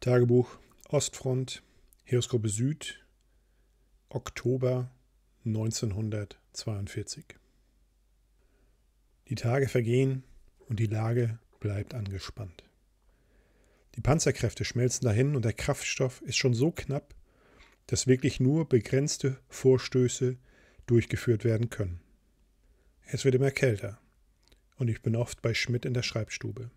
Tagebuch Ostfront, Heroskope Süd, Oktober 1942. Die Tage vergehen und die Lage bleibt angespannt. Die Panzerkräfte schmelzen dahin und der Kraftstoff ist schon so knapp, dass wirklich nur begrenzte Vorstöße durchgeführt werden können. Es wird immer kälter und ich bin oft bei Schmidt in der Schreibstube.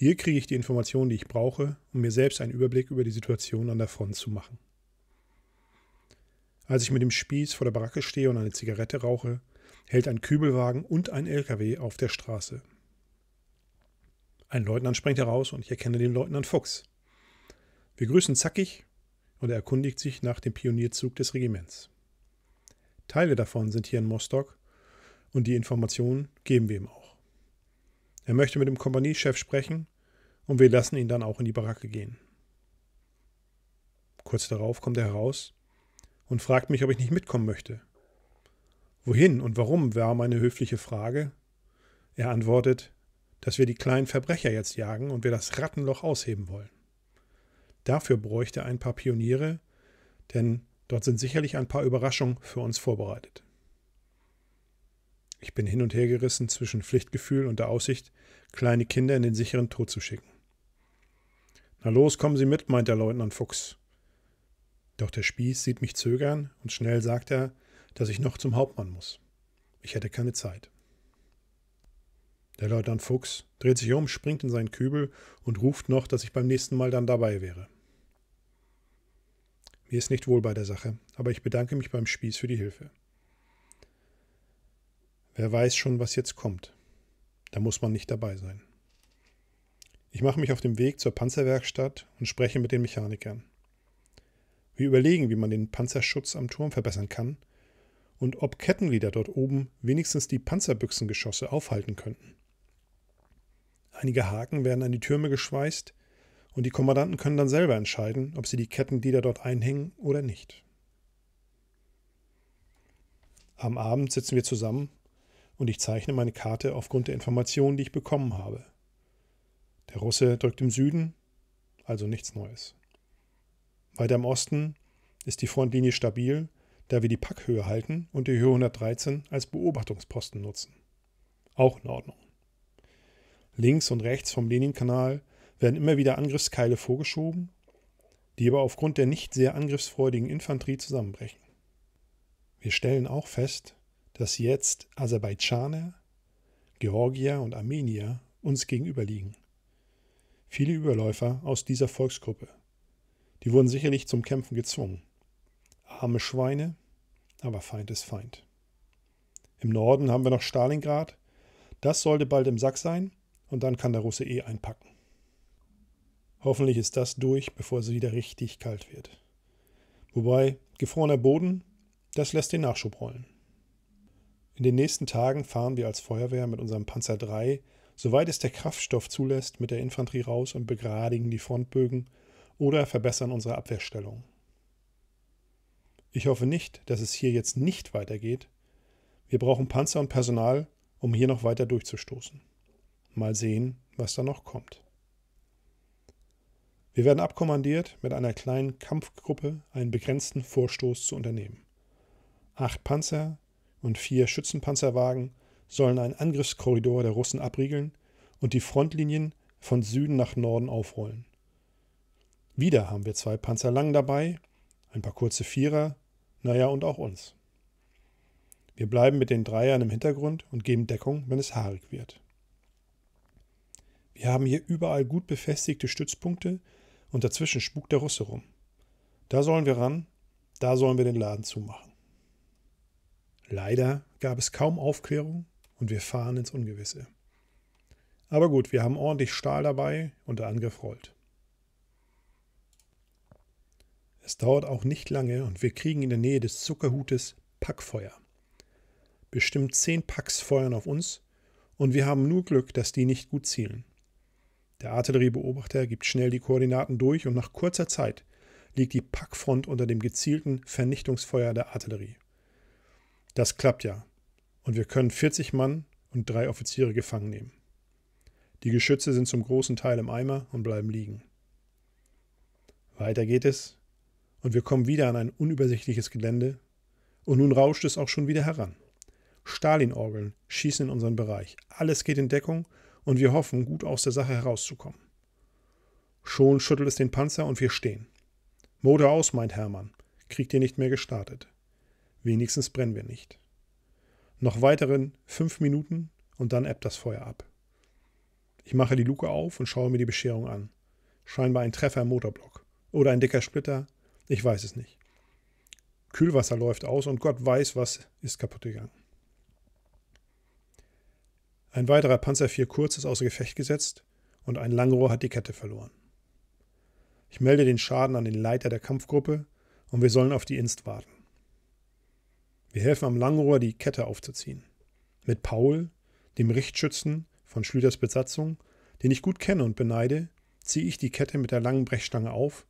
Hier kriege ich die Informationen, die ich brauche, um mir selbst einen Überblick über die Situation an der Front zu machen. Als ich mit dem Spieß vor der Baracke stehe und eine Zigarette rauche, hält ein Kübelwagen und ein LKW auf der Straße. Ein Leutnant springt heraus und ich erkenne den Leutnant Fuchs. Wir grüßen zackig und er erkundigt sich nach dem Pionierzug des Regiments. Teile davon sind hier in Mostock und die Informationen geben wir ihm auch. Er möchte mit dem Kompaniechef sprechen und wir lassen ihn dann auch in die Baracke gehen. Kurz darauf kommt er heraus und fragt mich, ob ich nicht mitkommen möchte. Wohin und warum war meine höfliche Frage. Er antwortet, dass wir die kleinen Verbrecher jetzt jagen und wir das Rattenloch ausheben wollen. Dafür bräuchte er ein paar Pioniere, denn dort sind sicherlich ein paar Überraschungen für uns vorbereitet. Ich bin hin und her gerissen zwischen Pflichtgefühl und der Aussicht, kleine Kinder in den sicheren Tod zu schicken. Na los, kommen Sie mit, meint der Leutnant Fuchs. Doch der Spieß sieht mich zögern und schnell sagt er, dass ich noch zum Hauptmann muss. Ich hätte keine Zeit. Der Leutnant Fuchs dreht sich um, springt in seinen Kübel und ruft noch, dass ich beim nächsten Mal dann dabei wäre. Mir ist nicht wohl bei der Sache, aber ich bedanke mich beim Spieß für die Hilfe. Wer weiß schon, was jetzt kommt. Da muss man nicht dabei sein. Ich mache mich auf dem Weg zur Panzerwerkstatt und spreche mit den Mechanikern. Wir überlegen, wie man den Panzerschutz am Turm verbessern kann und ob Kettenglieder dort oben wenigstens die Panzerbüchsengeschosse aufhalten könnten. Einige Haken werden an die Türme geschweißt und die Kommandanten können dann selber entscheiden, ob sie die Kettenglieder dort einhängen oder nicht. Am Abend sitzen wir zusammen und ich zeichne meine Karte aufgrund der Informationen, die ich bekommen habe. Der Russe drückt im Süden, also nichts Neues. Weiter im Osten ist die Frontlinie stabil, da wir die Packhöhe halten und die Höhe 113 als Beobachtungsposten nutzen. Auch in Ordnung. Links und rechts vom Leninkanal werden immer wieder Angriffskeile vorgeschoben, die aber aufgrund der nicht sehr angriffsfreudigen Infanterie zusammenbrechen. Wir stellen auch fest, dass jetzt Aserbaidschaner, Georgier und Armenier uns gegenüberliegen. Viele Überläufer aus dieser Volksgruppe. Die wurden sicherlich zum Kämpfen gezwungen. Arme Schweine, aber Feind ist Feind. Im Norden haben wir noch Stalingrad. Das sollte bald im Sack sein und dann kann der Russe eh einpacken. Hoffentlich ist das durch, bevor es wieder richtig kalt wird. Wobei, gefrorener Boden, das lässt den Nachschub rollen. In den nächsten Tagen fahren wir als Feuerwehr mit unserem Panzer 3, soweit es der Kraftstoff zulässt, mit der Infanterie raus und begradigen die Frontbögen oder verbessern unsere Abwehrstellung. Ich hoffe nicht, dass es hier jetzt nicht weitergeht. Wir brauchen Panzer und Personal, um hier noch weiter durchzustoßen. Mal sehen, was da noch kommt. Wir werden abkommandiert, mit einer kleinen Kampfgruppe einen begrenzten Vorstoß zu unternehmen. Acht Panzer, und vier Schützenpanzerwagen sollen einen Angriffskorridor der Russen abriegeln und die Frontlinien von Süden nach Norden aufrollen. Wieder haben wir zwei Panzer lang dabei, ein paar kurze Vierer, naja und auch uns. Wir bleiben mit den Dreiern im Hintergrund und geben Deckung, wenn es haarig wird. Wir haben hier überall gut befestigte Stützpunkte und dazwischen spukt der Russe rum. Da sollen wir ran, da sollen wir den Laden zumachen. Leider gab es kaum Aufklärung und wir fahren ins Ungewisse. Aber gut, wir haben ordentlich Stahl dabei und der Angriff rollt. Es dauert auch nicht lange und wir kriegen in der Nähe des Zuckerhutes Packfeuer. Bestimmt zehn Packs feuern auf uns und wir haben nur Glück, dass die nicht gut zielen. Der Artilleriebeobachter gibt schnell die Koordinaten durch und nach kurzer Zeit liegt die Packfront unter dem gezielten Vernichtungsfeuer der Artillerie. Das klappt ja. Und wir können 40 Mann und drei Offiziere gefangen nehmen. Die Geschütze sind zum großen Teil im Eimer und bleiben liegen. Weiter geht es, und wir kommen wieder an ein unübersichtliches Gelände, und nun rauscht es auch schon wieder heran. Stalinorgeln schießen in unseren Bereich, alles geht in Deckung, und wir hoffen, gut aus der Sache herauszukommen. Schon schüttelt es den Panzer und wir stehen. Motor aus, meint Hermann, kriegt ihr nicht mehr gestartet. Wenigstens brennen wir nicht. Noch weiteren fünf Minuten und dann ebbt das Feuer ab. Ich mache die Luke auf und schaue mir die Bescherung an. Scheinbar ein Treffer im Motorblock. Oder ein dicker Splitter. Ich weiß es nicht. Kühlwasser läuft aus und Gott weiß, was ist kaputt gegangen. Ein weiterer Panzer 4 Kurz ist außer Gefecht gesetzt und ein Langrohr hat die Kette verloren. Ich melde den Schaden an den Leiter der Kampfgruppe und wir sollen auf die Inst warten. Wir helfen am Langrohr, die Kette aufzuziehen. Mit Paul, dem Richtschützen von Schlüters Besatzung, den ich gut kenne und beneide, ziehe ich die Kette mit der langen Brechstange auf.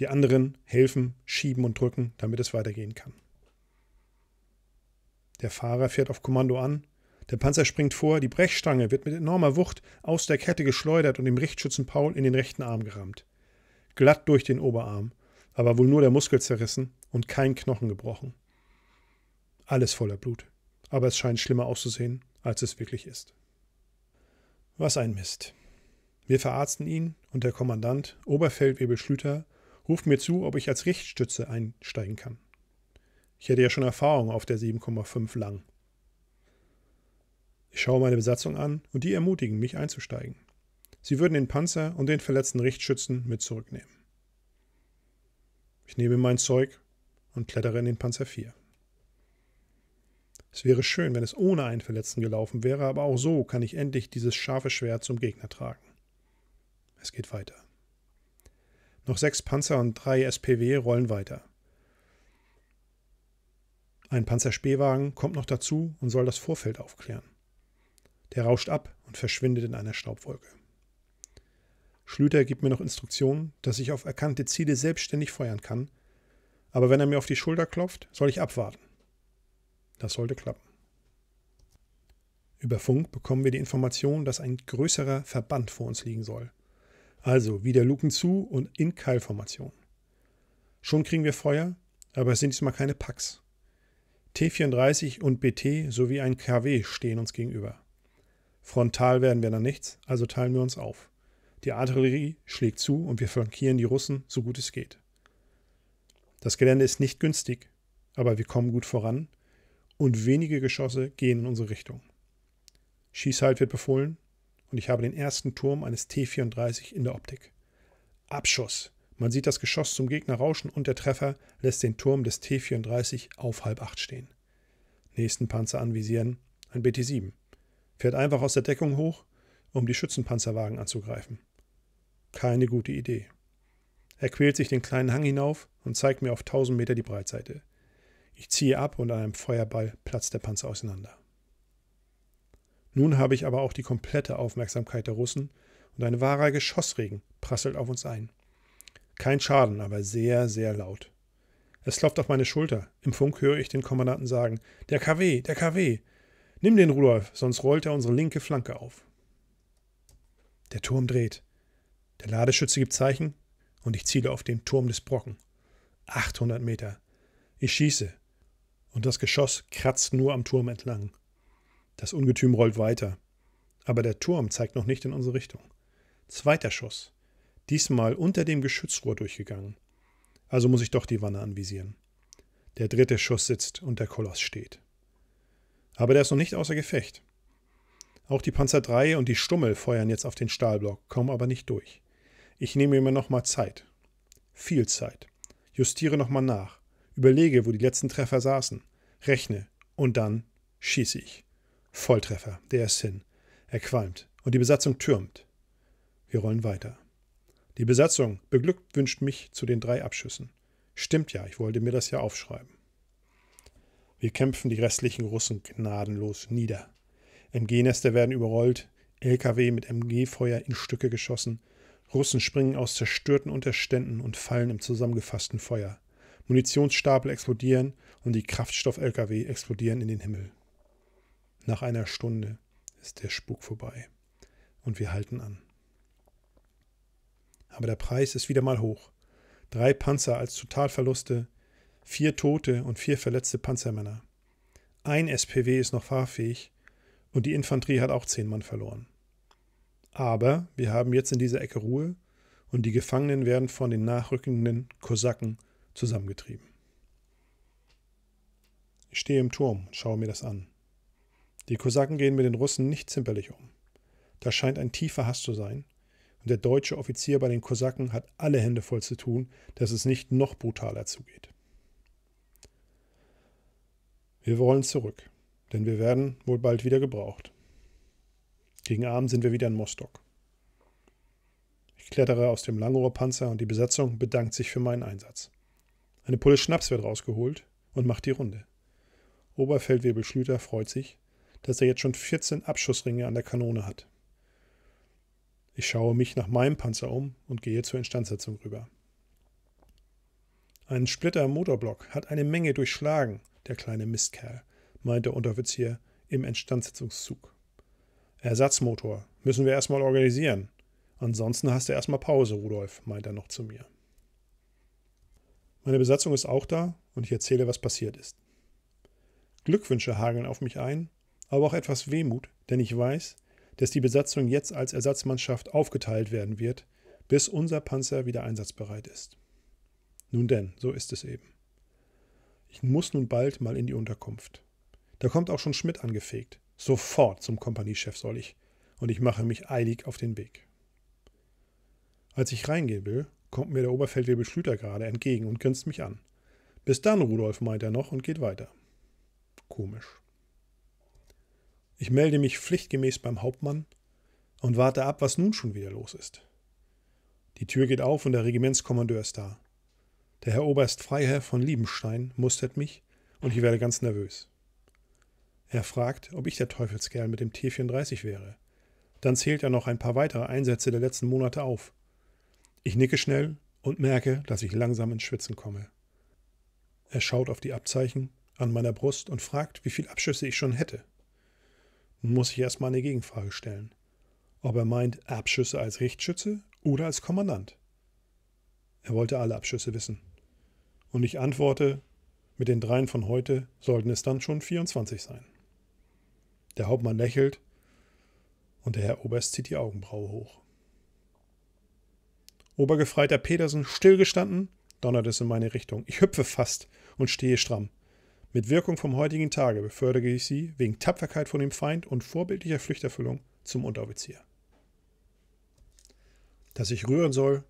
Die anderen helfen, schieben und drücken, damit es weitergehen kann. Der Fahrer fährt auf Kommando an. Der Panzer springt vor, die Brechstange wird mit enormer Wucht aus der Kette geschleudert und dem Richtschützen Paul in den rechten Arm gerammt. Glatt durch den Oberarm, aber wohl nur der Muskel zerrissen und kein Knochen gebrochen alles voller Blut. Aber es scheint schlimmer auszusehen, als es wirklich ist. Was ein Mist. Wir verarzten ihn und der Kommandant, Oberfeldwebel Schlüter, ruft mir zu, ob ich als Richtstütze einsteigen kann. Ich hätte ja schon Erfahrung auf der 7,5 lang. Ich schaue meine Besatzung an und die ermutigen mich einzusteigen. Sie würden den Panzer und den verletzten Richtschützen mit zurücknehmen. Ich nehme mein Zeug und klettere in den Panzer 4. Es wäre schön, wenn es ohne einen Verletzten gelaufen wäre, aber auch so kann ich endlich dieses scharfe Schwert zum Gegner tragen. Es geht weiter. Noch sechs Panzer und drei SPW rollen weiter. Ein Panzerspähwagen kommt noch dazu und soll das Vorfeld aufklären. Der rauscht ab und verschwindet in einer Staubwolke. Schlüter gibt mir noch Instruktionen, dass ich auf erkannte Ziele selbstständig feuern kann, aber wenn er mir auf die Schulter klopft, soll ich abwarten. Das sollte klappen. Über Funk bekommen wir die Information, dass ein größerer Verband vor uns liegen soll. Also wieder Luken zu und in Keilformation. Schon kriegen wir Feuer, aber es sind diesmal keine Packs. T34 und BT sowie ein KW stehen uns gegenüber. Frontal werden wir dann nichts, also teilen wir uns auf. Die Artillerie schlägt zu und wir flankieren die Russen so gut es geht. Das Gelände ist nicht günstig, aber wir kommen gut voran und wenige Geschosse gehen in unsere Richtung. Schießhalt wird befohlen und ich habe den ersten Turm eines T-34 in der Optik. Abschuss. Man sieht das Geschoss zum Gegner rauschen und der Treffer lässt den Turm des T-34 auf halb acht stehen. Nächsten Panzer anvisieren, ein BT-7. Fährt einfach aus der Deckung hoch, um die Schützenpanzerwagen anzugreifen. Keine gute Idee. Er quält sich den kleinen Hang hinauf und zeigt mir auf 1000 Meter die Breitseite. Ich ziehe ab und an einem Feuerball platzt der Panzer auseinander. Nun habe ich aber auch die komplette Aufmerksamkeit der Russen und ein wahrer Geschossregen prasselt auf uns ein. Kein Schaden, aber sehr, sehr laut. Es klopft auf meine Schulter. Im Funk höre ich den Kommandanten sagen: Der KW, der KW! Nimm den Rudolf, sonst rollt er unsere linke Flanke auf. Der Turm dreht. Der Ladeschütze gibt Zeichen und ich ziele auf den Turm des Brocken. 800 Meter. Ich schieße und das Geschoss kratzt nur am Turm entlang. Das Ungetüm rollt weiter. Aber der Turm zeigt noch nicht in unsere Richtung. Zweiter Schuss. Diesmal unter dem Geschützrohr durchgegangen. Also muss ich doch die Wanne anvisieren. Der dritte Schuss sitzt und der Koloss steht. Aber der ist noch nicht außer Gefecht. Auch die Panzer 3 und die Stummel feuern jetzt auf den Stahlblock, kommen aber nicht durch. Ich nehme mir nochmal Zeit. Viel Zeit. Justiere nochmal nach. Überlege, wo die letzten Treffer saßen, rechne und dann schieße ich. Volltreffer, der ist hin. Er qualmt und die Besatzung türmt. Wir rollen weiter. Die Besatzung beglückwünscht mich zu den drei Abschüssen. Stimmt ja, ich wollte mir das ja aufschreiben. Wir kämpfen die restlichen Russen gnadenlos nieder. MG-Nester werden überrollt, LKW mit MG-Feuer in Stücke geschossen, Russen springen aus zerstörten Unterständen und fallen im zusammengefassten Feuer. Munitionsstapel explodieren und die Kraftstoff-Lkw explodieren in den Himmel. Nach einer Stunde ist der Spuk vorbei und wir halten an. Aber der Preis ist wieder mal hoch. Drei Panzer als Totalverluste, vier tote und vier verletzte Panzermänner. Ein SPW ist noch fahrfähig und die Infanterie hat auch zehn Mann verloren. Aber wir haben jetzt in dieser Ecke Ruhe und die Gefangenen werden von den nachrückenden Kosaken zusammengetrieben. Ich stehe im Turm und schaue mir das an. Die Kosaken gehen mit den Russen nicht zimperlich um. Da scheint ein tiefer Hass zu sein, und der deutsche Offizier bei den Kosaken hat alle Hände voll zu tun, dass es nicht noch brutaler zugeht. Wir wollen zurück, denn wir werden wohl bald wieder gebraucht. Gegen Abend sind wir wieder in Mostok. Ich klettere aus dem Langrohrpanzer und die Besatzung bedankt sich für meinen Einsatz. Eine Pulle Schnaps wird rausgeholt und macht die Runde. Oberfeldwebel Schlüter freut sich, dass er jetzt schon 14 Abschussringe an der Kanone hat. Ich schaue mich nach meinem Panzer um und gehe zur Instandsetzung rüber. Einen Splitter Motorblock hat eine Menge durchschlagen, der kleine Mistkerl, meint der Unteroffizier im Instandsetzungszug. Ersatzmotor müssen wir erstmal organisieren. Ansonsten hast du erstmal Pause, Rudolf, meint er noch zu mir. Meine Besatzung ist auch da und ich erzähle, was passiert ist. Glückwünsche hageln auf mich ein, aber auch etwas Wehmut, denn ich weiß, dass die Besatzung jetzt als Ersatzmannschaft aufgeteilt werden wird, bis unser Panzer wieder einsatzbereit ist. Nun denn, so ist es eben. Ich muss nun bald mal in die Unterkunft. Da kommt auch schon Schmidt angefegt. Sofort zum Kompaniechef soll ich. Und ich mache mich eilig auf den Weg. Als ich reingehen will, kommt mir der Oberfeldwebel Schlüter gerade entgegen und grinst mich an. Bis dann, Rudolf, meint er noch und geht weiter. Komisch. Ich melde mich pflichtgemäß beim Hauptmann und warte ab, was nun schon wieder los ist. Die Tür geht auf und der Regimentskommandeur ist da. Der Herr Oberst Freiherr von Liebenstein mustert mich und ich werde ganz nervös. Er fragt, ob ich der Teufelskerl mit dem T34 wäre. Dann zählt er noch ein paar weitere Einsätze der letzten Monate auf ich nicke schnell und merke, dass ich langsam ins Schwitzen komme. Er schaut auf die Abzeichen an meiner Brust und fragt, wie viele Abschüsse ich schon hätte. Nun Muss ich erstmal eine Gegenfrage stellen. Ob er meint Abschüsse als Richtschütze oder als Kommandant? Er wollte alle Abschüsse wissen. Und ich antworte, mit den dreien von heute sollten es dann schon 24 sein. Der Hauptmann lächelt und der Herr Oberst zieht die Augenbraue hoch. Obergefreiter Petersen stillgestanden, donnert es in meine Richtung. Ich hüpfe fast und stehe stramm. Mit Wirkung vom heutigen Tage befördere ich Sie wegen Tapferkeit von dem Feind und vorbildlicher Pflichterfüllung zum Unteroffizier. Dass ich rühren soll,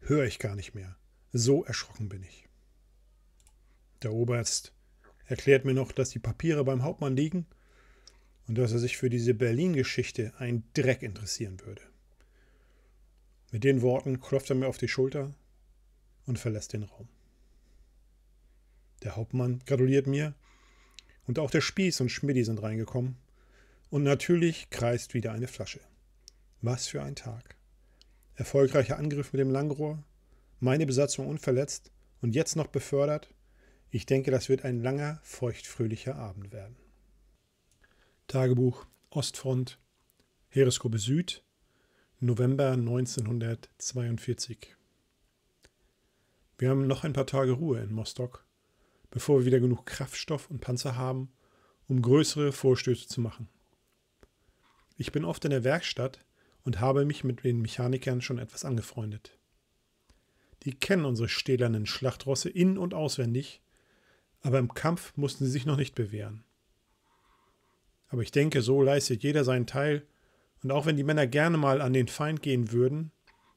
höre ich gar nicht mehr. So erschrocken bin ich. Der Oberst erklärt mir noch, dass die Papiere beim Hauptmann liegen und dass er sich für diese Berlin-Geschichte ein Dreck interessieren würde. Mit den Worten klopft er mir auf die Schulter und verlässt den Raum. Der Hauptmann gratuliert mir und auch der Spieß und Schmidti sind reingekommen. Und natürlich kreist wieder eine Flasche. Was für ein Tag. Erfolgreicher Angriff mit dem Langrohr, meine Besatzung unverletzt und jetzt noch befördert. Ich denke, das wird ein langer, feuchtfröhlicher Abend werden. Tagebuch Ostfront, Heeresgruppe Süd, November 1942. Wir haben noch ein paar Tage Ruhe in Mostock, bevor wir wieder genug Kraftstoff und Panzer haben, um größere Vorstöße zu machen. Ich bin oft in der Werkstatt und habe mich mit den Mechanikern schon etwas angefreundet. Die kennen unsere stählernen Schlachtrosse in- und auswendig, aber im Kampf mussten sie sich noch nicht bewähren. Aber ich denke, so leistet jeder seinen Teil und auch wenn die Männer gerne mal an den Feind gehen würden,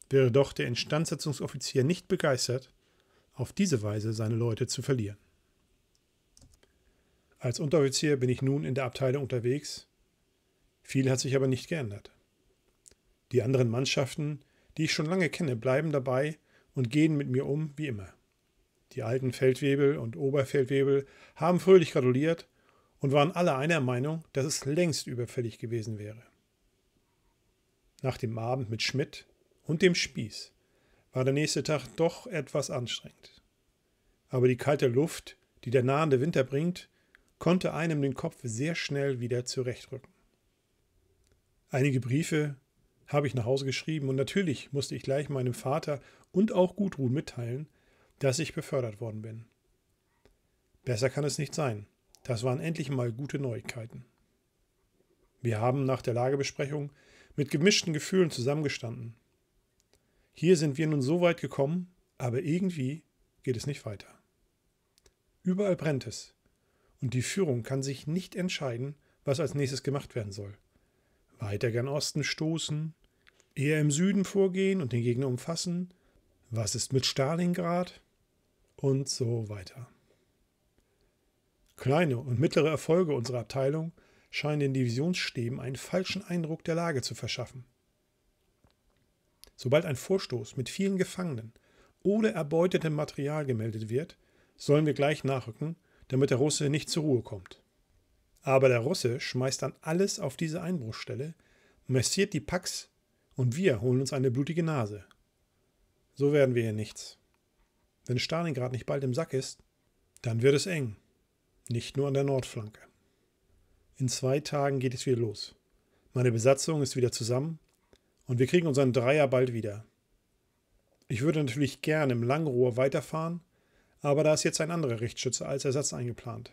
wäre doch der Instandsetzungsoffizier nicht begeistert, auf diese Weise seine Leute zu verlieren. Als Unteroffizier bin ich nun in der Abteilung unterwegs. Viel hat sich aber nicht geändert. Die anderen Mannschaften, die ich schon lange kenne, bleiben dabei und gehen mit mir um wie immer. Die alten Feldwebel und Oberfeldwebel haben fröhlich gratuliert und waren alle einer Meinung, dass es längst überfällig gewesen wäre nach dem Abend mit Schmidt und dem Spieß war der nächste Tag doch etwas anstrengend. Aber die kalte Luft, die der nahende Winter bringt, konnte einem den Kopf sehr schnell wieder zurechtrücken. Einige Briefe habe ich nach Hause geschrieben und natürlich musste ich gleich meinem Vater und auch Gudrun mitteilen, dass ich befördert worden bin. Besser kann es nicht sein. Das waren endlich mal gute Neuigkeiten. Wir haben nach der Lagebesprechung mit gemischten Gefühlen zusammengestanden. Hier sind wir nun so weit gekommen, aber irgendwie geht es nicht weiter. Überall brennt es, und die Führung kann sich nicht entscheiden, was als nächstes gemacht werden soll. Weiter gern Osten stoßen, eher im Süden vorgehen und den Gegner umfassen, was ist mit Stalingrad und so weiter. Kleine und mittlere Erfolge unserer Abteilung scheinen den Divisionsstäben einen falschen Eindruck der Lage zu verschaffen. Sobald ein Vorstoß mit vielen Gefangenen oder erbeutetem Material gemeldet wird, sollen wir gleich nachrücken, damit der Russe nicht zur Ruhe kommt. Aber der Russe schmeißt dann alles auf diese Einbruchstelle, massiert die Packs und wir holen uns eine blutige Nase. So werden wir hier nichts. Wenn Stalingrad nicht bald im Sack ist, dann wird es eng. Nicht nur an der Nordflanke. In zwei Tagen geht es wieder los. Meine Besatzung ist wieder zusammen und wir kriegen unseren Dreier bald wieder. Ich würde natürlich gern im Langrohr weiterfahren, aber da ist jetzt ein anderer Richtschütze als Ersatz eingeplant.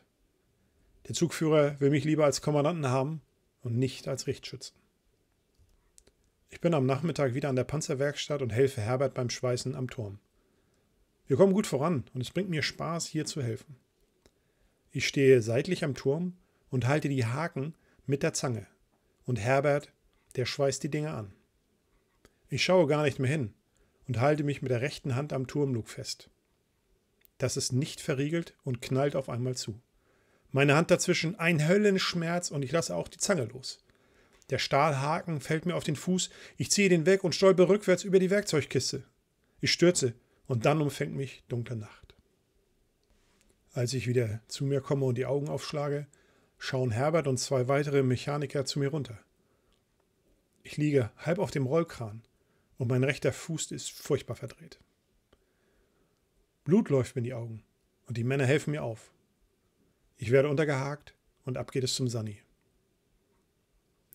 Der Zugführer will mich lieber als Kommandanten haben und nicht als Richtschützen. Ich bin am Nachmittag wieder an der Panzerwerkstatt und helfe Herbert beim Schweißen am Turm. Wir kommen gut voran und es bringt mir Spaß, hier zu helfen. Ich stehe seitlich am Turm und halte die Haken mit der Zange. Und Herbert, der schweißt die Dinge an. Ich schaue gar nicht mehr hin und halte mich mit der rechten Hand am Turmlug fest. Das ist nicht verriegelt und knallt auf einmal zu. Meine Hand dazwischen, ein Höllenschmerz und ich lasse auch die Zange los. Der Stahlhaken fällt mir auf den Fuß, ich ziehe den weg und stolpe rückwärts über die Werkzeugkiste. Ich stürze und dann umfängt mich dunkle Nacht. Als ich wieder zu mir komme und die Augen aufschlage, schauen Herbert und zwei weitere Mechaniker zu mir runter. Ich liege halb auf dem Rollkran und mein rechter Fuß ist furchtbar verdreht. Blut läuft mir in die Augen und die Männer helfen mir auf. Ich werde untergehakt und ab geht es zum Sani.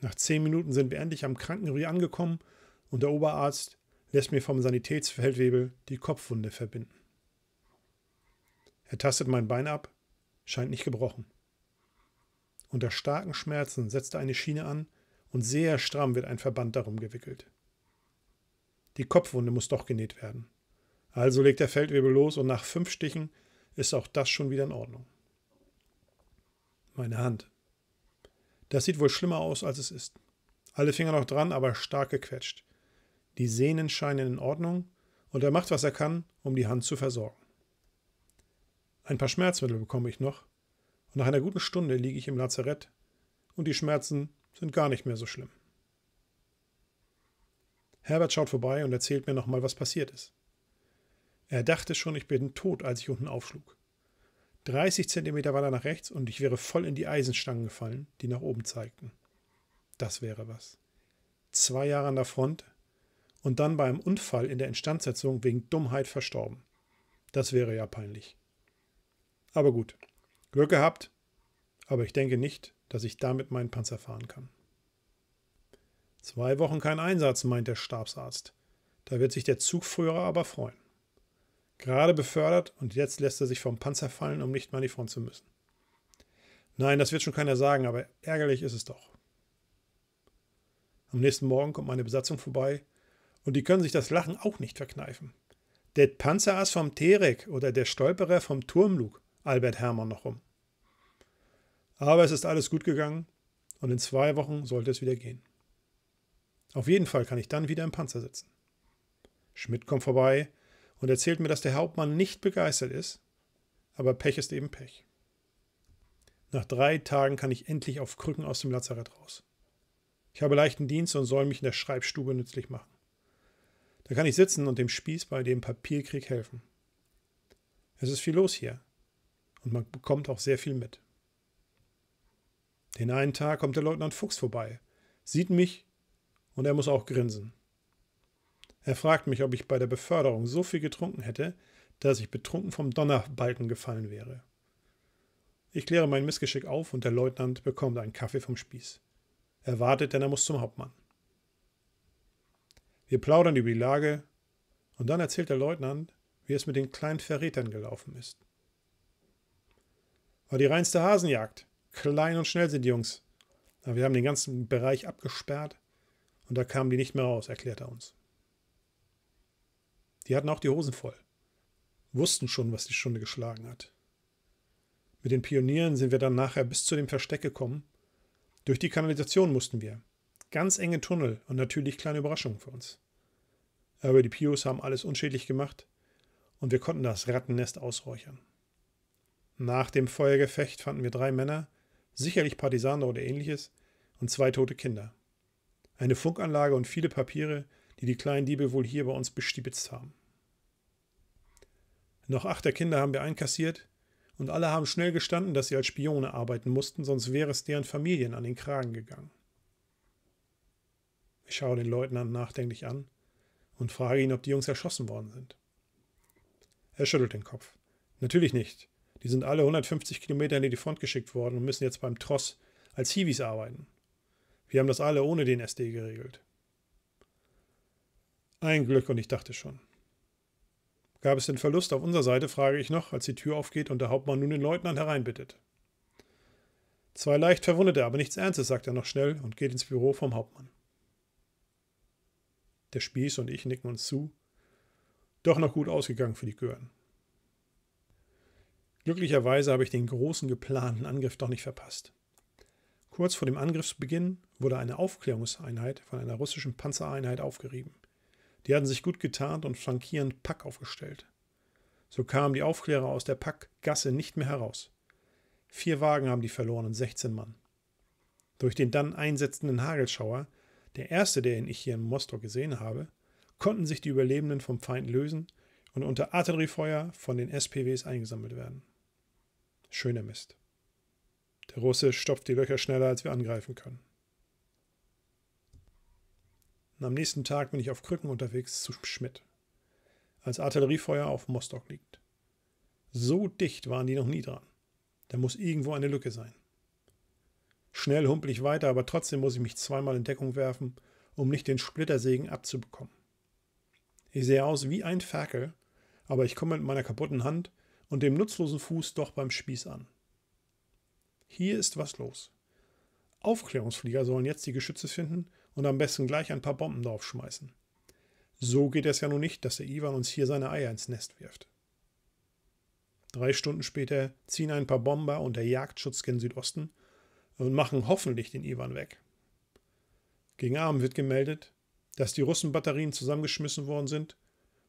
Nach zehn Minuten sind wir endlich am Krankenrie angekommen und der Oberarzt lässt mir vom Sanitätsfeldwebel die Kopfwunde verbinden. Er tastet mein Bein ab, scheint nicht gebrochen. Unter starken Schmerzen setzt er eine Schiene an und sehr stramm wird ein Verband darum gewickelt. Die Kopfwunde muss doch genäht werden. Also legt der Feldwebel los und nach fünf Stichen ist auch das schon wieder in Ordnung. Meine Hand. Das sieht wohl schlimmer aus, als es ist. Alle Finger noch dran, aber stark gequetscht. Die Sehnen scheinen in Ordnung und er macht, was er kann, um die Hand zu versorgen. Ein paar Schmerzmittel bekomme ich noch und nach einer guten Stunde liege ich im Lazarett und die Schmerzen sind gar nicht mehr so schlimm. Herbert schaut vorbei und erzählt mir nochmal, was passiert ist. Er dachte schon, ich bin tot, als ich unten aufschlug. 30 Zentimeter weiter nach rechts und ich wäre voll in die Eisenstangen gefallen, die nach oben zeigten. Das wäre was. Zwei Jahre an der Front und dann bei einem Unfall in der Instandsetzung wegen Dummheit verstorben. Das wäre ja peinlich. Aber gut, Glück gehabt, aber ich denke nicht, dass ich damit meinen Panzer fahren kann. Zwei Wochen kein Einsatz, meint der Stabsarzt. Da wird sich der Zugführer aber freuen. Gerade befördert und jetzt lässt er sich vom Panzer fallen, um nicht mal in die Front zu müssen. Nein, das wird schon keiner sagen, aber ärgerlich ist es doch. Am nächsten Morgen kommt meine Besatzung vorbei und die können sich das Lachen auch nicht verkneifen. Der Panzerass vom Terek oder der Stolperer vom Turmlug. Albert Herrmann noch rum. Aber es ist alles gut gegangen und in zwei Wochen sollte es wieder gehen. Auf jeden Fall kann ich dann wieder im Panzer sitzen. Schmidt kommt vorbei und erzählt mir, dass der Hauptmann nicht begeistert ist, aber Pech ist eben Pech. Nach drei Tagen kann ich endlich auf Krücken aus dem Lazarett raus. Ich habe leichten Dienst und soll mich in der Schreibstube nützlich machen. Da kann ich sitzen und dem Spieß bei dem Papierkrieg helfen. Es ist viel los hier. Und man bekommt auch sehr viel mit. Den einen Tag kommt der Leutnant Fuchs vorbei, sieht mich und er muss auch grinsen. Er fragt mich, ob ich bei der Beförderung so viel getrunken hätte, dass ich betrunken vom Donnerbalken gefallen wäre. Ich kläre mein Missgeschick auf und der Leutnant bekommt einen Kaffee vom Spieß. Er wartet, denn er muss zum Hauptmann. Wir plaudern über die Lage und dann erzählt der Leutnant, wie es mit den kleinen Verrätern gelaufen ist. War die reinste Hasenjagd. Klein und schnell sind die Jungs. Aber wir haben den ganzen Bereich abgesperrt und da kamen die nicht mehr raus, erklärt er uns. Die hatten auch die Hosen voll. Wussten schon, was die Stunde geschlagen hat. Mit den Pionieren sind wir dann nachher bis zu dem Versteck gekommen. Durch die Kanalisation mussten wir. Ganz enge Tunnel und natürlich kleine Überraschungen für uns. Aber die Pios haben alles unschädlich gemacht und wir konnten das Rattennest ausräuchern. Nach dem Feuergefecht fanden wir drei Männer, sicherlich Partisaner oder ähnliches, und zwei tote Kinder. Eine Funkanlage und viele Papiere, die die kleinen Diebe wohl hier bei uns bestiebitzt haben. Noch acht der Kinder haben wir einkassiert, und alle haben schnell gestanden, dass sie als Spione arbeiten mussten, sonst wäre es deren Familien an den Kragen gegangen. Ich schaue den Leutnant nachdenklich an und frage ihn, ob die Jungs erschossen worden sind. Er schüttelt den Kopf. Natürlich nicht. Die sind alle 150 Kilometer in die Front geschickt worden und müssen jetzt beim Tross als Hiwis arbeiten. Wir haben das alle ohne den SD geregelt. Ein Glück und ich dachte schon. Gab es den Verlust auf unserer Seite, frage ich noch, als die Tür aufgeht und der Hauptmann nun den Leutnant hereinbittet. Zwei leicht Verwundete, aber nichts Ernstes, sagt er noch schnell und geht ins Büro vom Hauptmann. Der Spieß und ich nicken uns zu. Doch noch gut ausgegangen für die Gören. Glücklicherweise habe ich den großen geplanten Angriff doch nicht verpasst. Kurz vor dem Angriffsbeginn wurde eine Aufklärungseinheit von einer russischen Panzereinheit aufgerieben. Die hatten sich gut getarnt und flankierend Pack aufgestellt. So kamen die Aufklärer aus der Packgasse nicht mehr heraus. Vier Wagen haben die verloren und 16 Mann. Durch den dann einsetzenden Hagelschauer, der erste, den ich hier in Mostor gesehen habe, konnten sich die Überlebenden vom Feind lösen und unter Artilleriefeuer von den SPWs eingesammelt werden. Schöner Mist. Der Russe stopft die Löcher schneller, als wir angreifen können. Und am nächsten Tag bin ich auf Krücken unterwegs zu Schmidt, als Artilleriefeuer auf Mostock liegt. So dicht waren die noch nie dran. Da muss irgendwo eine Lücke sein. Schnell humpel ich weiter, aber trotzdem muss ich mich zweimal in Deckung werfen, um nicht den Splittersägen abzubekommen. Ich sehe aus wie ein Ferkel, aber ich komme mit meiner kaputten Hand und dem nutzlosen Fuß doch beim Spieß an. Hier ist was los. Aufklärungsflieger sollen jetzt die Geschütze finden und am besten gleich ein paar Bomben draufschmeißen. So geht es ja nun nicht, dass der Ivan uns hier seine Eier ins Nest wirft. Drei Stunden später ziehen ein paar Bomber und der Jagdschutz gen Südosten und machen hoffentlich den Ivan weg. Gegen Abend wird gemeldet, dass die Russenbatterien zusammengeschmissen worden sind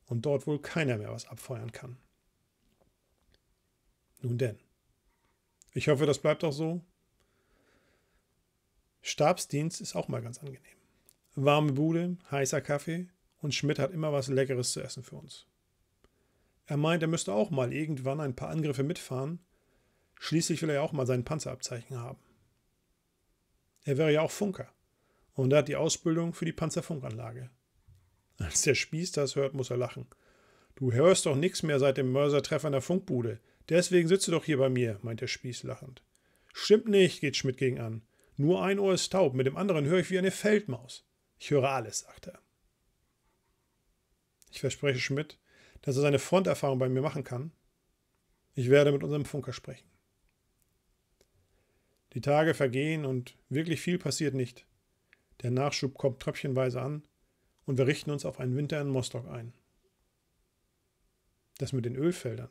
und dort wohl keiner mehr was abfeuern kann. Nun denn. Ich hoffe, das bleibt auch so. Stabsdienst ist auch mal ganz angenehm. Warme Bude, heißer Kaffee und Schmidt hat immer was Leckeres zu essen für uns. Er meint, er müsste auch mal irgendwann ein paar Angriffe mitfahren. Schließlich will er ja auch mal sein Panzerabzeichen haben. Er wäre ja auch Funker. Und er hat die Ausbildung für die Panzerfunkanlage. Als der Spieß das hört, muss er lachen. Du hörst doch nichts mehr seit dem Mörsertreffer in der Funkbude. Deswegen sitzt du doch hier bei mir, meint der Spieß lachend. Stimmt nicht, geht Schmidt gegen an. Nur ein Ohr ist taub, mit dem anderen höre ich wie eine Feldmaus. Ich höre alles, sagt er. Ich verspreche Schmidt, dass er seine Fronterfahrung bei mir machen kann. Ich werde mit unserem Funker sprechen. Die Tage vergehen und wirklich viel passiert nicht. Der Nachschub kommt tröpfchenweise an und wir richten uns auf einen Winter in Mostock ein. Das mit den Ölfeldern.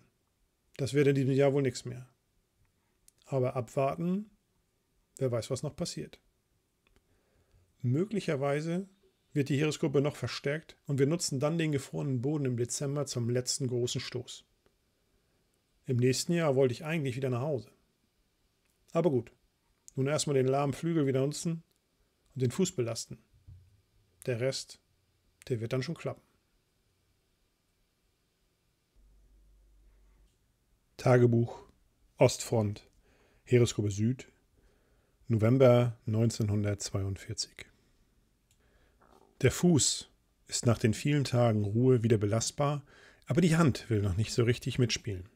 Das wäre in diesem Jahr wohl nichts mehr. Aber abwarten, wer weiß, was noch passiert. Möglicherweise wird die Heeresgruppe noch verstärkt und wir nutzen dann den gefrorenen Boden im Dezember zum letzten großen Stoß. Im nächsten Jahr wollte ich eigentlich wieder nach Hause. Aber gut, nun erstmal den lahmen Flügel wieder nutzen und den Fuß belasten. Der Rest, der wird dann schon klappen. Tagebuch Ostfront Heeresgruppe Süd November 1942 Der Fuß ist nach den vielen Tagen Ruhe wieder belastbar, aber die Hand will noch nicht so richtig mitspielen.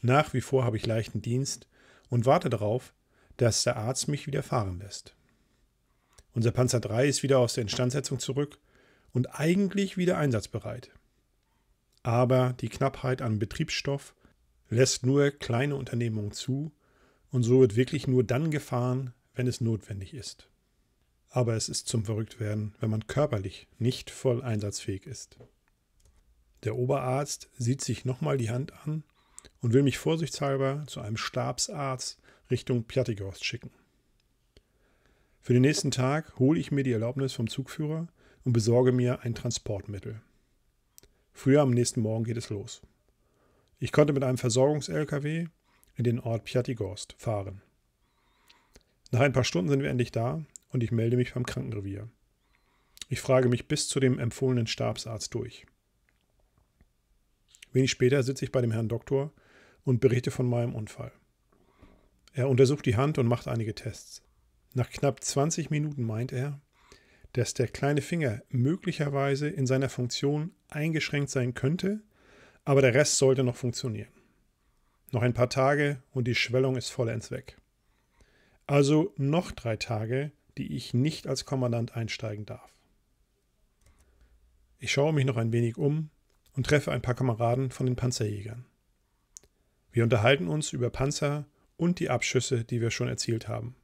Nach wie vor habe ich leichten Dienst und warte darauf, dass der Arzt mich wieder fahren lässt. Unser Panzer 3 ist wieder aus der Instandsetzung zurück und eigentlich wieder einsatzbereit. Aber die Knappheit an Betriebsstoff lässt nur kleine Unternehmungen zu und so wird wirklich nur dann gefahren, wenn es notwendig ist. Aber es ist zum Verrücktwerden, wenn man körperlich nicht voll einsatzfähig ist. Der Oberarzt sieht sich nochmal die Hand an und will mich vorsichtshalber zu einem Stabsarzt Richtung Piatigorst schicken. Für den nächsten Tag hole ich mir die Erlaubnis vom Zugführer und besorge mir ein Transportmittel. Früher am nächsten Morgen geht es los. Ich konnte mit einem Versorgungs-LKW in den Ort Pjatigorst fahren. Nach ein paar Stunden sind wir endlich da und ich melde mich beim Krankenrevier. Ich frage mich bis zu dem empfohlenen Stabsarzt durch. Wenig später sitze ich bei dem Herrn Doktor und berichte von meinem Unfall. Er untersucht die Hand und macht einige Tests. Nach knapp 20 Minuten meint er, dass der kleine Finger möglicherweise in seiner Funktion eingeschränkt sein könnte aber der Rest sollte noch funktionieren. Noch ein paar Tage und die Schwellung ist vollends weg. Also noch drei Tage, die ich nicht als Kommandant einsteigen darf. Ich schaue mich noch ein wenig um und treffe ein paar Kameraden von den Panzerjägern. Wir unterhalten uns über Panzer und die Abschüsse, die wir schon erzielt haben.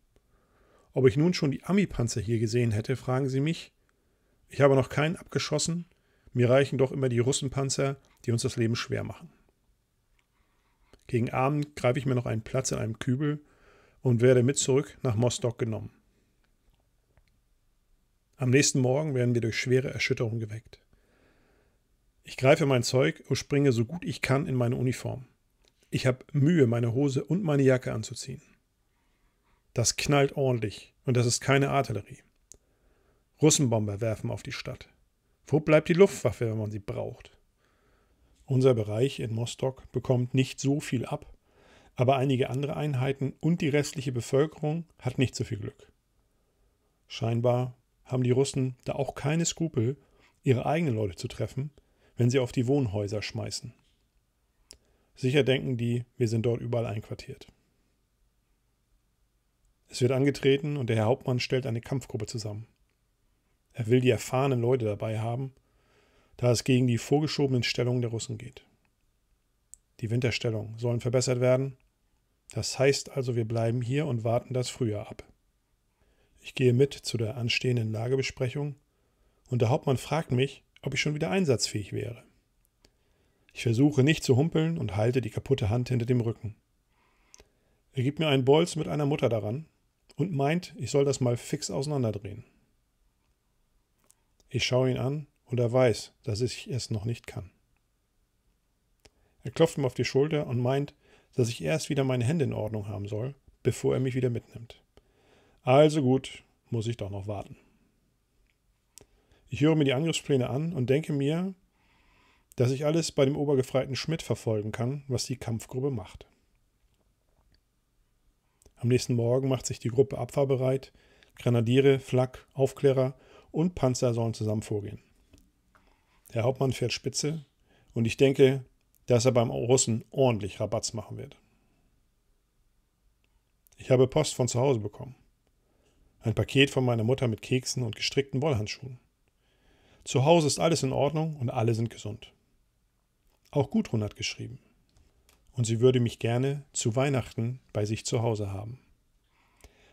Ob ich nun schon die Ami-Panzer hier gesehen hätte, fragen Sie mich. Ich habe noch keinen abgeschossen, mir reichen doch immer die Russenpanzer die uns das Leben schwer machen. Gegen Abend greife ich mir noch einen Platz in einem Kübel und werde mit zurück nach Mostok genommen. Am nächsten Morgen werden wir durch schwere Erschütterung geweckt. Ich greife mein Zeug und springe so gut ich kann in meine Uniform. Ich habe Mühe, meine Hose und meine Jacke anzuziehen. Das knallt ordentlich und das ist keine Artillerie. Russenbomber werfen auf die Stadt. Wo bleibt die Luftwaffe, wenn man sie braucht? Unser Bereich in Mostok bekommt nicht so viel ab, aber einige andere Einheiten und die restliche Bevölkerung hat nicht so viel Glück. Scheinbar haben die Russen da auch keine Skrupel, ihre eigenen Leute zu treffen, wenn sie auf die Wohnhäuser schmeißen. Sicher denken die, wir sind dort überall einquartiert. Es wird angetreten und der Herr Hauptmann stellt eine Kampfgruppe zusammen. Er will die erfahrenen Leute dabei haben, da es gegen die vorgeschobenen Stellungen der Russen geht. Die Winterstellungen sollen verbessert werden. Das heißt also, wir bleiben hier und warten das Frühjahr ab. Ich gehe mit zu der anstehenden Lagebesprechung und der Hauptmann fragt mich, ob ich schon wieder einsatzfähig wäre. Ich versuche nicht zu humpeln und halte die kaputte Hand hinter dem Rücken. Er gibt mir einen Bolz mit einer Mutter daran und meint, ich soll das mal fix auseinanderdrehen. Ich schaue ihn an und er weiß, dass ich es noch nicht kann. Er klopft mir auf die Schulter und meint, dass ich erst wieder meine Hände in Ordnung haben soll, bevor er mich wieder mitnimmt. Also gut, muss ich doch noch warten. Ich höre mir die Angriffspläne an und denke mir, dass ich alles bei dem Obergefreiten Schmidt verfolgen kann, was die Kampfgruppe macht. Am nächsten Morgen macht sich die Gruppe abfahrbereit, Grenadiere, Flak, Aufklärer und Panzer sollen zusammen vorgehen. Der Hauptmann fährt Spitze und ich denke, dass er beim Russen ordentlich Rabatz machen wird. Ich habe Post von zu Hause bekommen. Ein Paket von meiner Mutter mit Keksen und gestrickten Wollhandschuhen. Zu Hause ist alles in Ordnung und alle sind gesund. Auch Gudrun hat geschrieben. Und sie würde mich gerne zu Weihnachten bei sich zu Hause haben.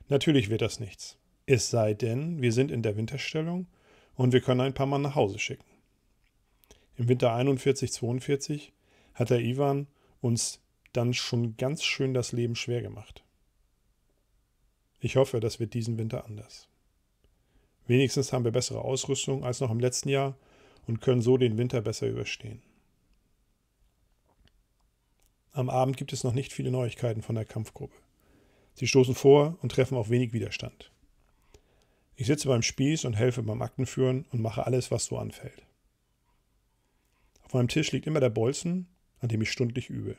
Natürlich wird das nichts. Es sei denn, wir sind in der Winterstellung und wir können ein paar Mann nach Hause schicken. Im Winter 41, 42 hat der Iwan uns dann schon ganz schön das Leben schwer gemacht. Ich hoffe, das wird diesen Winter anders. Wenigstens haben wir bessere Ausrüstung als noch im letzten Jahr und können so den Winter besser überstehen. Am Abend gibt es noch nicht viele Neuigkeiten von der Kampfgruppe. Sie stoßen vor und treffen auf wenig Widerstand. Ich sitze beim Spieß und helfe beim Aktenführen und mache alles, was so anfällt. Auf meinem Tisch liegt immer der Bolzen, an dem ich stündlich übe.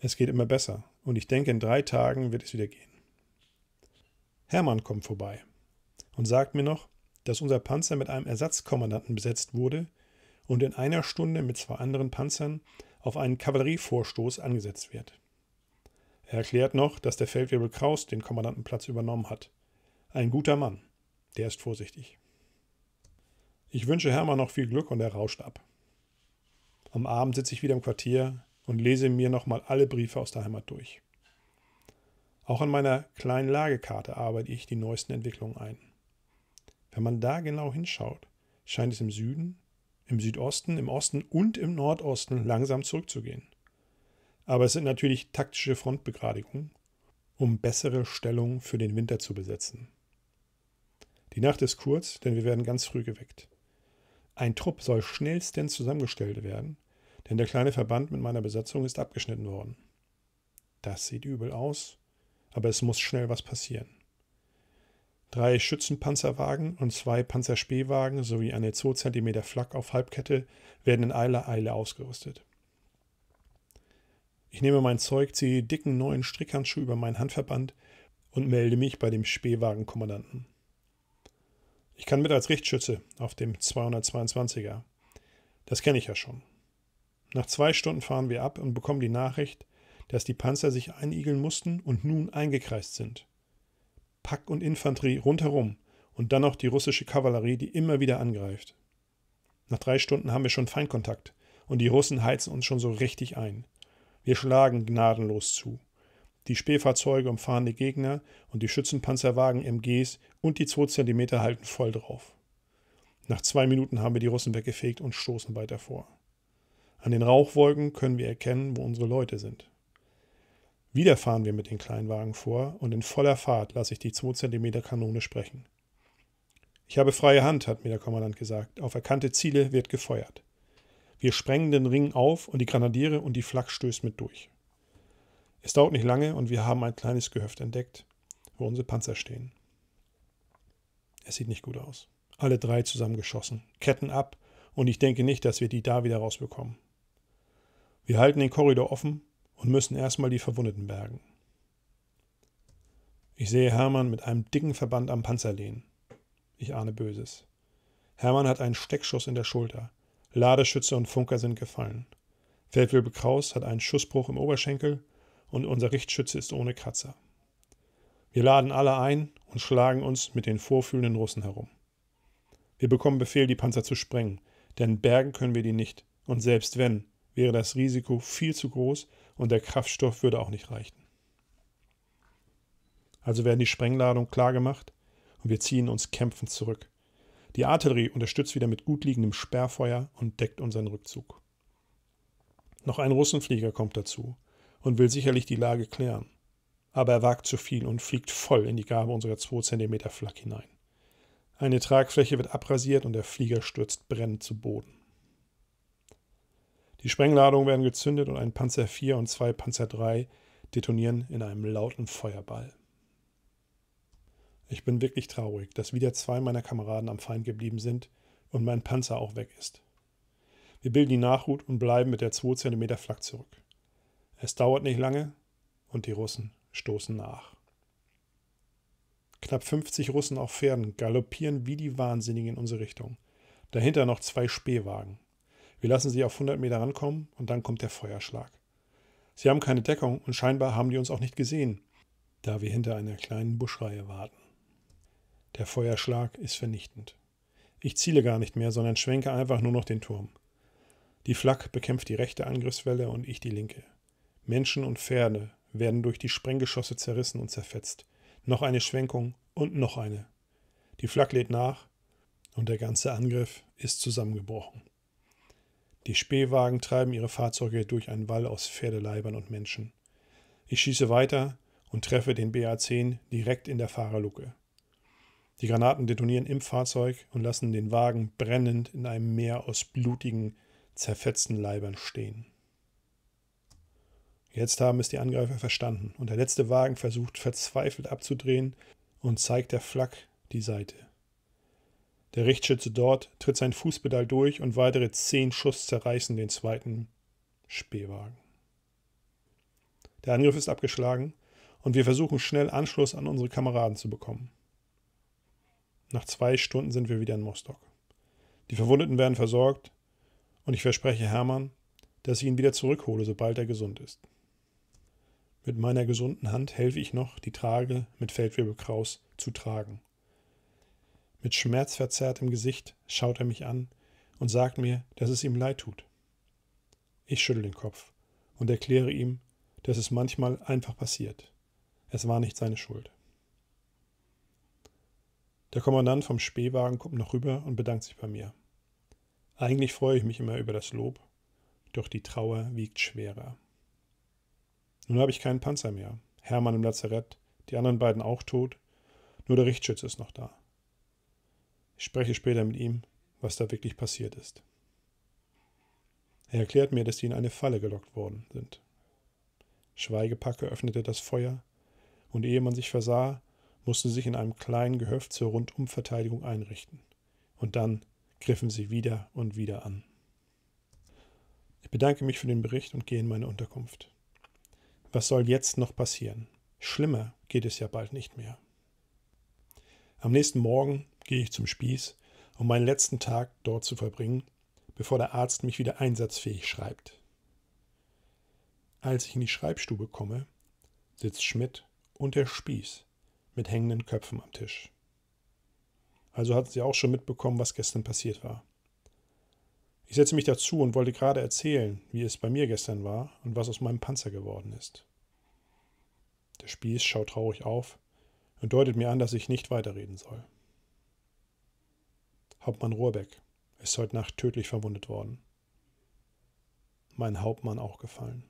Es geht immer besser und ich denke, in drei Tagen wird es wieder gehen. Hermann kommt vorbei und sagt mir noch, dass unser Panzer mit einem Ersatzkommandanten besetzt wurde und in einer Stunde mit zwei anderen Panzern auf einen Kavallerievorstoß angesetzt wird. Er erklärt noch, dass der Feldwebel Kraus den Kommandantenplatz übernommen hat. Ein guter Mann. Der ist vorsichtig. Ich wünsche Hermann noch viel Glück und er rauscht ab. Am Abend sitze ich wieder im Quartier und lese mir nochmal alle Briefe aus der Heimat durch. Auch an meiner kleinen Lagekarte arbeite ich die neuesten Entwicklungen ein. Wenn man da genau hinschaut, scheint es im Süden, im Südosten, im Osten und im Nordosten langsam zurückzugehen. Aber es sind natürlich taktische Frontbegradigungen, um bessere Stellungen für den Winter zu besetzen. Die Nacht ist kurz, denn wir werden ganz früh geweckt. Ein Trupp soll schnellstens zusammengestellt werden, denn der kleine Verband mit meiner Besatzung ist abgeschnitten worden. Das sieht übel aus, aber es muss schnell was passieren. Drei Schützenpanzerwagen und zwei Panzerspähwagen sowie eine 2 cm Flak auf Halbkette werden in eiler Eile ausgerüstet. Ich nehme mein Zeug, ziehe dicken neuen Strickhandschuh über meinen Handverband und melde mich bei dem Spähwagenkommandanten. Ich kann mit als Richtschütze auf dem 222er. Das kenne ich ja schon. Nach zwei Stunden fahren wir ab und bekommen die Nachricht, dass die Panzer sich einigeln mussten und nun eingekreist sind. Pack und Infanterie rundherum und dann noch die russische Kavallerie, die immer wieder angreift. Nach drei Stunden haben wir schon Feinkontakt und die Russen heizen uns schon so richtig ein. Wir schlagen gnadenlos zu. Die Spähfahrzeuge umfahren die Gegner und die Schützenpanzerwagen MGs und die 2 cm halten voll drauf. Nach zwei Minuten haben wir die Russen weggefegt und stoßen weiter vor. An den Rauchwolken können wir erkennen, wo unsere Leute sind. Wieder fahren wir mit den Kleinwagen vor und in voller Fahrt lasse ich die 2 cm Kanone sprechen. Ich habe freie Hand, hat mir der Kommandant gesagt. Auf erkannte Ziele wird gefeuert. Wir sprengen den Ring auf und die Granadiere und die Flak stößt mit durch. Es dauert nicht lange und wir haben ein kleines Gehöft entdeckt, wo unsere Panzer stehen. Es sieht nicht gut aus. Alle drei zusammengeschossen, Ketten ab und ich denke nicht, dass wir die da wieder rausbekommen. Wir halten den Korridor offen und müssen erstmal die Verwundeten bergen. Ich sehe Hermann mit einem dicken Verband am Panzer lehnen. Ich ahne Böses. Hermann hat einen Steckschuss in der Schulter. Ladeschütze und Funker sind gefallen. Feldwebel Kraus hat einen Schussbruch im Oberschenkel und unser Richtschütze ist ohne Kratzer. Wir laden alle ein und schlagen uns mit den vorfühlenden Russen herum. Wir bekommen Befehl, die Panzer zu sprengen, denn bergen können wir die nicht, und selbst wenn, wäre das Risiko viel zu groß und der Kraftstoff würde auch nicht reichen. Also werden die Sprengladungen klargemacht und wir ziehen uns kämpfend zurück. Die Artillerie unterstützt wieder mit gut liegendem Sperrfeuer und deckt unseren Rückzug. Noch ein Russenflieger kommt dazu und will sicherlich die Lage klären. Aber er wagt zu viel und fliegt voll in die Gabe unserer 2 cm Flak hinein. Eine Tragfläche wird abrasiert und der Flieger stürzt brennend zu Boden. Die Sprengladungen werden gezündet und ein Panzer 4 und zwei Panzer 3 detonieren in einem lauten Feuerball. Ich bin wirklich traurig, dass wieder zwei meiner Kameraden am Feind geblieben sind und mein Panzer auch weg ist. Wir bilden die Nachhut und bleiben mit der 2 cm Flak zurück. Es dauert nicht lange und die Russen stoßen nach. Knapp 50 Russen auf Pferden galoppieren wie die Wahnsinnigen in unsere Richtung. Dahinter noch zwei Spähwagen. Wir lassen sie auf 100 Meter rankommen und dann kommt der Feuerschlag. Sie haben keine Deckung und scheinbar haben die uns auch nicht gesehen, da wir hinter einer kleinen Buschreihe warten. Der Feuerschlag ist vernichtend. Ich ziele gar nicht mehr, sondern schwenke einfach nur noch den Turm. Die Flak bekämpft die rechte Angriffswelle und ich die linke. Menschen und Pferde werden durch die Sprenggeschosse zerrissen und zerfetzt. Noch eine Schwenkung und noch eine. Die Flak lädt nach und der ganze Angriff ist zusammengebrochen. Die Spähwagen treiben ihre Fahrzeuge durch einen Wall aus Pferdeleibern und Menschen. Ich schieße weiter und treffe den BA-10 direkt in der Fahrerluke. Die Granaten detonieren im Fahrzeug und lassen den Wagen brennend in einem Meer aus blutigen, zerfetzten Leibern stehen. Jetzt haben es die Angreifer verstanden und der letzte Wagen versucht verzweifelt abzudrehen und zeigt der Flak die Seite. Der Richtschütze dort tritt sein Fußpedal durch und weitere zehn Schuss zerreißen den zweiten Spähwagen. Der Angriff ist abgeschlagen und wir versuchen schnell Anschluss an unsere Kameraden zu bekommen. Nach zwei Stunden sind wir wieder in Mostock. Die Verwundeten werden versorgt und ich verspreche Hermann, dass ich ihn wieder zurückhole, sobald er gesund ist. Mit meiner gesunden Hand helfe ich noch, die Trage mit Feldwebelkraus zu tragen. Mit schmerzverzerrtem Gesicht schaut er mich an und sagt mir, dass es ihm leid tut. Ich schüttel den Kopf und erkläre ihm, dass es manchmal einfach passiert. Es war nicht seine Schuld. Der Kommandant vom Spähwagen kommt noch rüber und bedankt sich bei mir. Eigentlich freue ich mich immer über das Lob, doch die Trauer wiegt schwerer. Nun habe ich keinen Panzer mehr. Hermann im Lazarett, die anderen beiden auch tot. Nur der Richtschütze ist noch da. Ich spreche später mit ihm, was da wirklich passiert ist. Er erklärt mir, dass sie in eine Falle gelockt worden sind. Schweigepacke öffnete das Feuer, und ehe man sich versah, mussten sie sich in einem kleinen Gehöft zur Rundumverteidigung einrichten. Und dann griffen sie wieder und wieder an. Ich bedanke mich für den Bericht und gehe in meine Unterkunft. Was soll jetzt noch passieren? Schlimmer geht es ja bald nicht mehr. Am nächsten Morgen gehe ich zum Spieß, um meinen letzten Tag dort zu verbringen, bevor der Arzt mich wieder einsatzfähig schreibt. Als ich in die Schreibstube komme, sitzt Schmidt und der Spieß mit hängenden Köpfen am Tisch. Also hatten sie auch schon mitbekommen, was gestern passiert war. Ich setze mich dazu und wollte gerade erzählen, wie es bei mir gestern war und was aus meinem Panzer geworden ist. Der Spieß schaut traurig auf und deutet mir an, dass ich nicht weiterreden soll. Hauptmann Rohrbeck ist heute Nacht tödlich verwundet worden. Mein Hauptmann auch gefallen.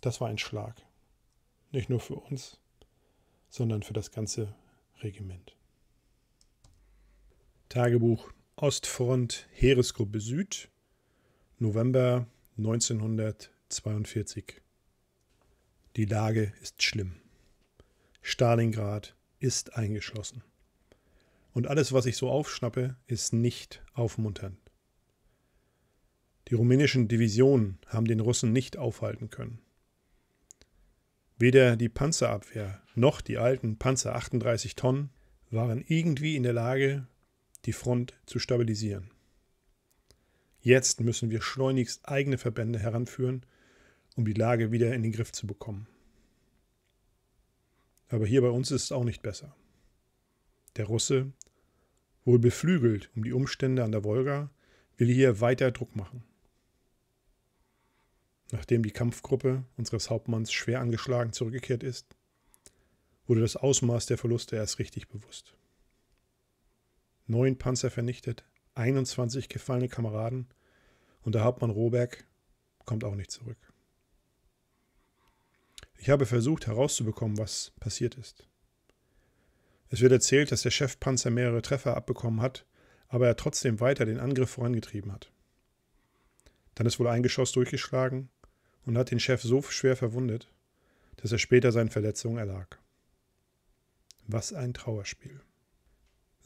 Das war ein Schlag. Nicht nur für uns, sondern für das ganze Regiment. Tagebuch Ostfront Heeresgruppe Süd, November 1942. Die Lage ist schlimm. Stalingrad ist eingeschlossen. Und alles, was ich so aufschnappe, ist nicht aufmunternd. Die rumänischen Divisionen haben den Russen nicht aufhalten können. Weder die Panzerabwehr noch die alten Panzer 38 Tonnen waren irgendwie in der Lage, die Front zu stabilisieren. Jetzt müssen wir schleunigst eigene Verbände heranführen, um die Lage wieder in den Griff zu bekommen. Aber hier bei uns ist es auch nicht besser. Der Russe, wohl beflügelt um die Umstände an der Wolga, will hier weiter Druck machen. Nachdem die Kampfgruppe unseres Hauptmanns schwer angeschlagen zurückgekehrt ist, wurde das Ausmaß der Verluste erst richtig bewusst neun Panzer vernichtet, 21 gefallene Kameraden und der Hauptmann Roberg kommt auch nicht zurück. Ich habe versucht herauszubekommen, was passiert ist. Es wird erzählt, dass der Chefpanzer mehrere Treffer abbekommen hat, aber er trotzdem weiter den Angriff vorangetrieben hat. Dann ist wohl ein Geschoss durchgeschlagen und hat den Chef so schwer verwundet, dass er später seinen Verletzungen erlag. Was ein Trauerspiel.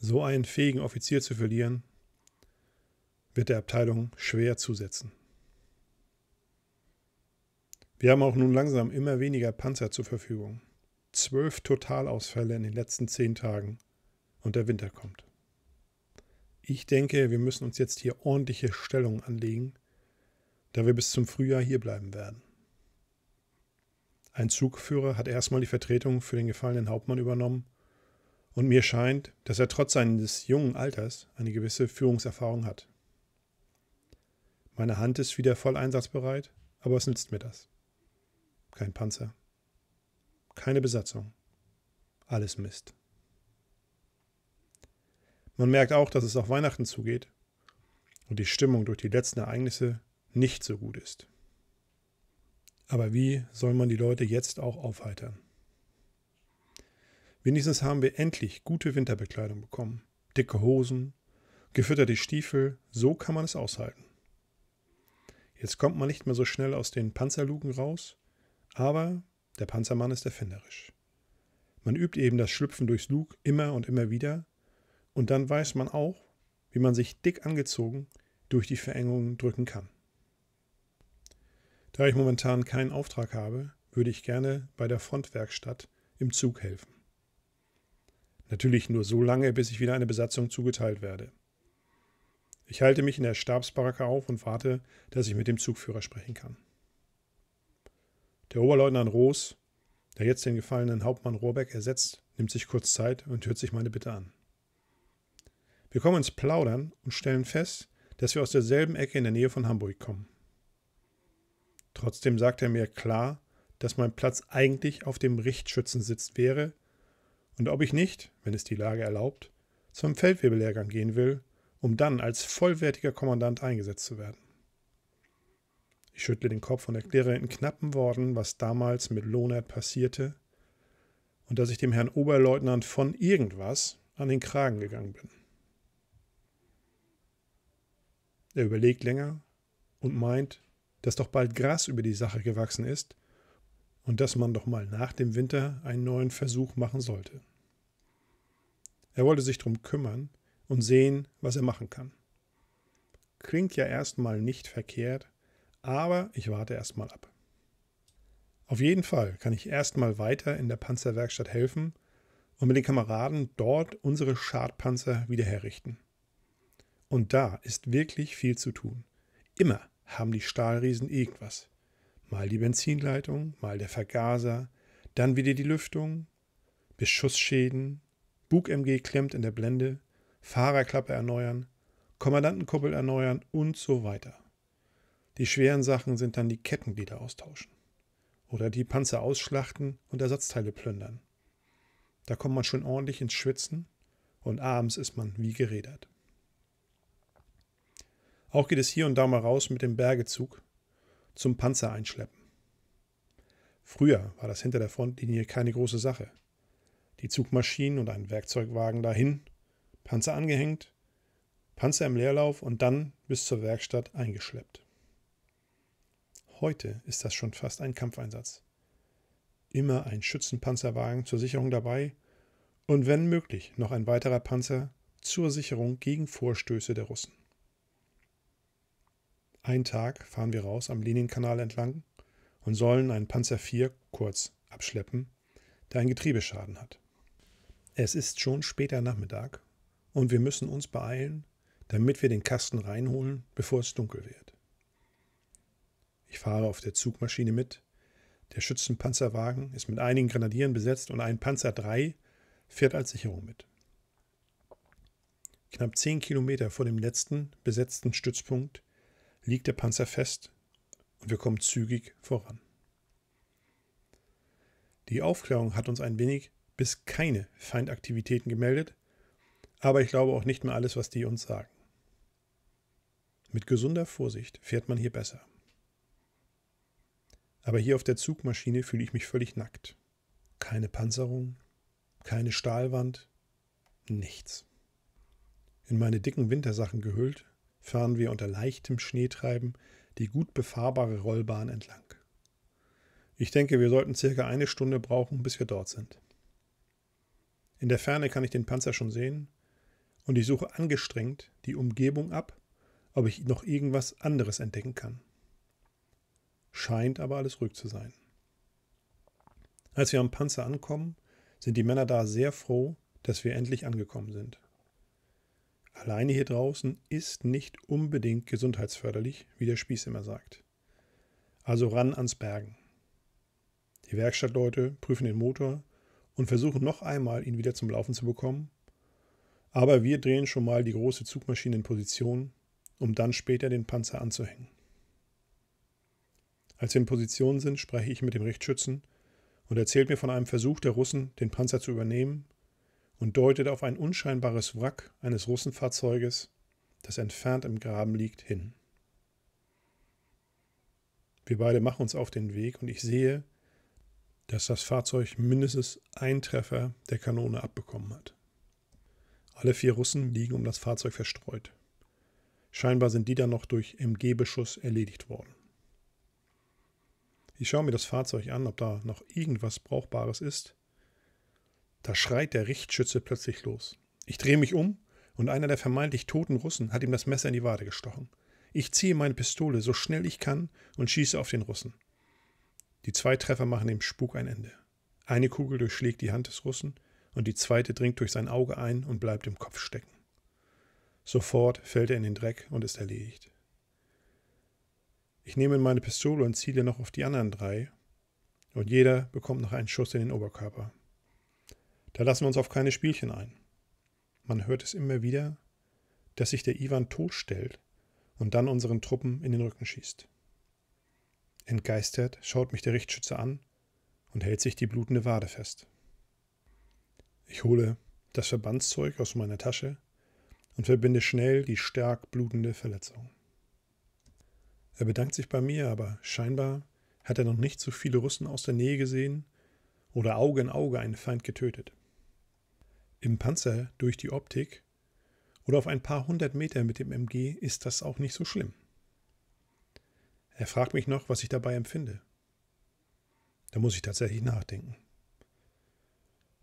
So einen fähigen Offizier zu verlieren, wird der Abteilung schwer zusetzen. Wir haben auch nun langsam immer weniger Panzer zur Verfügung. Zwölf Totalausfälle in den letzten zehn Tagen und der Winter kommt. Ich denke, wir müssen uns jetzt hier ordentliche Stellung anlegen, da wir bis zum Frühjahr hier bleiben werden. Ein Zugführer hat erstmal die Vertretung für den gefallenen Hauptmann übernommen und mir scheint, dass er trotz seines jungen Alters eine gewisse Führungserfahrung hat. Meine Hand ist wieder voll einsatzbereit, aber was nützt mir das? Kein Panzer. Keine Besatzung. Alles Mist. Man merkt auch, dass es auf Weihnachten zugeht und die Stimmung durch die letzten Ereignisse nicht so gut ist. Aber wie soll man die Leute jetzt auch aufheitern? Wenigstens haben wir endlich gute Winterbekleidung bekommen. Dicke Hosen, gefütterte Stiefel, so kann man es aushalten. Jetzt kommt man nicht mehr so schnell aus den Panzerluken raus, aber der Panzermann ist erfinderisch. Man übt eben das Schlüpfen durchs Lug immer und immer wieder, und dann weiß man auch, wie man sich dick angezogen durch die Verengungen drücken kann. Da ich momentan keinen Auftrag habe, würde ich gerne bei der Frontwerkstatt im Zug helfen. Natürlich nur so lange, bis ich wieder eine Besatzung zugeteilt werde. Ich halte mich in der Stabsbaracke auf und warte, dass ich mit dem Zugführer sprechen kann. Der Oberleutnant Roos, der jetzt den gefallenen Hauptmann Rohrbeck ersetzt, nimmt sich kurz Zeit und hört sich meine Bitte an. Wir kommen ins Plaudern und stellen fest, dass wir aus derselben Ecke in der Nähe von Hamburg kommen. Trotzdem sagt er mir klar, dass mein Platz eigentlich auf dem Richtschützensitz wäre, und ob ich nicht, wenn es die Lage erlaubt, zum Feldwebellehrgang gehen will, um dann als vollwertiger Kommandant eingesetzt zu werden. Ich schüttle den Kopf und erkläre in knappen Worten, was damals mit Lonert passierte und dass ich dem Herrn Oberleutnant von irgendwas an den Kragen gegangen bin. Er überlegt länger und meint, dass doch bald Gras über die Sache gewachsen ist und dass man doch mal nach dem Winter einen neuen Versuch machen sollte. Er wollte sich darum kümmern und sehen, was er machen kann. Klingt ja erstmal nicht verkehrt, aber ich warte erstmal ab. Auf jeden Fall kann ich erstmal weiter in der Panzerwerkstatt helfen und mit den Kameraden dort unsere Schadpanzer wieder herrichten. Und da ist wirklich viel zu tun. Immer haben die Stahlriesen irgendwas mal die Benzinleitung, mal der Vergaser, dann wieder die Lüftung, Beschussschäden, Bug-MG klemmt in der Blende, Fahrerklappe erneuern, Kommandantenkuppel erneuern und so weiter. Die schweren Sachen sind dann die Kettenglieder austauschen oder die Panzer ausschlachten und Ersatzteile plündern. Da kommt man schon ordentlich ins Schwitzen und abends ist man wie gerädert. Auch geht es hier und da mal raus mit dem Bergezug, zum Panzer einschleppen. Früher war das hinter der Frontlinie keine große Sache. Die Zugmaschinen und ein Werkzeugwagen dahin, Panzer angehängt, Panzer im Leerlauf und dann bis zur Werkstatt eingeschleppt. Heute ist das schon fast ein Kampfeinsatz. Immer ein Schützenpanzerwagen zur Sicherung dabei und wenn möglich noch ein weiterer Panzer zur Sicherung gegen Vorstöße der Russen einen Tag fahren wir raus am Linienkanal entlang und sollen einen Panzer IV kurz abschleppen, der einen Getriebeschaden hat. Es ist schon später Nachmittag und wir müssen uns beeilen, damit wir den Kasten reinholen, bevor es dunkel wird. Ich fahre auf der Zugmaschine mit. Der Schützenpanzerwagen ist mit einigen Grenadieren besetzt und ein Panzer III fährt als Sicherung mit. Knapp zehn Kilometer vor dem letzten besetzten Stützpunkt liegt der Panzer fest und wir kommen zügig voran. Die Aufklärung hat uns ein wenig bis keine Feindaktivitäten gemeldet, aber ich glaube auch nicht mehr alles, was die uns sagen. Mit gesunder Vorsicht fährt man hier besser. Aber hier auf der Zugmaschine fühle ich mich völlig nackt. Keine Panzerung, keine Stahlwand, nichts. In meine dicken Wintersachen gehüllt fahren wir unter leichtem Schneetreiben die gut befahrbare Rollbahn entlang. Ich denke, wir sollten circa eine Stunde brauchen, bis wir dort sind. In der Ferne kann ich den Panzer schon sehen und ich suche angestrengt die Umgebung ab, ob ich noch irgendwas anderes entdecken kann. Scheint aber alles ruhig zu sein. Als wir am Panzer ankommen, sind die Männer da sehr froh, dass wir endlich angekommen sind alleine hier draußen ist nicht unbedingt gesundheitsförderlich, wie der Spieß immer sagt. Also ran ans Bergen. Die Werkstattleute prüfen den Motor und versuchen noch einmal, ihn wieder zum Laufen zu bekommen. Aber wir drehen schon mal die große Zugmaschine in Position, um dann später den Panzer anzuhängen. Als wir in Position sind, spreche ich mit dem Richtschützen und erzählt mir von einem Versuch der Russen, den Panzer zu übernehmen und deutet auf ein unscheinbares Wrack eines Russenfahrzeuges, das entfernt im Graben liegt, hin. Wir beide machen uns auf den Weg und ich sehe, dass das Fahrzeug mindestens ein Treffer der Kanone abbekommen hat. Alle vier Russen liegen um das Fahrzeug verstreut. Scheinbar sind die dann noch durch MG-Beschuss erledigt worden. Ich schaue mir das Fahrzeug an, ob da noch irgendwas Brauchbares ist, da schreit der Richtschütze plötzlich los. Ich drehe mich um und einer der vermeintlich toten Russen hat ihm das Messer in die Wade gestochen. Ich ziehe meine Pistole so schnell ich kann und schieße auf den Russen. Die zwei Treffer machen dem Spuk ein Ende. Eine Kugel durchschlägt die Hand des Russen und die zweite dringt durch sein Auge ein und bleibt im Kopf stecken. Sofort fällt er in den Dreck und ist erledigt. Ich nehme meine Pistole und ziele noch auf die anderen drei, und jeder bekommt noch einen Schuss in den Oberkörper. Da lassen wir uns auf keine Spielchen ein. Man hört es immer wieder, dass sich der Iwan totstellt und dann unseren Truppen in den Rücken schießt. Entgeistert schaut mich der Richtschütze an und hält sich die blutende Wade fest. Ich hole das Verbandszeug aus meiner Tasche und verbinde schnell die stark blutende Verletzung. Er bedankt sich bei mir, aber scheinbar hat er noch nicht so viele Russen aus der Nähe gesehen oder Auge in Auge einen Feind getötet im Panzer durch die Optik oder auf ein paar hundert Meter mit dem MG ist das auch nicht so schlimm. Er fragt mich noch, was ich dabei empfinde. Da muss ich tatsächlich nachdenken.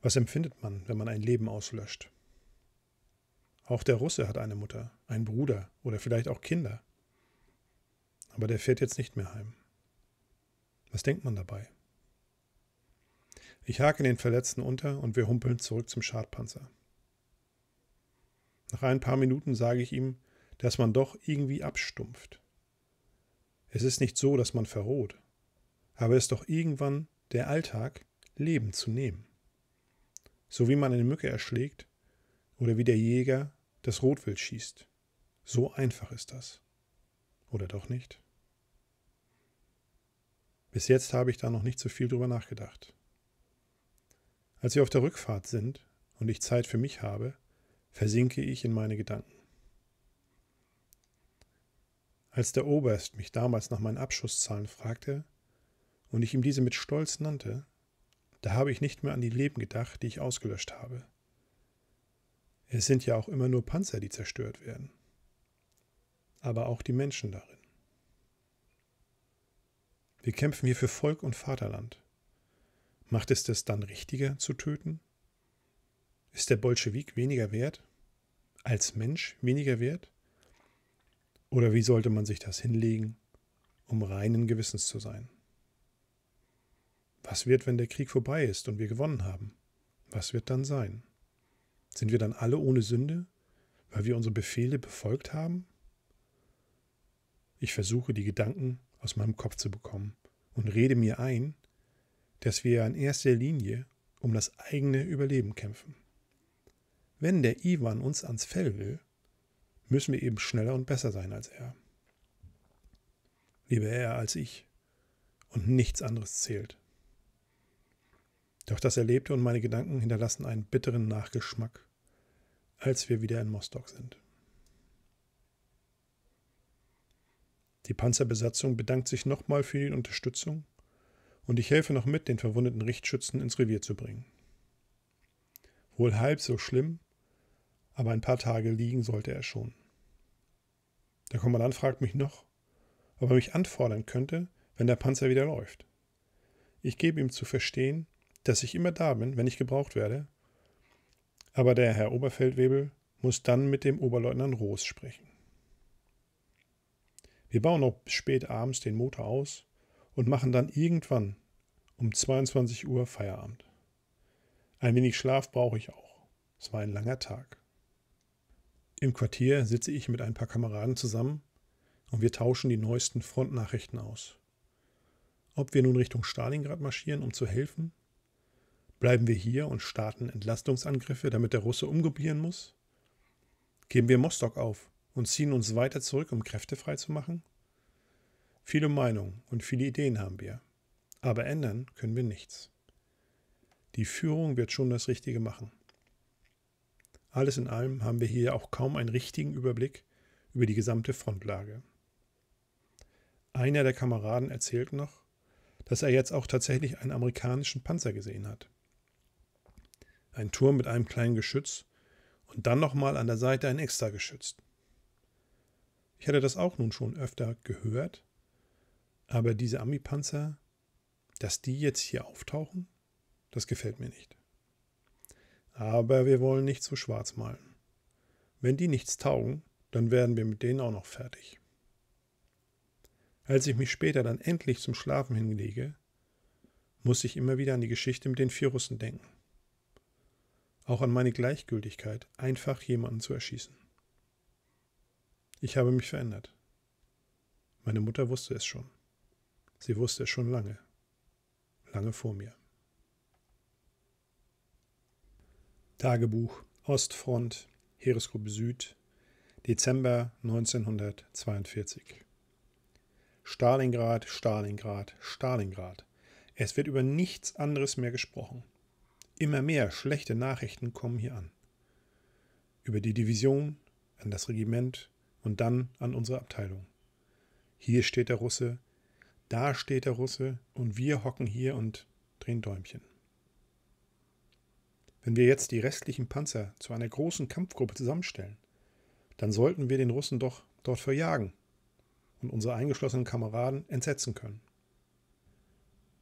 Was empfindet man, wenn man ein Leben auslöscht? Auch der Russe hat eine Mutter, einen Bruder oder vielleicht auch Kinder. Aber der fährt jetzt nicht mehr heim. Was denkt man dabei? Ich hake den Verletzten unter und wir humpeln zurück zum Schadpanzer. Nach ein paar Minuten sage ich ihm, dass man doch irgendwie abstumpft. Es ist nicht so, dass man verroht, aber es ist doch irgendwann der Alltag, Leben zu nehmen. So wie man eine Mücke erschlägt oder wie der Jäger das Rotwild schießt. So einfach ist das. Oder doch nicht? Bis jetzt habe ich da noch nicht so viel drüber nachgedacht. Als wir auf der Rückfahrt sind und ich Zeit für mich habe, versinke ich in meine Gedanken. Als der Oberst mich damals nach meinen Abschusszahlen fragte und ich ihm diese mit Stolz nannte, da habe ich nicht mehr an die Leben gedacht, die ich ausgelöscht habe. Es sind ja auch immer nur Panzer, die zerstört werden, aber auch die Menschen darin. Wir kämpfen hier für Volk und Vaterland. Macht es das dann richtiger zu töten? Ist der Bolschewik weniger wert? Als Mensch weniger wert? Oder wie sollte man sich das hinlegen, um reinen Gewissens zu sein? Was wird, wenn der Krieg vorbei ist und wir gewonnen haben? Was wird dann sein? Sind wir dann alle ohne Sünde, weil wir unsere Befehle befolgt haben? Ich versuche, die Gedanken aus meinem Kopf zu bekommen und rede mir ein, dass wir in erster Linie um das eigene Überleben kämpfen. Wenn der Iwan uns ans Fell will, müssen wir eben schneller und besser sein als er. Lieber er als ich. Und nichts anderes zählt. Doch das Erlebte und meine Gedanken hinterlassen einen bitteren Nachgeschmack, als wir wieder in Mostok sind. Die Panzerbesatzung bedankt sich nochmal für die Unterstützung und ich helfe noch mit, den verwundeten Richtschützen ins Revier zu bringen. Wohl halb so schlimm, aber ein paar Tage liegen sollte er schon. Der Kommandant fragt mich noch, ob er mich anfordern könnte, wenn der Panzer wieder läuft. Ich gebe ihm zu verstehen, dass ich immer da bin, wenn ich gebraucht werde, aber der Herr Oberfeldwebel muss dann mit dem Oberleutnant Roos sprechen. Wir bauen noch spät abends den Motor aus und machen dann irgendwann um 22 Uhr Feierabend. Ein wenig Schlaf brauche ich auch. Es war ein langer Tag. Im Quartier sitze ich mit ein paar Kameraden zusammen und wir tauschen die neuesten Frontnachrichten aus. Ob wir nun Richtung Stalingrad marschieren, um zu helfen? Bleiben wir hier und starten Entlastungsangriffe, damit der Russe umgrupieren muss? Geben wir Mostok auf und ziehen uns weiter zurück, um Kräfte freizumachen? Viele Meinungen und viele Ideen haben wir, aber ändern können wir nichts. Die Führung wird schon das Richtige machen. Alles in allem haben wir hier auch kaum einen richtigen Überblick über die gesamte Frontlage. Einer der Kameraden erzählt noch, dass er jetzt auch tatsächlich einen amerikanischen Panzer gesehen hat. Ein Turm mit einem kleinen Geschütz und dann nochmal an der Seite ein extra Geschütz. Ich hatte das auch nun schon öfter gehört, aber diese Ami-Panzer, dass die jetzt hier auftauchen, das gefällt mir nicht. Aber wir wollen nicht zu schwarz malen. Wenn die nichts taugen, dann werden wir mit denen auch noch fertig. Als ich mich später dann endlich zum Schlafen hinlege, muss ich immer wieder an die Geschichte mit den vier Russen denken. Auch an meine Gleichgültigkeit, einfach jemanden zu erschießen. Ich habe mich verändert. Meine Mutter wusste es schon. Sie wusste es schon lange, lange vor mir. Tagebuch Ostfront, Heeresgruppe Süd, Dezember 1942. Stalingrad, Stalingrad, Stalingrad. Es wird über nichts anderes mehr gesprochen. Immer mehr schlechte Nachrichten kommen hier an. Über die Division, an das Regiment und dann an unsere Abteilung. Hier steht der Russe, da steht der Russe und wir hocken hier und drehen Däumchen. Wenn wir jetzt die restlichen Panzer zu einer großen Kampfgruppe zusammenstellen, dann sollten wir den Russen doch dort verjagen und unsere eingeschlossenen Kameraden entsetzen können.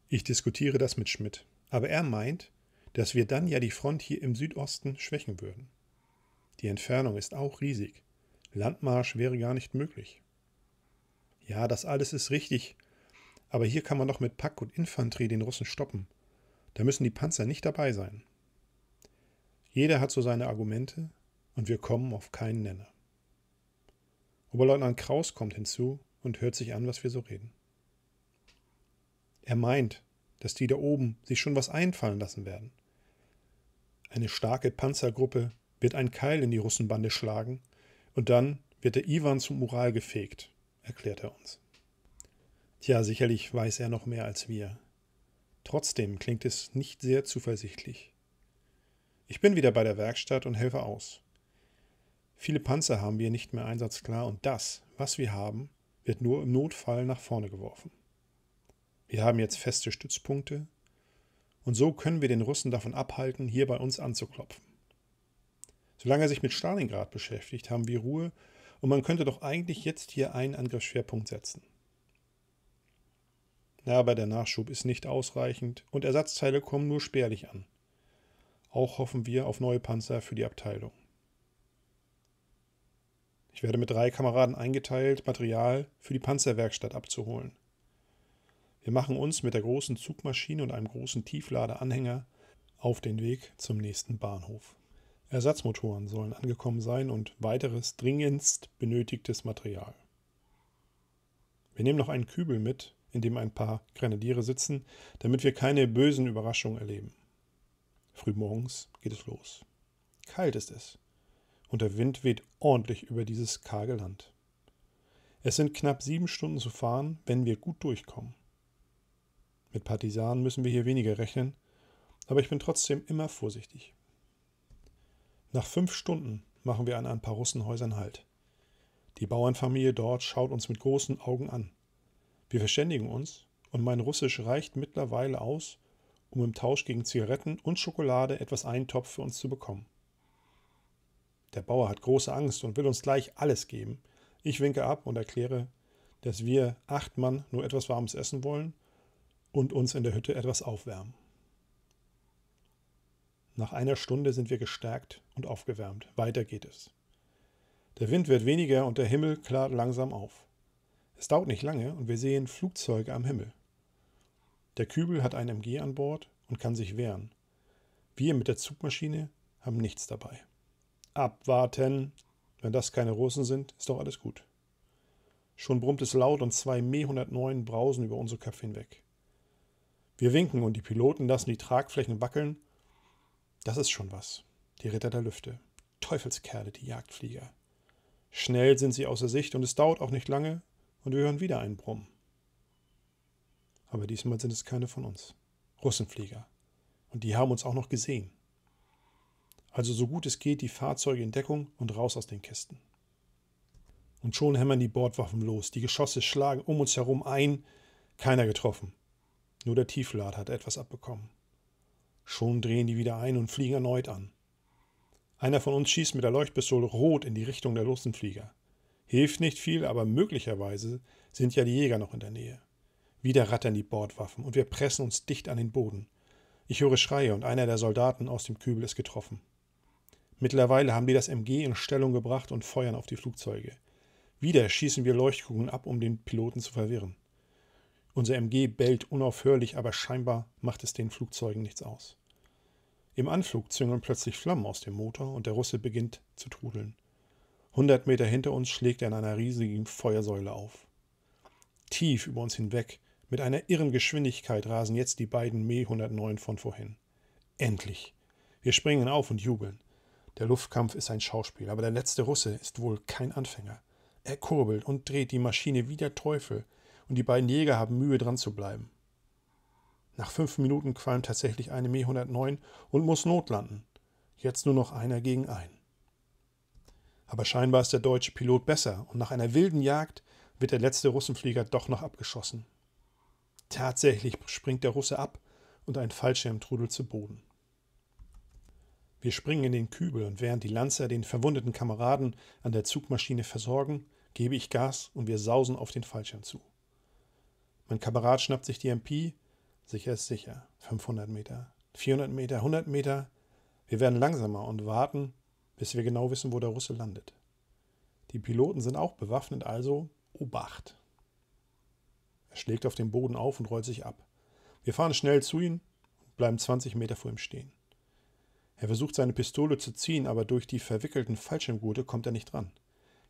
Ich diskutiere das mit Schmidt, aber er meint, dass wir dann ja die Front hier im Südosten schwächen würden. Die Entfernung ist auch riesig. Landmarsch wäre gar nicht möglich. Ja, das alles ist richtig, aber hier kann man doch mit Pack und Infanterie den Russen stoppen. Da müssen die Panzer nicht dabei sein. Jeder hat so seine Argumente und wir kommen auf keinen Nenner. Oberleutnant Kraus kommt hinzu und hört sich an, was wir so reden. Er meint, dass die da oben sich schon was einfallen lassen werden. Eine starke Panzergruppe wird ein Keil in die Russenbande schlagen und dann wird der Iwan zum Ural gefegt, erklärt er uns. Tja, sicherlich weiß er noch mehr als wir. Trotzdem klingt es nicht sehr zuversichtlich. Ich bin wieder bei der Werkstatt und helfe aus. Viele Panzer haben wir nicht mehr einsatzklar und das, was wir haben, wird nur im Notfall nach vorne geworfen. Wir haben jetzt feste Stützpunkte und so können wir den Russen davon abhalten, hier bei uns anzuklopfen. Solange er sich mit Stalingrad beschäftigt, haben wir Ruhe und man könnte doch eigentlich jetzt hier einen Angriffsschwerpunkt setzen aber der Nachschub ist nicht ausreichend und Ersatzteile kommen nur spärlich an. Auch hoffen wir auf neue Panzer für die Abteilung. Ich werde mit drei Kameraden eingeteilt, Material für die Panzerwerkstatt abzuholen. Wir machen uns mit der großen Zugmaschine und einem großen Tiefladeanhänger auf den Weg zum nächsten Bahnhof. Ersatzmotoren sollen angekommen sein und weiteres dringendst benötigtes Material. Wir nehmen noch einen Kübel mit, in dem ein paar Grenadiere sitzen, damit wir keine bösen Überraschungen erleben. Frühmorgens geht es los. Kalt ist es. Und der Wind weht ordentlich über dieses karge Land. Es sind knapp sieben Stunden zu fahren, wenn wir gut durchkommen. Mit Partisanen müssen wir hier weniger rechnen, aber ich bin trotzdem immer vorsichtig. Nach fünf Stunden machen wir an ein paar Russenhäusern Halt. Die Bauernfamilie dort schaut uns mit großen Augen an. Wir verständigen uns und mein Russisch reicht mittlerweile aus, um im Tausch gegen Zigaretten und Schokolade etwas Eintopf für uns zu bekommen. Der Bauer hat große Angst und will uns gleich alles geben. Ich winke ab und erkläre, dass wir acht Mann nur etwas Warmes essen wollen und uns in der Hütte etwas aufwärmen. Nach einer Stunde sind wir gestärkt und aufgewärmt. Weiter geht es. Der Wind wird weniger und der Himmel klart langsam auf. Es dauert nicht lange und wir sehen Flugzeuge am Himmel. Der Kübel hat ein MG an Bord und kann sich wehren. Wir mit der Zugmaschine haben nichts dabei. Abwarten! Wenn das keine Russen sind, ist doch alles gut. Schon brummt es laut und zwei Me-109 brausen über unsere Köpfe hinweg. Wir winken und die Piloten lassen die Tragflächen wackeln. Das ist schon was. Die Ritter der Lüfte. Teufelskerle, die Jagdflieger. Schnell sind sie außer Sicht und es dauert auch nicht lange, und wir hören wieder einen Brummen. Aber diesmal sind es keine von uns. Russenflieger. Und die haben uns auch noch gesehen. Also so gut es geht, die Fahrzeuge in Deckung und raus aus den Kisten. Und schon hämmern die Bordwaffen los. Die Geschosse schlagen um uns herum ein. Keiner getroffen. Nur der Tieflad hat etwas abbekommen. Schon drehen die wieder ein und fliegen erneut an. Einer von uns schießt mit der Leuchtpistole rot in die Richtung der Russenflieger. Hilft nicht viel, aber möglicherweise sind ja die Jäger noch in der Nähe. Wieder rattern die Bordwaffen und wir pressen uns dicht an den Boden. Ich höre Schreie und einer der Soldaten aus dem Kübel ist getroffen. Mittlerweile haben die das MG in Stellung gebracht und feuern auf die Flugzeuge. Wieder schießen wir Leuchtkugeln ab, um den Piloten zu verwirren. Unser MG bellt unaufhörlich, aber scheinbar macht es den Flugzeugen nichts aus. Im Anflug züngeln plötzlich Flammen aus dem Motor und der Russe beginnt zu trudeln. 100 Meter hinter uns schlägt er in einer riesigen Feuersäule auf. Tief über uns hinweg, mit einer irren Geschwindigkeit rasen jetzt die beiden Me 109 von vorhin. Endlich! Wir springen auf und jubeln. Der Luftkampf ist ein Schauspiel, aber der letzte Russe ist wohl kein Anfänger. Er kurbelt und dreht die Maschine wie der Teufel, und die beiden Jäger haben Mühe dran zu bleiben. Nach fünf Minuten qualmt tatsächlich eine Me 109 und muss notlanden. Jetzt nur noch einer gegen einen. Aber scheinbar ist der deutsche Pilot besser und nach einer wilden Jagd wird der letzte Russenflieger doch noch abgeschossen. Tatsächlich springt der Russe ab und ein Fallschirm trudelt zu Boden. Wir springen in den Kübel und während die Lanzer den verwundeten Kameraden an der Zugmaschine versorgen, gebe ich Gas und wir sausen auf den Fallschirm zu. Mein Kamerad schnappt sich die MP, sicher ist sicher, 500 Meter, 400 Meter, 100 Meter. Wir werden langsamer und warten, bis wir genau wissen, wo der Russe landet. Die Piloten sind auch bewaffnet, also Obacht. Er schlägt auf den Boden auf und rollt sich ab. Wir fahren schnell zu ihm und bleiben 20 Meter vor ihm stehen. Er versucht seine Pistole zu ziehen, aber durch die verwickelten Fallschirmgurte kommt er nicht dran.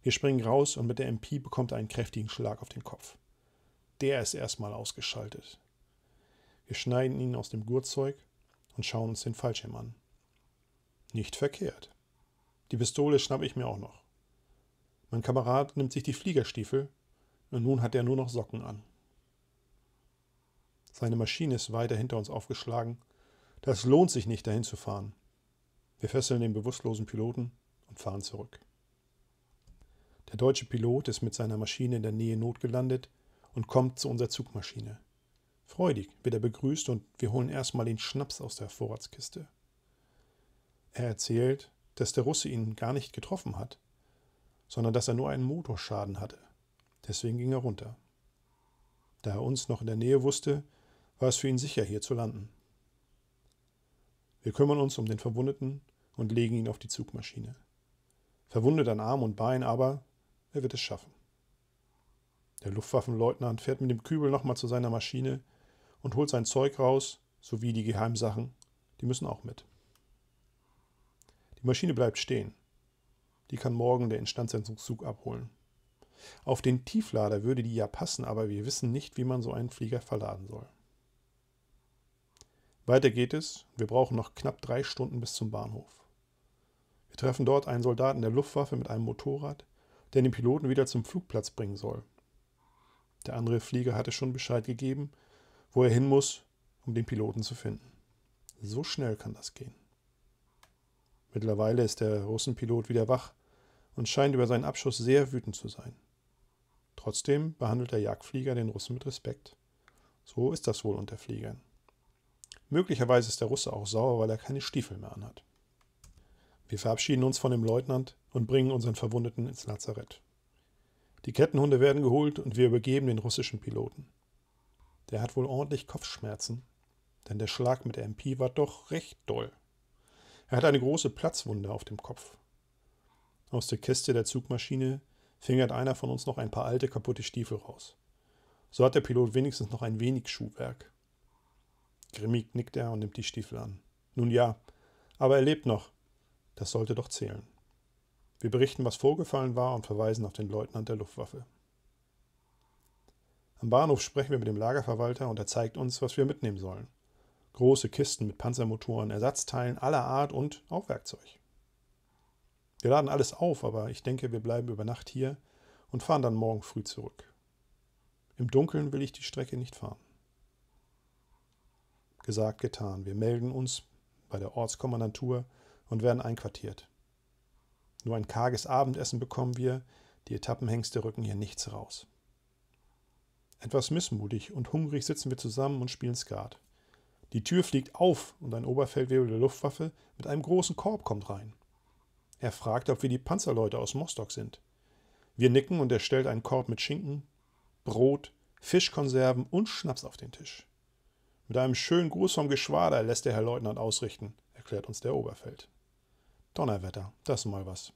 Wir springen raus und mit der MP bekommt er einen kräftigen Schlag auf den Kopf. Der ist erstmal ausgeschaltet. Wir schneiden ihn aus dem Gurtzeug und schauen uns den Fallschirm an. Nicht verkehrt. Die Pistole schnapp ich mir auch noch. Mein Kamerad nimmt sich die Fliegerstiefel und nun hat er nur noch Socken an. Seine Maschine ist weiter hinter uns aufgeschlagen. Das lohnt sich nicht, dahin zu fahren. Wir fesseln den bewusstlosen Piloten und fahren zurück. Der deutsche Pilot ist mit seiner Maschine in der Nähe notgelandet und kommt zu unserer Zugmaschine. Freudig wird er begrüßt und wir holen erstmal den Schnaps aus der Vorratskiste. Er erzählt, dass der Russe ihn gar nicht getroffen hat, sondern dass er nur einen Motorschaden hatte. Deswegen ging er runter. Da er uns noch in der Nähe wusste, war es für ihn sicher, hier zu landen. Wir kümmern uns um den Verwundeten und legen ihn auf die Zugmaschine. Verwundet an Arm und Bein, aber er wird es schaffen. Der Luftwaffenleutnant fährt mit dem Kübel nochmal zu seiner Maschine und holt sein Zeug raus, sowie die Geheimsachen, die müssen auch mit. Die Maschine bleibt stehen. Die kann morgen der Instandsetzungszug abholen. Auf den Tieflader würde die ja passen, aber wir wissen nicht, wie man so einen Flieger verladen soll. Weiter geht es. Wir brauchen noch knapp drei Stunden bis zum Bahnhof. Wir treffen dort einen Soldaten der Luftwaffe mit einem Motorrad, der den Piloten wieder zum Flugplatz bringen soll. Der andere Flieger hatte schon Bescheid gegeben, wo er hin muss, um den Piloten zu finden. So schnell kann das gehen. Mittlerweile ist der Russenpilot wieder wach und scheint über seinen Abschuss sehr wütend zu sein. Trotzdem behandelt der Jagdflieger den Russen mit Respekt. So ist das wohl unter Fliegern. Möglicherweise ist der Russe auch sauer, weil er keine Stiefel mehr anhat. Wir verabschieden uns von dem Leutnant und bringen unseren Verwundeten ins Lazarett. Die Kettenhunde werden geholt und wir übergeben den russischen Piloten. Der hat wohl ordentlich Kopfschmerzen, denn der Schlag mit der MP war doch recht doll. Er hat eine große Platzwunde auf dem Kopf. Aus der Kiste der Zugmaschine fingert einer von uns noch ein paar alte kaputte Stiefel raus. So hat der Pilot wenigstens noch ein wenig Schuhwerk. Grimmig nickt er und nimmt die Stiefel an. Nun ja, aber er lebt noch. Das sollte doch zählen. Wir berichten, was vorgefallen war und verweisen auf den Leutnant der Luftwaffe. Am Bahnhof sprechen wir mit dem Lagerverwalter und er zeigt uns, was wir mitnehmen sollen große Kisten mit Panzermotoren, Ersatzteilen aller Art und auch Werkzeug. Wir laden alles auf, aber ich denke, wir bleiben über Nacht hier und fahren dann morgen früh zurück. Im Dunkeln will ich die Strecke nicht fahren. Gesagt, getan. Wir melden uns bei der Ortskommandantur und werden einquartiert. Nur ein karges Abendessen bekommen wir, die Etappenhengste rücken hier nichts raus. Etwas missmutig und hungrig sitzen wir zusammen und spielen Skat. Die Tür fliegt auf und ein Oberfeldwebel der Luftwaffe mit einem großen Korb kommt rein. Er fragt, ob wir die Panzerleute aus Mostock sind. Wir nicken und er stellt einen Korb mit Schinken, Brot, Fischkonserven und Schnaps auf den Tisch. Mit einem schönen Gruß vom Geschwader lässt der Herr Leutnant ausrichten, erklärt uns der Oberfeld. Donnerwetter, das ist mal was.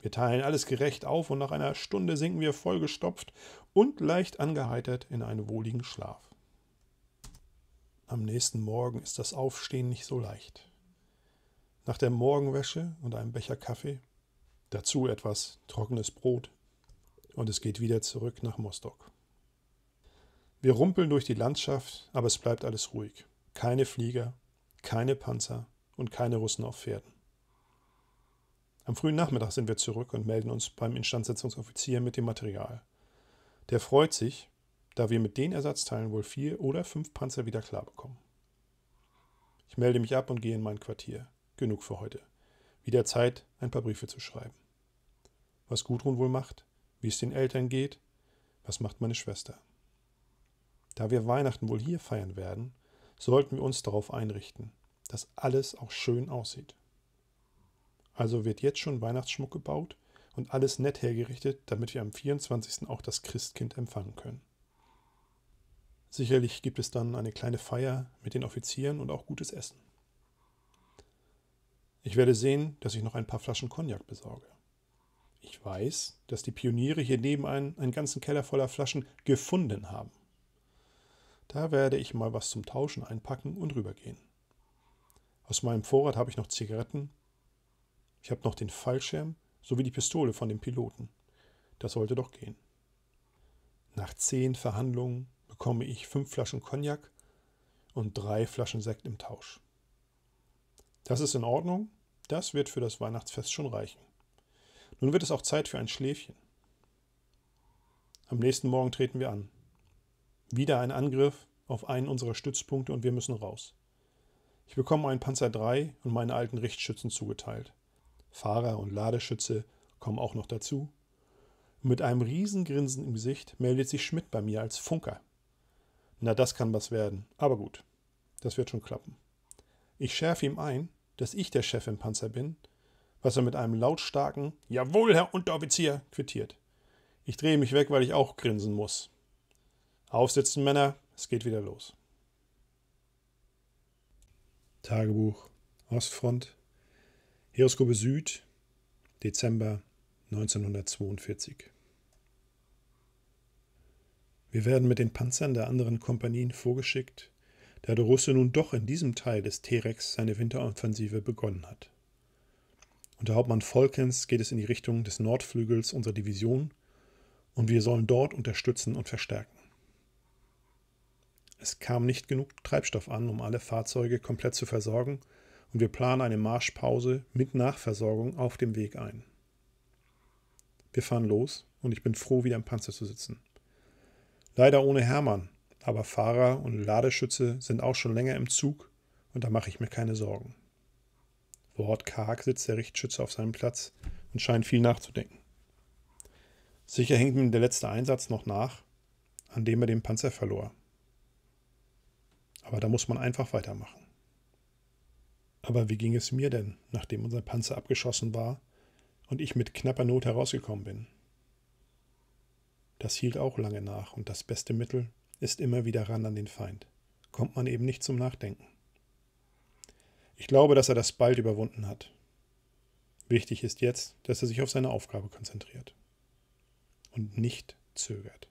Wir teilen alles gerecht auf und nach einer Stunde sinken wir vollgestopft und leicht angeheitert in einen wohligen Schlaf. Am nächsten Morgen ist das Aufstehen nicht so leicht. Nach der Morgenwäsche und einem Becher Kaffee, dazu etwas trockenes Brot und es geht wieder zurück nach Mostok. Wir rumpeln durch die Landschaft, aber es bleibt alles ruhig. Keine Flieger, keine Panzer und keine Russen auf Pferden. Am frühen Nachmittag sind wir zurück und melden uns beim Instandsetzungsoffizier mit dem Material. Der freut sich, da wir mit den Ersatzteilen wohl vier oder fünf Panzer wieder klar bekommen. Ich melde mich ab und gehe in mein Quartier. Genug für heute. Wieder Zeit, ein paar Briefe zu schreiben. Was Gudrun wohl macht, wie es den Eltern geht, was macht meine Schwester. Da wir Weihnachten wohl hier feiern werden, sollten wir uns darauf einrichten, dass alles auch schön aussieht. Also wird jetzt schon Weihnachtsschmuck gebaut und alles nett hergerichtet, damit wir am 24. auch das Christkind empfangen können. Sicherlich gibt es dann eine kleine Feier mit den Offizieren und auch gutes Essen. Ich werde sehen, dass ich noch ein paar Flaschen Cognac besorge. Ich weiß, dass die Pioniere hier nebenan einen ganzen Keller voller Flaschen gefunden haben. Da werde ich mal was zum Tauschen einpacken und rübergehen. Aus meinem Vorrat habe ich noch Zigaretten. Ich habe noch den Fallschirm sowie die Pistole von dem Piloten. Das sollte doch gehen. Nach zehn Verhandlungen bekomme ich fünf Flaschen Cognac und drei Flaschen Sekt im Tausch. Das ist in Ordnung, das wird für das Weihnachtsfest schon reichen. Nun wird es auch Zeit für ein Schläfchen. Am nächsten Morgen treten wir an. Wieder ein Angriff auf einen unserer Stützpunkte und wir müssen raus. Ich bekomme einen Panzer 3 und meine alten Richtschützen zugeteilt. Fahrer und Ladeschütze kommen auch noch dazu. Und mit einem Riesengrinsen im Gesicht meldet sich Schmidt bei mir als Funker. Na, das kann was werden. Aber gut, das wird schon klappen. Ich schärfe ihm ein, dass ich der Chef im Panzer bin, was er mit einem lautstarken Jawohl, Herr Unteroffizier quittiert. Ich drehe mich weg, weil ich auch grinsen muss. Aufsitzen, Männer, es geht wieder los. Tagebuch Ostfront Heroskope Süd Dezember 1942 wir werden mit den Panzern der anderen Kompanien vorgeschickt, da der Russe nun doch in diesem Teil des T-Rex seine Winteroffensive begonnen hat. Unter Hauptmann Volkens geht es in die Richtung des Nordflügels unserer Division und wir sollen dort unterstützen und verstärken. Es kam nicht genug Treibstoff an, um alle Fahrzeuge komplett zu versorgen, und wir planen eine Marschpause mit Nachversorgung auf dem Weg ein. Wir fahren los und ich bin froh, wieder im Panzer zu sitzen. Leider ohne Hermann, aber Fahrer und Ladeschütze sind auch schon länger im Zug und da mache ich mir keine Sorgen. Wortkarg sitzt der Richtschütze auf seinem Platz und scheint viel nachzudenken. Sicher hängt ihm der letzte Einsatz noch nach, an dem er den Panzer verlor. Aber da muss man einfach weitermachen. Aber wie ging es mir denn, nachdem unser Panzer abgeschossen war und ich mit knapper Not herausgekommen bin? Das hielt auch lange nach, und das beste Mittel ist immer wieder ran an den Feind. Kommt man eben nicht zum Nachdenken. Ich glaube, dass er das bald überwunden hat. Wichtig ist jetzt, dass er sich auf seine Aufgabe konzentriert und nicht zögert.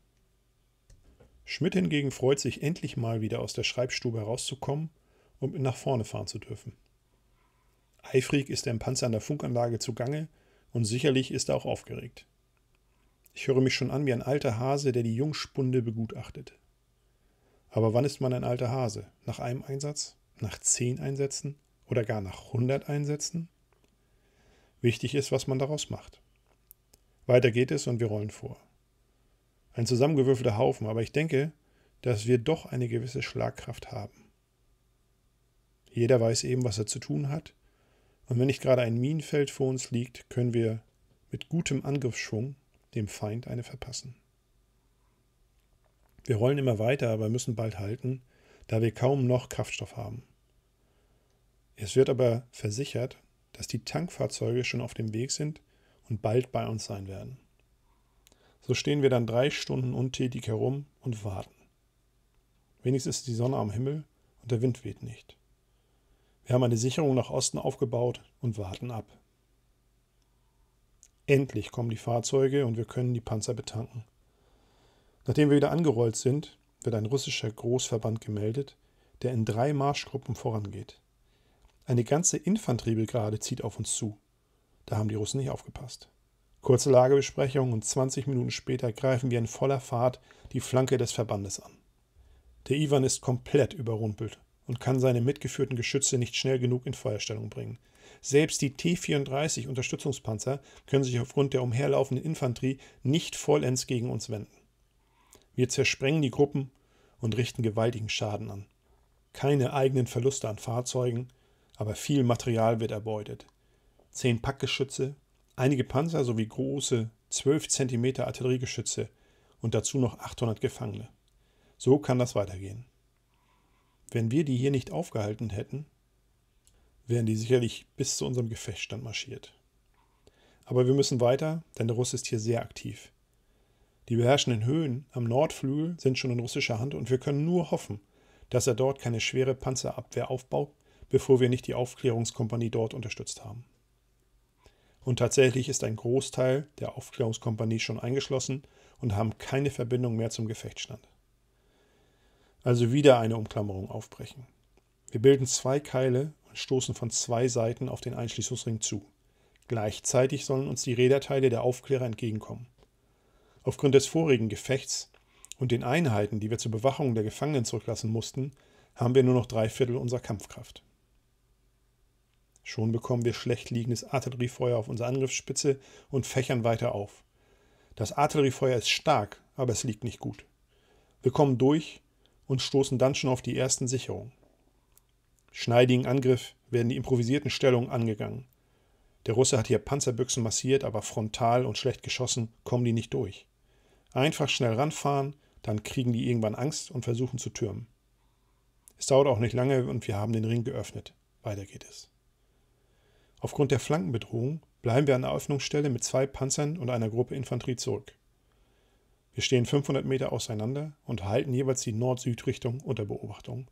Schmidt hingegen freut sich endlich mal wieder aus der Schreibstube herauszukommen und mit nach vorne fahren zu dürfen. Eifrig ist er im Panzer an der Funkanlage zugange und sicherlich ist er auch aufgeregt. Ich höre mich schon an wie ein alter Hase, der die Jungspunde begutachtet. Aber wann ist man ein alter Hase? Nach einem Einsatz? Nach zehn Einsätzen? Oder gar nach hundert Einsätzen? Wichtig ist, was man daraus macht. Weiter geht es und wir rollen vor. Ein zusammengewürfelter Haufen, aber ich denke, dass wir doch eine gewisse Schlagkraft haben. Jeder weiß eben, was er zu tun hat, und wenn nicht gerade ein Minenfeld vor uns liegt, können wir mit gutem Angriffsschwung dem Feind eine verpassen. Wir rollen immer weiter, aber müssen bald halten, da wir kaum noch Kraftstoff haben. Es wird aber versichert, dass die Tankfahrzeuge schon auf dem Weg sind und bald bei uns sein werden. So stehen wir dann drei Stunden untätig herum und warten. Wenigstens ist die Sonne am Himmel und der Wind weht nicht. Wir haben eine Sicherung nach Osten aufgebaut und warten ab. Endlich kommen die Fahrzeuge und wir können die Panzer betanken. Nachdem wir wieder angerollt sind, wird ein russischer Großverband gemeldet, der in drei Marschgruppen vorangeht. Eine ganze Infanteriebrigade zieht auf uns zu. Da haben die Russen nicht aufgepasst. Kurze Lagebesprechung und 20 Minuten später greifen wir in voller Fahrt die Flanke des Verbandes an. Der Iwan ist komplett überrumpelt und kann seine mitgeführten Geschütze nicht schnell genug in Feuerstellung bringen. Selbst die T-34 Unterstützungspanzer können sich aufgrund der umherlaufenden Infanterie nicht vollends gegen uns wenden. Wir zersprengen die Gruppen und richten gewaltigen Schaden an. Keine eigenen Verluste an Fahrzeugen, aber viel Material wird erbeutet. Zehn Packgeschütze, einige Panzer sowie große 12 cm Artilleriegeschütze und dazu noch 800 Gefangene. So kann das weitergehen. Wenn wir die hier nicht aufgehalten hätten, wären die sicherlich bis zu unserem Gefechtsstand marschiert. Aber wir müssen weiter, denn der Russ ist hier sehr aktiv. Die beherrschenden Höhen am Nordflügel sind schon in russischer Hand und wir können nur hoffen, dass er dort keine schwere Panzerabwehr aufbaut, bevor wir nicht die Aufklärungskompanie dort unterstützt haben. Und tatsächlich ist ein Großteil der Aufklärungskompanie schon eingeschlossen und haben keine Verbindung mehr zum Gefechtsstand. Also wieder eine Umklammerung aufbrechen. Wir bilden zwei Keile stoßen von zwei Seiten auf den Einschließungsring zu. Gleichzeitig sollen uns die Räderteile der Aufklärer entgegenkommen. Aufgrund des vorigen Gefechts und den Einheiten, die wir zur Bewachung der Gefangenen zurücklassen mussten, haben wir nur noch drei Viertel unserer Kampfkraft. Schon bekommen wir schlecht liegendes Artilleriefeuer auf unsere Angriffsspitze und fächern weiter auf. Das Artilleriefeuer ist stark, aber es liegt nicht gut. Wir kommen durch und stoßen dann schon auf die ersten Sicherungen schneidigen Angriff werden die improvisierten Stellungen angegangen. Der Russe hat hier Panzerbüchsen massiert, aber frontal und schlecht geschossen kommen die nicht durch. Einfach schnell ranfahren, dann kriegen die irgendwann Angst und versuchen zu türmen. Es dauert auch nicht lange und wir haben den Ring geöffnet. Weiter geht es. Aufgrund der Flankenbedrohung bleiben wir an der Öffnungsstelle mit zwei Panzern und einer Gruppe Infanterie zurück. Wir stehen 500 Meter auseinander und halten jeweils die Nord-Süd-Richtung unter Beobachtung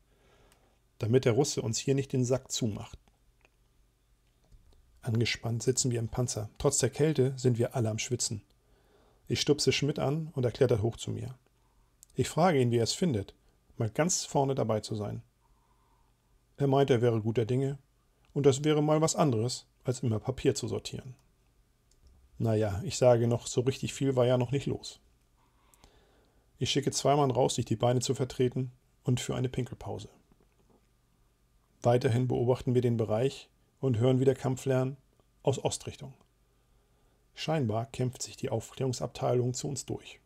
damit der Russe uns hier nicht den Sack zumacht. Angespannt sitzen wir im Panzer. Trotz der Kälte sind wir alle am Schwitzen. Ich stupse Schmidt an und er klettert hoch zu mir. Ich frage ihn, wie er es findet, mal ganz vorne dabei zu sein. Er meint, er wäre guter Dinge und das wäre mal was anderes, als immer Papier zu sortieren. Naja, ich sage noch, so richtig viel war ja noch nicht los. Ich schicke zwei Mann raus, sich die Beine zu vertreten und für eine Pinkelpause. Weiterhin beobachten wir den Bereich und hören wieder Kampflärm aus Ostrichtung. Scheinbar kämpft sich die Aufklärungsabteilung zu uns durch.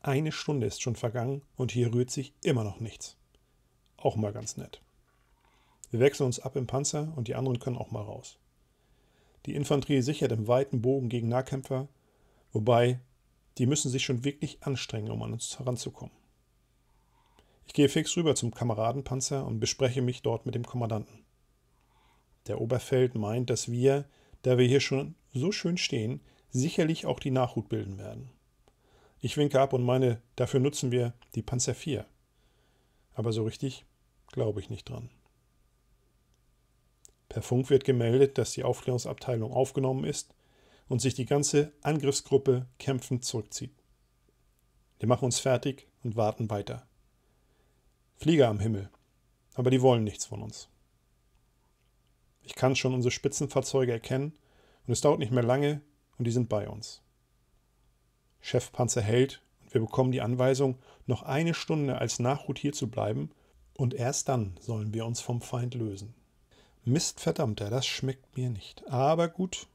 Eine Stunde ist schon vergangen und hier rührt sich immer noch nichts. Auch mal ganz nett. Wir wechseln uns ab im Panzer und die anderen können auch mal raus. Die Infanterie sichert im weiten Bogen gegen Nahkämpfer, wobei die müssen sich schon wirklich anstrengen, um an uns heranzukommen. Ich gehe fix rüber zum Kameradenpanzer und bespreche mich dort mit dem Kommandanten. Der Oberfeld meint, dass wir, da wir hier schon so schön stehen, sicherlich auch die Nachhut bilden werden. Ich winke ab und meine, dafür nutzen wir die Panzer 4. Aber so richtig glaube ich nicht dran. Per Funk wird gemeldet, dass die Aufklärungsabteilung aufgenommen ist und sich die ganze Angriffsgruppe kämpfend zurückzieht. Wir machen uns fertig und warten weiter. Flieger am Himmel. Aber die wollen nichts von uns. Ich kann schon unsere Spitzenfahrzeuge erkennen und es dauert nicht mehr lange und die sind bei uns. Chefpanzer hält und wir bekommen die Anweisung, noch eine Stunde als Nachhut hier zu bleiben und erst dann sollen wir uns vom Feind lösen. Mistverdammter, das schmeckt mir nicht. Aber gut,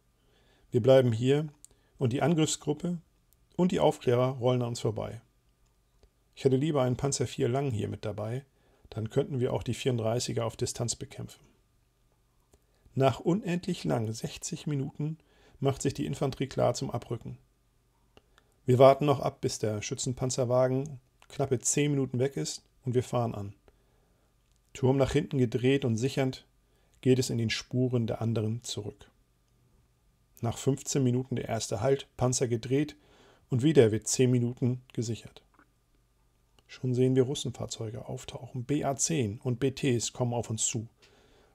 wir bleiben hier und die Angriffsgruppe und die Aufklärer rollen an uns vorbei. Ich hätte lieber einen Panzer IV Lang hier mit dabei, dann könnten wir auch die 34er auf Distanz bekämpfen. Nach unendlich lang 60 Minuten macht sich die Infanterie klar zum Abrücken. Wir warten noch ab, bis der Schützenpanzerwagen knappe 10 Minuten weg ist und wir fahren an. Turm nach hinten gedreht und sichernd geht es in den Spuren der anderen zurück. Nach 15 Minuten der erste Halt, Panzer gedreht und wieder wird 10 Minuten gesichert. Schon sehen wir Russenfahrzeuge auftauchen. BA-10 und BTs kommen auf uns zu.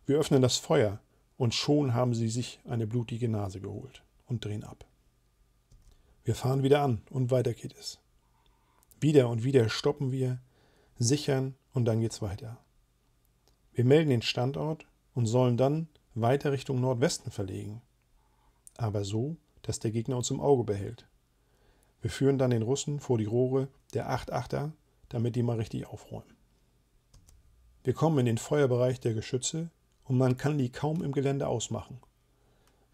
Wir öffnen das Feuer und schon haben sie sich eine blutige Nase geholt und drehen ab. Wir fahren wieder an und weiter geht es. Wieder und wieder stoppen wir, sichern und dann geht's weiter. Wir melden den Standort und sollen dann weiter Richtung Nordwesten verlegen. Aber so, dass der Gegner uns im Auge behält. Wir führen dann den Russen vor die Rohre der 8-8er damit die mal richtig aufräumen. Wir kommen in den Feuerbereich der Geschütze und man kann die kaum im Gelände ausmachen.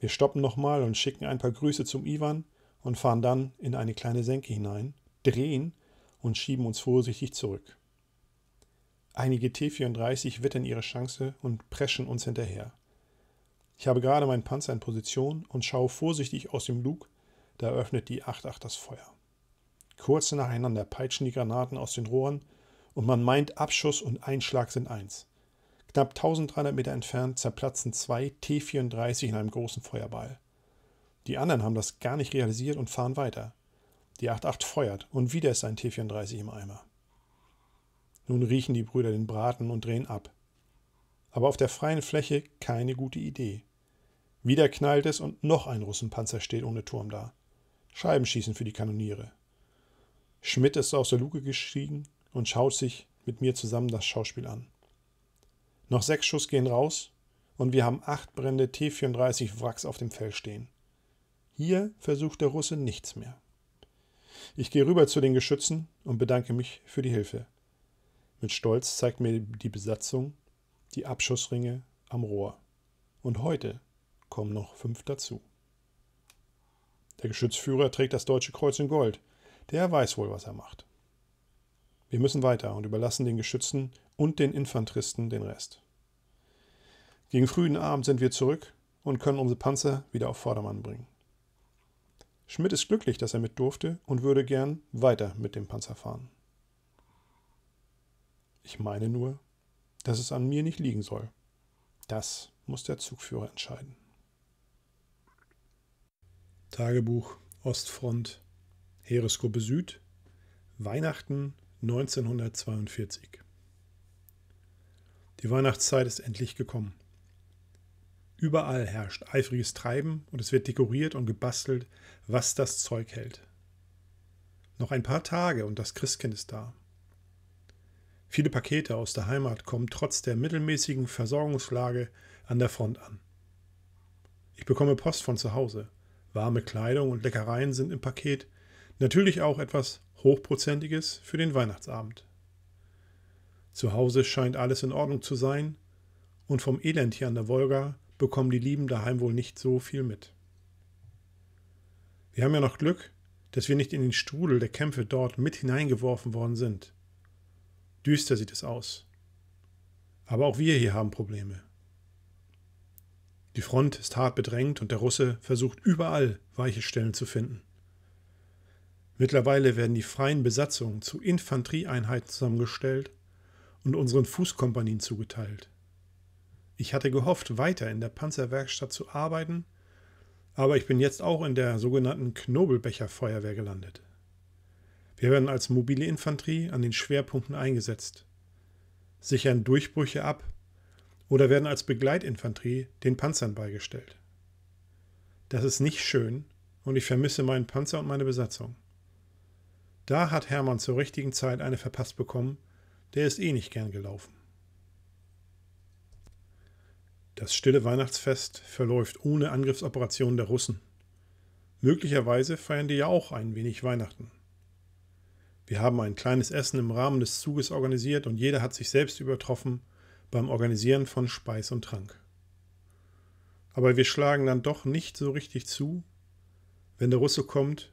Wir stoppen nochmal und schicken ein paar Grüße zum Iwan und fahren dann in eine kleine Senke hinein, drehen und schieben uns vorsichtig zurück. Einige T-34 wittern ihre Chance und preschen uns hinterher. Ich habe gerade meinen Panzer in Position und schaue vorsichtig aus dem Lug, da öffnet die 8.8 das Feuer. Kurz nacheinander peitschen die Granaten aus den Rohren und man meint, Abschuss und Einschlag sind eins. Knapp 1300 Meter entfernt zerplatzen zwei T-34 in einem großen Feuerball. Die anderen haben das gar nicht realisiert und fahren weiter. Die 8.8 feuert und wieder ist ein T-34 im Eimer. Nun riechen die Brüder den Braten und drehen ab. Aber auf der freien Fläche keine gute Idee. Wieder knallt es und noch ein Russenpanzer steht ohne Turm da. Scheibenschießen für die Kanoniere. Schmidt ist aus der Luke gestiegen und schaut sich mit mir zusammen das Schauspiel an. Noch sechs Schuss gehen raus und wir haben acht brennende T-34 Wracks auf dem Feld stehen. Hier versucht der Russe nichts mehr. Ich gehe rüber zu den Geschützen und bedanke mich für die Hilfe. Mit Stolz zeigt mir die Besatzung die Abschussringe am Rohr. Und heute kommen noch fünf dazu. Der Geschützführer trägt das Deutsche Kreuz in Gold der weiß wohl, was er macht. Wir müssen weiter und überlassen den Geschützen und den Infanteristen den Rest. Gegen frühen Abend sind wir zurück und können unsere Panzer wieder auf Vordermann bringen. Schmidt ist glücklich, dass er mit durfte und würde gern weiter mit dem Panzer fahren. Ich meine nur, dass es an mir nicht liegen soll. Das muss der Zugführer entscheiden. Tagebuch Ostfront Heeresgruppe Süd, Weihnachten 1942. Die Weihnachtszeit ist endlich gekommen. Überall herrscht eifriges Treiben und es wird dekoriert und gebastelt, was das Zeug hält. Noch ein paar Tage und das Christkind ist da. Viele Pakete aus der Heimat kommen trotz der mittelmäßigen Versorgungslage an der Front an. Ich bekomme Post von zu Hause. Warme Kleidung und Leckereien sind im Paket, Natürlich auch etwas Hochprozentiges für den Weihnachtsabend. Zu Hause scheint alles in Ordnung zu sein und vom Elend hier an der Wolga bekommen die Lieben daheim wohl nicht so viel mit. Wir haben ja noch Glück, dass wir nicht in den Strudel der Kämpfe dort mit hineingeworfen worden sind. Düster sieht es aus. Aber auch wir hier haben Probleme. Die Front ist hart bedrängt und der Russe versucht überall weiche Stellen zu finden. Mittlerweile werden die freien Besatzungen zu Infanterieeinheiten zusammengestellt und unseren Fußkompanien zugeteilt. Ich hatte gehofft, weiter in der Panzerwerkstatt zu arbeiten, aber ich bin jetzt auch in der sogenannten Knobelbecher Feuerwehr gelandet. Wir werden als mobile Infanterie an den Schwerpunkten eingesetzt, sichern Durchbrüche ab oder werden als Begleitinfanterie den Panzern beigestellt. Das ist nicht schön und ich vermisse meinen Panzer und meine Besatzung. Da hat Hermann zur richtigen Zeit eine verpasst bekommen, der ist eh nicht gern gelaufen. Das stille Weihnachtsfest verläuft ohne Angriffsoperation der Russen. Möglicherweise feiern die ja auch ein wenig Weihnachten. Wir haben ein kleines Essen im Rahmen des Zuges organisiert und jeder hat sich selbst übertroffen beim Organisieren von Speis und Trank. Aber wir schlagen dann doch nicht so richtig zu, wenn der Russe kommt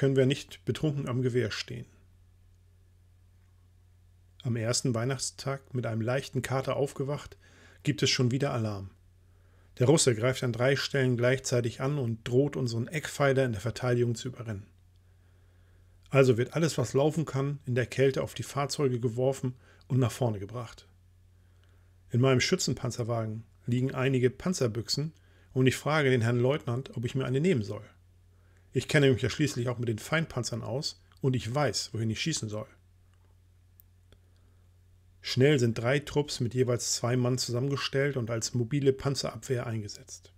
können wir nicht betrunken am Gewehr stehen. Am ersten Weihnachtstag, mit einem leichten Kater aufgewacht, gibt es schon wieder Alarm. Der Russe greift an drei Stellen gleichzeitig an und droht unseren Eckpfeiler in der Verteidigung zu überrennen. Also wird alles, was laufen kann, in der Kälte auf die Fahrzeuge geworfen und nach vorne gebracht. In meinem Schützenpanzerwagen liegen einige Panzerbüchsen und ich frage den Herrn Leutnant, ob ich mir eine nehmen soll. Ich kenne mich ja schließlich auch mit den Feindpanzern aus und ich weiß, wohin ich schießen soll. Schnell sind drei Trupps mit jeweils zwei Mann zusammengestellt und als mobile Panzerabwehr eingesetzt.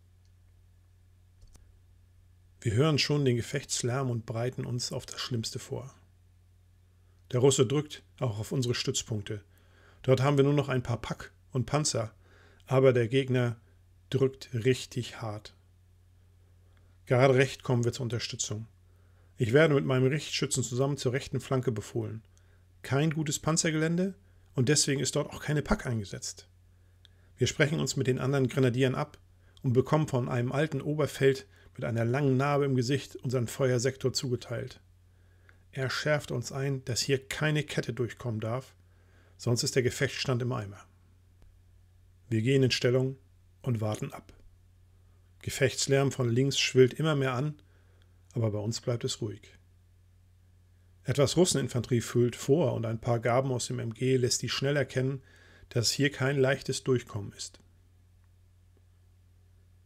Wir hören schon den Gefechtslärm und breiten uns auf das Schlimmste vor. Der Russe drückt auch auf unsere Stützpunkte. Dort haben wir nur noch ein paar Pack und Panzer, aber der Gegner drückt richtig hart. Gerade recht kommen wir zur Unterstützung. Ich werde mit meinem Richtschützen zusammen zur rechten Flanke befohlen. Kein gutes Panzergelände und deswegen ist dort auch keine Pack eingesetzt. Wir sprechen uns mit den anderen Grenadieren ab und bekommen von einem alten Oberfeld mit einer langen Narbe im Gesicht unseren Feuersektor zugeteilt. Er schärft uns ein, dass hier keine Kette durchkommen darf, sonst ist der Gefechtsstand im Eimer. Wir gehen in Stellung und warten ab. Gefechtslärm von links schwillt immer mehr an, aber bei uns bleibt es ruhig. Etwas Russeninfanterie füllt vor und ein paar Gaben aus dem MG lässt die schnell erkennen, dass hier kein leichtes Durchkommen ist.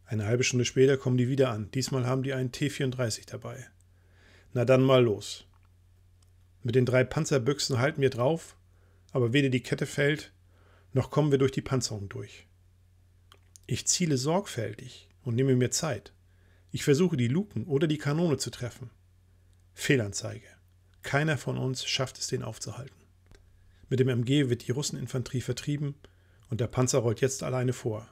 Eine halbe Stunde später kommen die wieder an. Diesmal haben die einen T-34 dabei. Na dann mal los. Mit den drei Panzerbüchsen halten wir drauf, aber weder die Kette fällt, noch kommen wir durch die Panzerung durch. Ich ziele sorgfältig, und nehme mir Zeit. Ich versuche die Luken oder die Kanone zu treffen. Fehlanzeige. Keiner von uns schafft es, den aufzuhalten. Mit dem MG wird die Russeninfanterie vertrieben und der Panzer rollt jetzt alleine vor.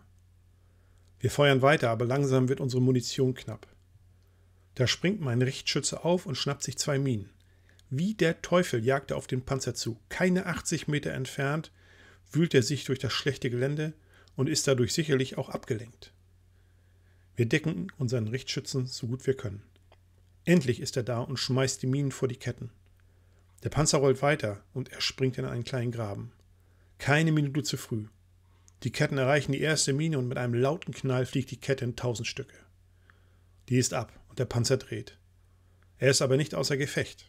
Wir feuern weiter, aber langsam wird unsere Munition knapp. Da springt mein Richtschütze auf und schnappt sich zwei Minen. Wie der Teufel jagt er auf den Panzer zu. Keine 80 Meter entfernt wühlt er sich durch das schlechte Gelände und ist dadurch sicherlich auch abgelenkt. Wir decken unseren Richtschützen so gut wir können. Endlich ist er da und schmeißt die Minen vor die Ketten. Der Panzer rollt weiter und er springt in einen kleinen Graben. Keine Minute zu früh. Die Ketten erreichen die erste Mine und mit einem lauten Knall fliegt die Kette in tausend Stücke. Die ist ab und der Panzer dreht. Er ist aber nicht außer Gefecht.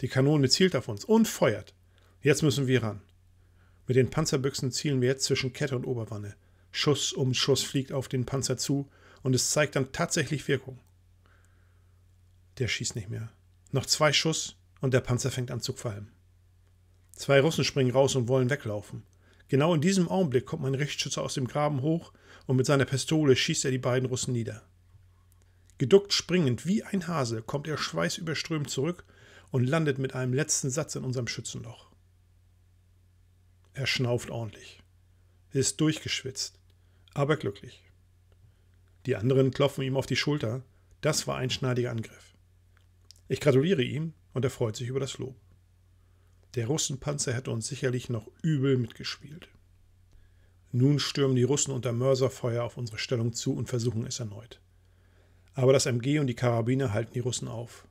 Die Kanone zielt auf uns und feuert. Jetzt müssen wir ran. Mit den Panzerbüchsen zielen wir jetzt zwischen Kette und Oberwanne. Schuss um Schuss fliegt auf den Panzer zu und es zeigt dann tatsächlich Wirkung. Der schießt nicht mehr. Noch zwei Schuss und der Panzer fängt an zu qualmen. Zwei Russen springen raus und wollen weglaufen. Genau in diesem Augenblick kommt mein Richtschütze aus dem Graben hoch und mit seiner Pistole schießt er die beiden Russen nieder. Geduckt springend wie ein Hase kommt er schweißüberströmt zurück und landet mit einem letzten Satz in unserem Schützenloch. Er schnauft ordentlich. Er ist durchgeschwitzt, aber glücklich. Die anderen klopfen ihm auf die Schulter. Das war ein schneidiger Angriff. Ich gratuliere ihm und er freut sich über das Lob. Der Russenpanzer hätte uns sicherlich noch übel mitgespielt. Nun stürmen die Russen unter Mörserfeuer auf unsere Stellung zu und versuchen es erneut. Aber das MG und die Karabiner halten die Russen auf.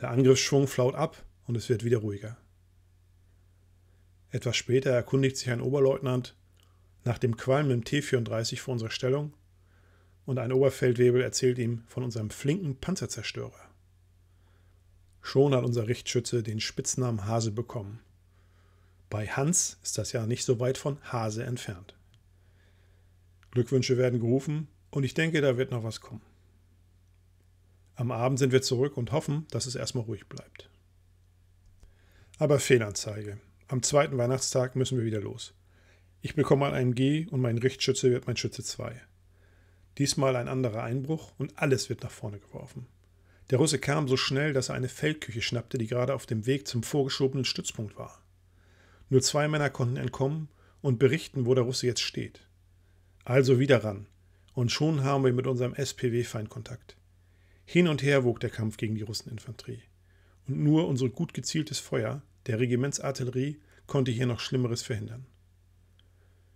Der Angriffsschwung flaut ab und es wird wieder ruhiger. Etwas später erkundigt sich ein Oberleutnant nach dem Qualm im T-34 vor unserer Stellung und ein Oberfeldwebel erzählt ihm von unserem flinken Panzerzerstörer. Schon hat unser Richtschütze den Spitznamen Hase bekommen. Bei Hans ist das ja nicht so weit von Hase entfernt. Glückwünsche werden gerufen und ich denke, da wird noch was kommen. Am Abend sind wir zurück und hoffen, dass es erstmal ruhig bleibt. Aber Fehlanzeige. Am zweiten Weihnachtstag müssen wir wieder los. Ich bekomme an einem G und mein Richtschütze wird mein Schütze 2. Diesmal ein anderer Einbruch und alles wird nach vorne geworfen. Der Russe kam so schnell, dass er eine Feldküche schnappte, die gerade auf dem Weg zum vorgeschobenen Stützpunkt war. Nur zwei Männer konnten entkommen und berichten, wo der Russe jetzt steht. Also wieder ran. Und schon haben wir mit unserem SPW Feindkontakt. Hin und her wog der Kampf gegen die Russeninfanterie. Und nur unser gut gezieltes Feuer, der Regimentsartillerie, konnte hier noch Schlimmeres verhindern.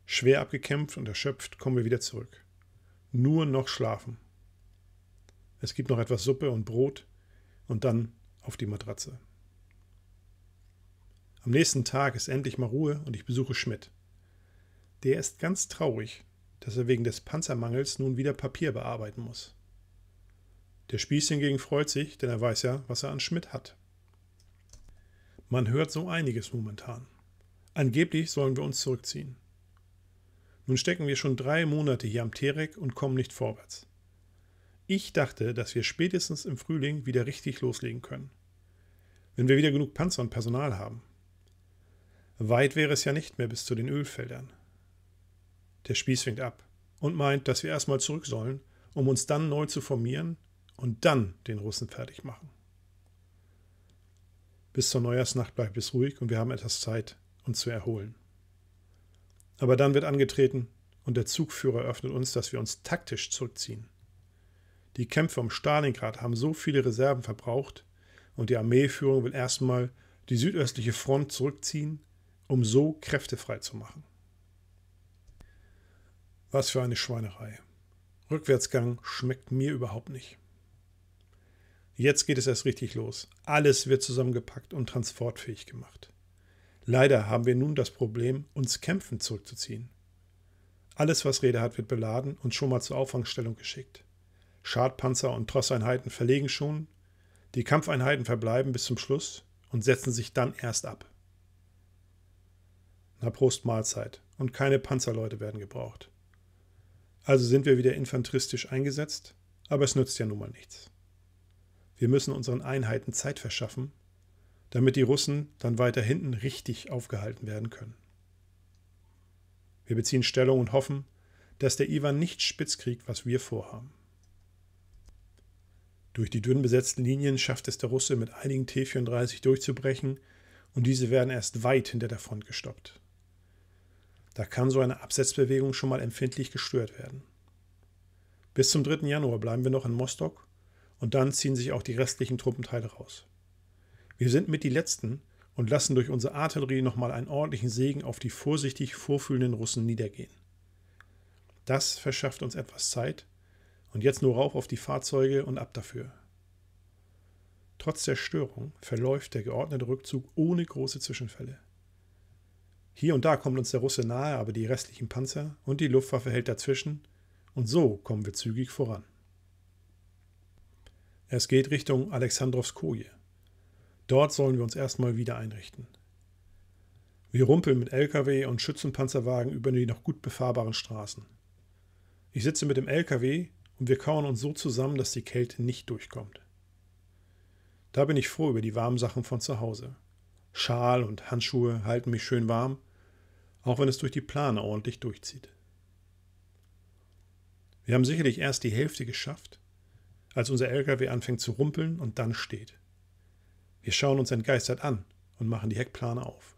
Schwer abgekämpft und erschöpft kommen wir wieder zurück nur noch schlafen. Es gibt noch etwas Suppe und Brot und dann auf die Matratze. Am nächsten Tag ist endlich mal Ruhe und ich besuche Schmidt. Der ist ganz traurig, dass er wegen des Panzermangels nun wieder Papier bearbeiten muss. Der Spieß hingegen freut sich, denn er weiß ja, was er an Schmidt hat. Man hört so einiges momentan. Angeblich sollen wir uns zurückziehen. Nun stecken wir schon drei Monate hier am Terek und kommen nicht vorwärts. Ich dachte, dass wir spätestens im Frühling wieder richtig loslegen können. Wenn wir wieder genug Panzer und Personal haben. Weit wäre es ja nicht mehr bis zu den Ölfeldern. Der Spieß fängt ab und meint, dass wir erstmal zurück sollen, um uns dann neu zu formieren und dann den Russen fertig machen. Bis zur Neujahrsnacht bleibt es ruhig und wir haben etwas Zeit, uns zu erholen. Aber dann wird angetreten und der Zugführer öffnet uns, dass wir uns taktisch zurückziehen. Die Kämpfe um Stalingrad haben so viele Reserven verbraucht und die Armeeführung will erstmal die südöstliche Front zurückziehen, um so Kräfte freizumachen. Was für eine Schweinerei. Rückwärtsgang schmeckt mir überhaupt nicht. Jetzt geht es erst richtig los. Alles wird zusammengepackt und transportfähig gemacht. Leider haben wir nun das Problem, uns kämpfend zurückzuziehen. Alles, was Rede hat, wird beladen und schon mal zur Auffangstellung geschickt. Schadpanzer und Trosseinheiten verlegen schon, die Kampfeinheiten verbleiben bis zum Schluss und setzen sich dann erst ab. Na Prost Mahlzeit und keine Panzerleute werden gebraucht. Also sind wir wieder infanteristisch eingesetzt, aber es nützt ja nun mal nichts. Wir müssen unseren Einheiten Zeit verschaffen, damit die Russen dann weiter hinten richtig aufgehalten werden können. Wir beziehen Stellung und hoffen, dass der Iwan nicht spitz kriegt, was wir vorhaben. Durch die dünn besetzten Linien schafft es der Russe mit einigen T-34 durchzubrechen und diese werden erst weit hinter der Front gestoppt. Da kann so eine Absetzbewegung schon mal empfindlich gestört werden. Bis zum 3. Januar bleiben wir noch in Mostok und dann ziehen sich auch die restlichen Truppenteile raus. Wir sind mit die Letzten und lassen durch unsere Artillerie nochmal einen ordentlichen Segen auf die vorsichtig vorfühlenden Russen niedergehen. Das verschafft uns etwas Zeit und jetzt nur rauf auf die Fahrzeuge und ab dafür. Trotz der Störung verläuft der geordnete Rückzug ohne große Zwischenfälle. Hier und da kommt uns der Russe nahe, aber die restlichen Panzer und die Luftwaffe hält dazwischen und so kommen wir zügig voran. Es geht Richtung Alexandrowskoje. Dort sollen wir uns erstmal wieder einrichten. Wir rumpeln mit LKW und Schützenpanzerwagen über die noch gut befahrbaren Straßen. Ich sitze mit dem LKW und wir kauern uns so zusammen, dass die Kälte nicht durchkommt. Da bin ich froh über die warmen Sachen von zu Hause. Schal und Handschuhe halten mich schön warm, auch wenn es durch die Plane ordentlich durchzieht. Wir haben sicherlich erst die Hälfte geschafft, als unser LKW anfängt zu rumpeln und dann steht. Wir schauen uns entgeistert an und machen die Heckplane auf.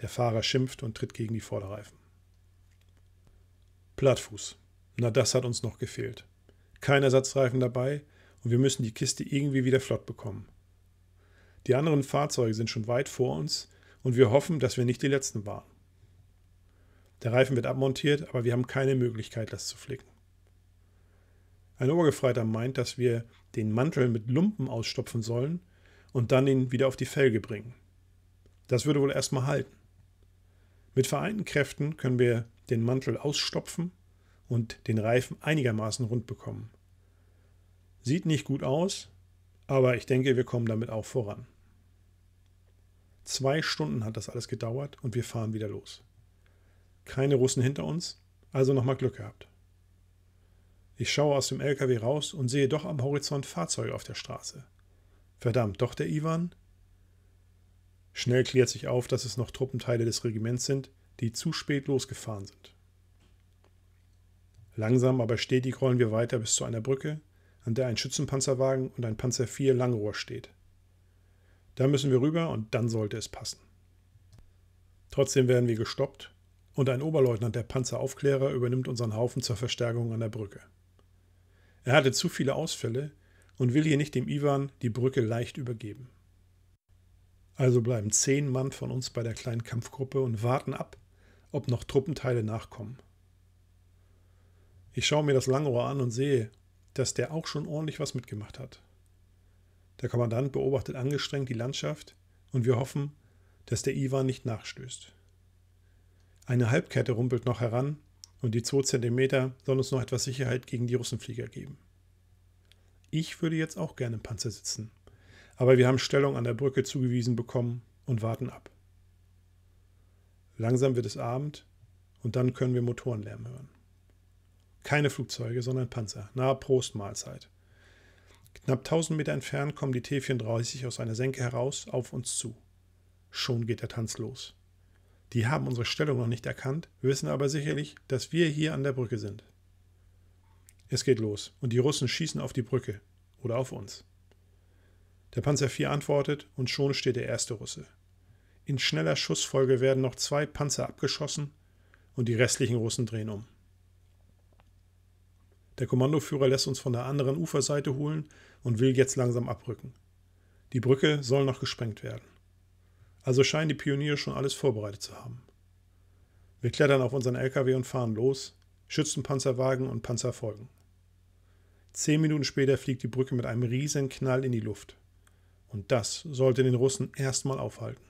Der Fahrer schimpft und tritt gegen die Vorderreifen. Plattfuß. Na, das hat uns noch gefehlt. Kein Ersatzreifen dabei und wir müssen die Kiste irgendwie wieder flott bekommen. Die anderen Fahrzeuge sind schon weit vor uns und wir hoffen, dass wir nicht die letzten waren. Der Reifen wird abmontiert, aber wir haben keine Möglichkeit, das zu flicken. Ein Obergefreiter meint, dass wir den Mantel mit Lumpen ausstopfen sollen und dann ihn wieder auf die Felge bringen. Das würde wohl erstmal halten. Mit vereinten Kräften können wir den Mantel ausstopfen und den Reifen einigermaßen rund bekommen. Sieht nicht gut aus, aber ich denke, wir kommen damit auch voran. Zwei Stunden hat das alles gedauert und wir fahren wieder los. Keine Russen hinter uns, also nochmal Glück gehabt. Ich schaue aus dem LKW raus und sehe doch am Horizont Fahrzeuge auf der Straße. Verdammt, doch der Iwan? Schnell klärt sich auf, dass es noch Truppenteile des Regiments sind, die zu spät losgefahren sind. Langsam aber stetig rollen wir weiter bis zu einer Brücke, an der ein Schützenpanzerwagen und ein Panzer IV Langrohr steht. Da müssen wir rüber und dann sollte es passen. Trotzdem werden wir gestoppt und ein Oberleutnant der Panzeraufklärer übernimmt unseren Haufen zur Verstärkung an der Brücke. Er hatte zu viele Ausfälle, und will hier nicht dem Iwan die Brücke leicht übergeben. Also bleiben zehn Mann von uns bei der kleinen Kampfgruppe und warten ab, ob noch Truppenteile nachkommen. Ich schaue mir das Langrohr an und sehe, dass der auch schon ordentlich was mitgemacht hat. Der Kommandant beobachtet angestrengt die Landschaft und wir hoffen, dass der Iwan nicht nachstößt. Eine Halbkette rumpelt noch heran und die 2 cm sollen uns noch etwas Sicherheit gegen die Russenflieger geben. Ich würde jetzt auch gerne im Panzer sitzen. Aber wir haben Stellung an der Brücke zugewiesen bekommen und warten ab. Langsam wird es Abend und dann können wir Motorenlärm hören. Keine Flugzeuge, sondern Panzer. Na, Prost, Mahlzeit. Knapp 1000 Meter entfernt kommen die T-34 aus einer Senke heraus auf uns zu. Schon geht der Tanz los. Die haben unsere Stellung noch nicht erkannt, wissen aber sicherlich, dass wir hier an der Brücke sind. Es geht los und die Russen schießen auf die Brücke oder auf uns. Der Panzer IV antwortet und schon steht der erste Russe. In schneller Schussfolge werden noch zwei Panzer abgeschossen und die restlichen Russen drehen um. Der Kommandoführer lässt uns von der anderen Uferseite holen und will jetzt langsam abrücken. Die Brücke soll noch gesprengt werden. Also scheinen die Pioniere schon alles vorbereitet zu haben. Wir klettern auf unseren LKW und fahren los, Schützenpanzerwagen und Panzer folgen. Zehn Minuten später fliegt die Brücke mit einem riesen Knall in die Luft. Und das sollte den Russen erstmal aufhalten.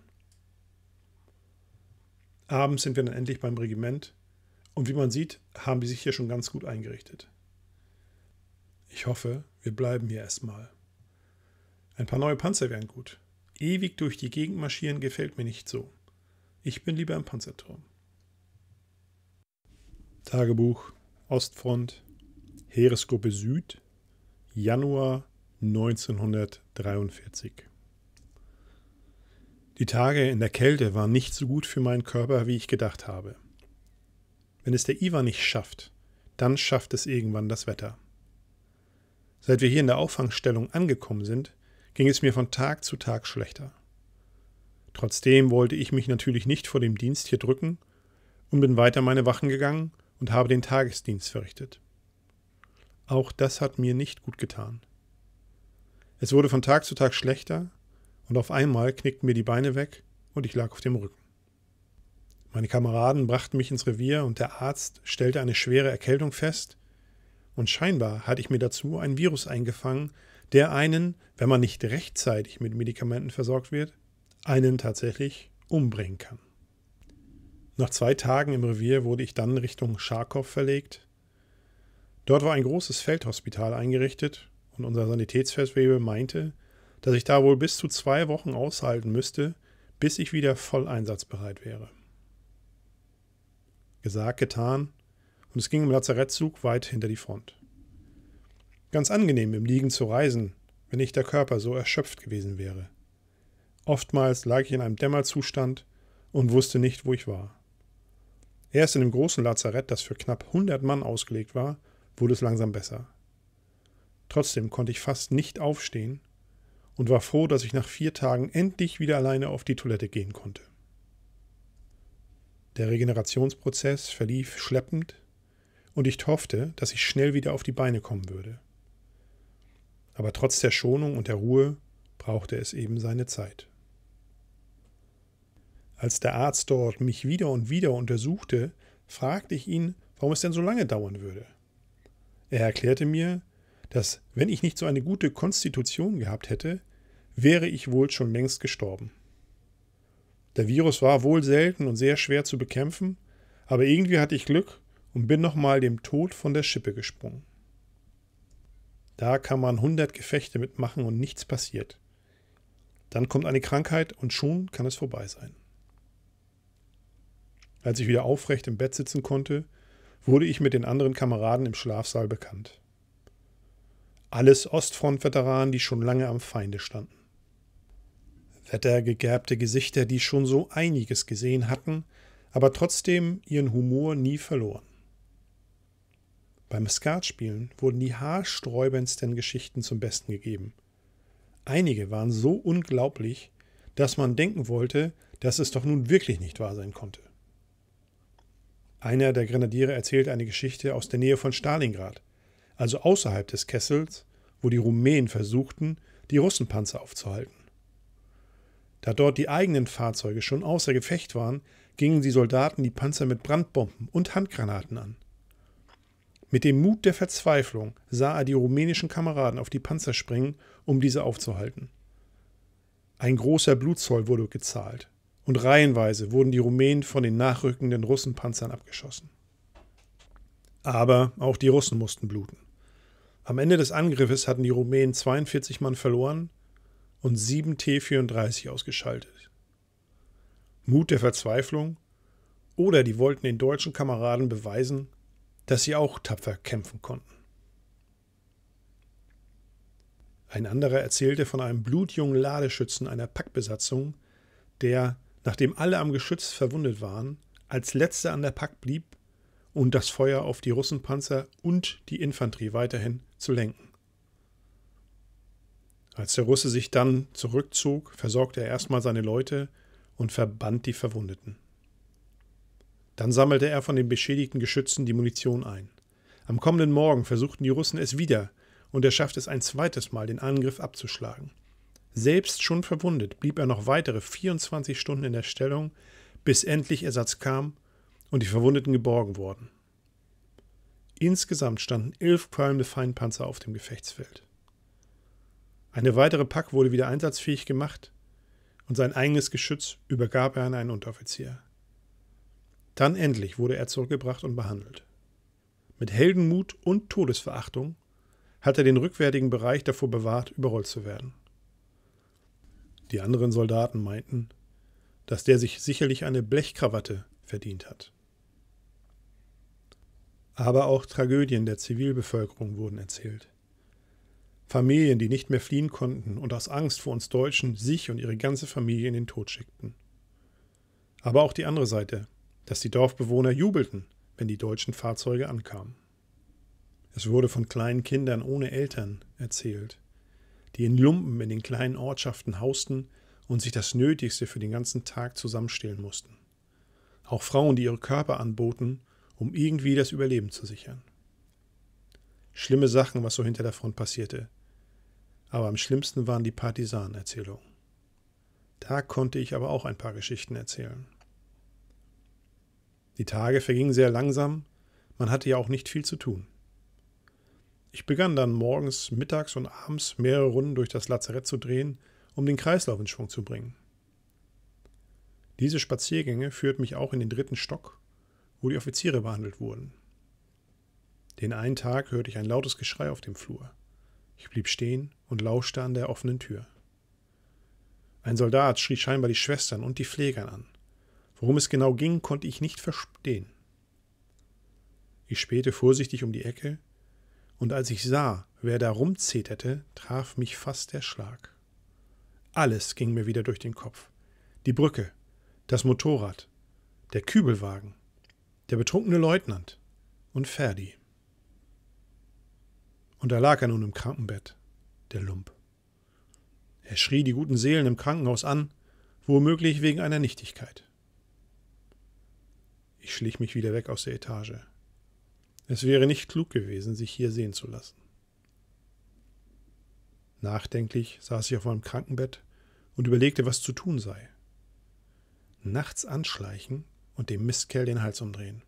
Abends sind wir dann endlich beim Regiment und wie man sieht, haben die sich hier schon ganz gut eingerichtet. Ich hoffe, wir bleiben hier erstmal. Ein paar neue Panzer wären gut. Ewig durch die Gegend marschieren gefällt mir nicht so. Ich bin lieber im Panzerturm. Tagebuch, Ostfront, Heeresgruppe Süd, Januar 1943. Die Tage in der Kälte waren nicht so gut für meinen Körper, wie ich gedacht habe. Wenn es der IWA nicht schafft, dann schafft es irgendwann das Wetter. Seit wir hier in der Auffangstellung angekommen sind, ging es mir von Tag zu Tag schlechter. Trotzdem wollte ich mich natürlich nicht vor dem Dienst hier drücken und bin weiter meine Wachen gegangen und habe den Tagesdienst verrichtet. Auch das hat mir nicht gut getan. Es wurde von Tag zu Tag schlechter und auf einmal knickten mir die Beine weg und ich lag auf dem Rücken. Meine Kameraden brachten mich ins Revier und der Arzt stellte eine schwere Erkältung fest und scheinbar hatte ich mir dazu ein Virus eingefangen, der einen, wenn man nicht rechtzeitig mit Medikamenten versorgt wird, einen tatsächlich umbringen kann. Nach zwei Tagen im Revier wurde ich dann Richtung Scharkow verlegt, Dort war ein großes Feldhospital eingerichtet und unser Sanitätsfestwebe meinte, dass ich da wohl bis zu zwei Wochen aushalten müsste, bis ich wieder voll einsatzbereit wäre. Gesagt, getan, und es ging im Lazarettzug weit hinter die Front. Ganz angenehm im Liegen zu reisen, wenn nicht der Körper so erschöpft gewesen wäre. Oftmals lag ich in einem Dämmerzustand und wusste nicht, wo ich war. Erst in dem großen Lazarett, das für knapp 100 Mann ausgelegt war, wurde es langsam besser. Trotzdem konnte ich fast nicht aufstehen und war froh, dass ich nach vier Tagen endlich wieder alleine auf die Toilette gehen konnte. Der Regenerationsprozess verlief schleppend und ich hoffte, dass ich schnell wieder auf die Beine kommen würde. Aber trotz der Schonung und der Ruhe brauchte es eben seine Zeit. Als der Arzt dort mich wieder und wieder untersuchte, fragte ich ihn, warum es denn so lange dauern würde. Er erklärte mir, dass wenn ich nicht so eine gute Konstitution gehabt hätte, wäre ich wohl schon längst gestorben. Der Virus war wohl selten und sehr schwer zu bekämpfen, aber irgendwie hatte ich Glück und bin nochmal dem Tod von der Schippe gesprungen. Da kann man hundert Gefechte mitmachen und nichts passiert. Dann kommt eine Krankheit und schon kann es vorbei sein. Als ich wieder aufrecht im Bett sitzen konnte, wurde ich mit den anderen Kameraden im Schlafsaal bekannt. Alles Ostfront-Veteranen, die schon lange am Feinde standen. Wettergegerbte Gesichter, die schon so einiges gesehen hatten, aber trotzdem ihren Humor nie verloren. Beim Skatspielen wurden die haarsträubendsten Geschichten zum Besten gegeben. Einige waren so unglaublich, dass man denken wollte, dass es doch nun wirklich nicht wahr sein konnte. Einer der Grenadiere erzählt eine Geschichte aus der Nähe von Stalingrad, also außerhalb des Kessels, wo die Rumänen versuchten, die Russenpanzer aufzuhalten. Da dort die eigenen Fahrzeuge schon außer Gefecht waren, gingen die Soldaten die Panzer mit Brandbomben und Handgranaten an. Mit dem Mut der Verzweiflung sah er die rumänischen Kameraden auf die Panzer springen, um diese aufzuhalten. Ein großer Blutzoll wurde gezahlt und reihenweise wurden die Rumänen von den nachrückenden Russenpanzern abgeschossen. Aber auch die Russen mussten bluten. Am Ende des Angriffes hatten die Rumänen 42 Mann verloren und 7 T-34 ausgeschaltet. Mut der Verzweiflung oder die wollten den deutschen Kameraden beweisen, dass sie auch tapfer kämpfen konnten. Ein anderer erzählte von einem blutjungen Ladeschützen einer Packbesatzung, der nachdem alle am Geschütz verwundet waren, als letzte an der Pack blieb und das Feuer auf die Russenpanzer und die Infanterie weiterhin zu lenken. Als der Russe sich dann zurückzog, versorgte er erstmal seine Leute und verband die Verwundeten. Dann sammelte er von den beschädigten Geschützen die Munition ein. Am kommenden Morgen versuchten die Russen es wieder und er schaffte es ein zweites Mal, den Angriff abzuschlagen. Selbst schon verwundet blieb er noch weitere 24 Stunden in der Stellung, bis endlich Ersatz kam und die Verwundeten geborgen wurden. Insgesamt standen elf qualmende Feindpanzer auf dem Gefechtsfeld. Eine weitere Pack wurde wieder einsatzfähig gemacht und sein eigenes Geschütz übergab er an einen Unteroffizier. Dann endlich wurde er zurückgebracht und behandelt. Mit Heldenmut und Todesverachtung hat er den rückwärtigen Bereich davor bewahrt, überrollt zu werden. Die anderen Soldaten meinten, dass der sich sicherlich eine Blechkrawatte verdient hat. Aber auch Tragödien der Zivilbevölkerung wurden erzählt. Familien, die nicht mehr fliehen konnten und aus Angst vor uns Deutschen sich und ihre ganze Familie in den Tod schickten. Aber auch die andere Seite, dass die Dorfbewohner jubelten, wenn die deutschen Fahrzeuge ankamen. Es wurde von kleinen Kindern ohne Eltern erzählt, die in Lumpen in den kleinen Ortschaften hausten und sich das Nötigste für den ganzen Tag zusammenstehlen mussten. Auch Frauen, die ihre Körper anboten, um irgendwie das Überleben zu sichern. Schlimme Sachen, was so hinter der Front passierte. Aber am schlimmsten waren die Partisanenerzählungen. Da konnte ich aber auch ein paar Geschichten erzählen. Die Tage vergingen sehr langsam, man hatte ja auch nicht viel zu tun. Ich begann dann morgens, mittags und abends mehrere Runden durch das Lazarett zu drehen, um den Kreislauf in Schwung zu bringen. Diese Spaziergänge führten mich auch in den dritten Stock, wo die Offiziere behandelt wurden. Den einen Tag hörte ich ein lautes Geschrei auf dem Flur. Ich blieb stehen und lauschte an der offenen Tür. Ein Soldat schrie scheinbar die Schwestern und die Pflegern an. Worum es genau ging, konnte ich nicht verstehen. Ich spähte vorsichtig um die Ecke und als ich sah, wer da rumzeterte, traf mich fast der Schlag. Alles ging mir wieder durch den Kopf. Die Brücke, das Motorrad, der Kübelwagen, der betrunkene Leutnant und Ferdi. Und da lag er nun im Krankenbett, der Lump. Er schrie die guten Seelen im Krankenhaus an, womöglich wegen einer Nichtigkeit. Ich schlich mich wieder weg aus der Etage. Es wäre nicht klug gewesen, sich hier sehen zu lassen. Nachdenklich saß ich auf meinem Krankenbett und überlegte, was zu tun sei. Nachts anschleichen und dem Mistkerl den Hals umdrehen.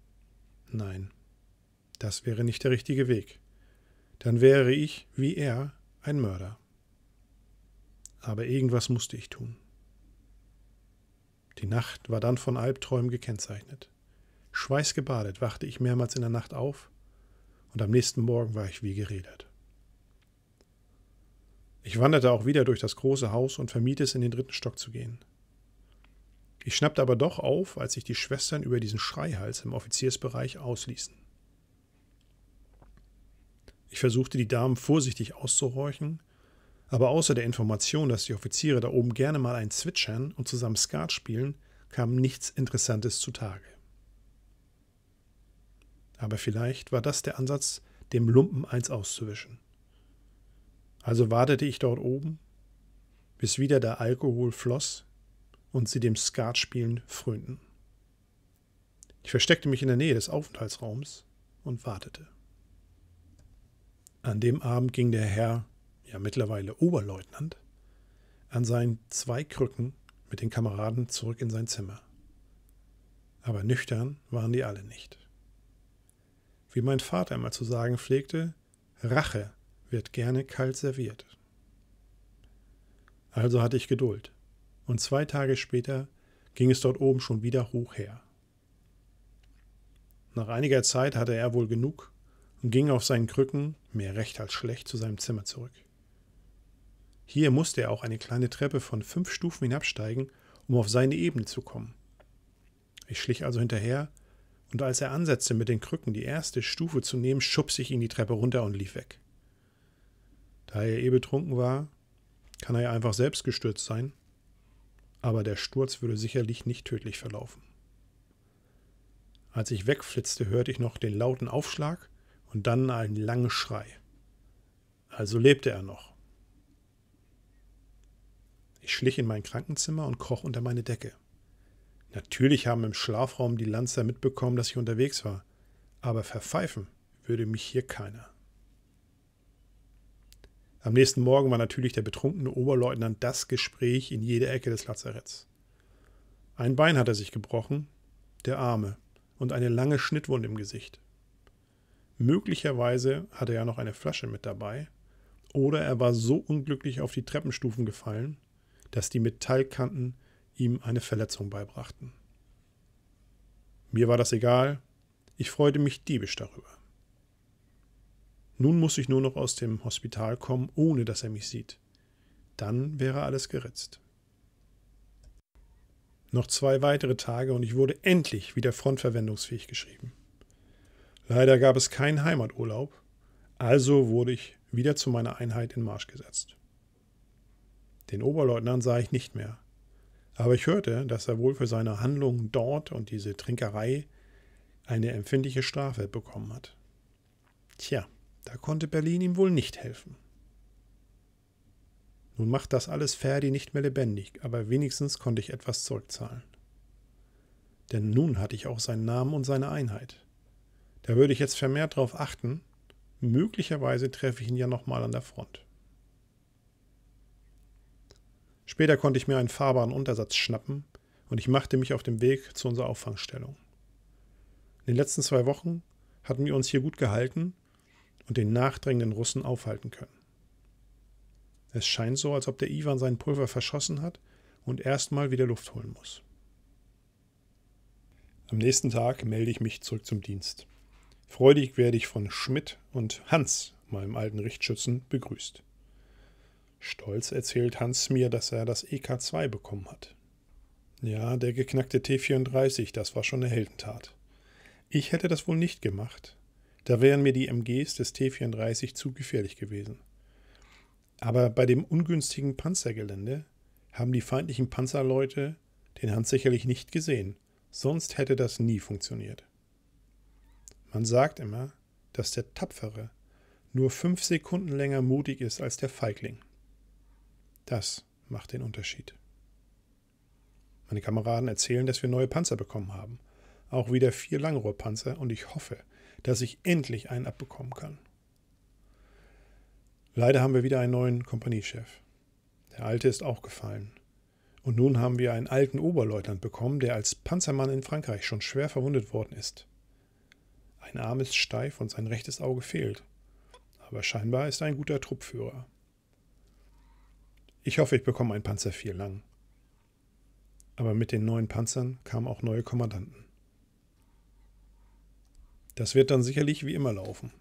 Nein, das wäre nicht der richtige Weg. Dann wäre ich, wie er, ein Mörder. Aber irgendwas musste ich tun. Die Nacht war dann von Albträumen gekennzeichnet. Schweißgebadet wachte ich mehrmals in der Nacht auf und am nächsten Morgen war ich wie geredet. Ich wanderte auch wieder durch das große Haus und vermied es, in den dritten Stock zu gehen. Ich schnappte aber doch auf, als sich die Schwestern über diesen Schreihals im Offiziersbereich ausließen. Ich versuchte, die Damen vorsichtig auszuhorchen, aber außer der Information, dass die Offiziere da oben gerne mal ein Zwitschern und zusammen Skat spielen, kam nichts Interessantes zutage. Aber vielleicht war das der Ansatz, dem Lumpen eins auszuwischen. Also wartete ich dort oben, bis wieder der Alkohol floss und sie dem Skatspielen frönten. Ich versteckte mich in der Nähe des Aufenthaltsraums und wartete. An dem Abend ging der Herr, ja mittlerweile Oberleutnant, an seinen zwei Krücken mit den Kameraden zurück in sein Zimmer. Aber nüchtern waren die alle nicht. Wie mein Vater immer zu sagen pflegte, Rache wird gerne kalt serviert. Also hatte ich Geduld, und zwei Tage später ging es dort oben schon wieder hoch her. Nach einiger Zeit hatte er wohl genug und ging auf seinen Krücken, mehr recht als schlecht, zu seinem Zimmer zurück. Hier musste er auch eine kleine Treppe von fünf Stufen hinabsteigen, um auf seine Ebene zu kommen. Ich schlich also hinterher und als er ansetzte, mit den Krücken die erste Stufe zu nehmen, schubste ich ihn die Treppe runter und lief weg. Da er eh betrunken war, kann er ja einfach selbst gestürzt sein, aber der Sturz würde sicherlich nicht tödlich verlaufen. Als ich wegflitzte, hörte ich noch den lauten Aufschlag und dann einen langen Schrei. Also lebte er noch. Ich schlich in mein Krankenzimmer und kroch unter meine Decke. Natürlich haben im Schlafraum die Lanzer mitbekommen, dass ich unterwegs war, aber verpfeifen würde mich hier keiner. Am nächsten Morgen war natürlich der betrunkene Oberleutnant das Gespräch in jeder Ecke des Lazaretts. Ein Bein hat er sich gebrochen, der Arme und eine lange Schnittwunde im Gesicht. Möglicherweise hatte er ja noch eine Flasche mit dabei, oder er war so unglücklich auf die Treppenstufen gefallen, dass die Metallkanten ihm eine Verletzung beibrachten. Mir war das egal, ich freute mich diebisch darüber. Nun muss ich nur noch aus dem Hospital kommen, ohne dass er mich sieht. Dann wäre alles geritzt. Noch zwei weitere Tage und ich wurde endlich wieder frontverwendungsfähig geschrieben. Leider gab es keinen Heimaturlaub, also wurde ich wieder zu meiner Einheit in Marsch gesetzt. Den Oberleutnant sah ich nicht mehr, aber ich hörte, dass er wohl für seine Handlungen dort und diese Trinkerei eine empfindliche Strafe bekommen hat. Tja, da konnte Berlin ihm wohl nicht helfen. Nun macht das alles Ferdi nicht mehr lebendig, aber wenigstens konnte ich etwas zurückzahlen. Denn nun hatte ich auch seinen Namen und seine Einheit. Da würde ich jetzt vermehrt darauf achten. Möglicherweise treffe ich ihn ja nochmal an der Front. Später konnte ich mir einen fahrbaren Untersatz schnappen und ich machte mich auf den Weg zu unserer Auffangstellung. In den letzten zwei Wochen hatten wir uns hier gut gehalten und den nachdrängenden Russen aufhalten können. Es scheint so, als ob der Iwan sein Pulver verschossen hat und erstmal wieder Luft holen muss. Am nächsten Tag melde ich mich zurück zum Dienst. Freudig werde ich von Schmidt und Hans, meinem alten Richtschützen, begrüßt. Stolz erzählt Hans mir, dass er das EK2 bekommen hat. Ja, der geknackte T34, das war schon eine Heldentat. Ich hätte das wohl nicht gemacht. Da wären mir die MGs des T34 zu gefährlich gewesen. Aber bei dem ungünstigen Panzergelände haben die feindlichen Panzerleute den Hans sicherlich nicht gesehen, sonst hätte das nie funktioniert. Man sagt immer, dass der Tapfere nur fünf Sekunden länger mutig ist als der Feigling. Das macht den Unterschied. Meine Kameraden erzählen, dass wir neue Panzer bekommen haben. Auch wieder vier Langrohrpanzer und ich hoffe, dass ich endlich einen abbekommen kann. Leider haben wir wieder einen neuen Kompaniechef. Der alte ist auch gefallen. Und nun haben wir einen alten Oberleutnant bekommen, der als Panzermann in Frankreich schon schwer verwundet worden ist. Ein Arm ist steif und sein rechtes Auge fehlt. Aber scheinbar ist er ein guter Truppführer. Ich hoffe, ich bekomme einen Panzer viel lang. Aber mit den neuen Panzern kamen auch neue Kommandanten. Das wird dann sicherlich wie immer laufen.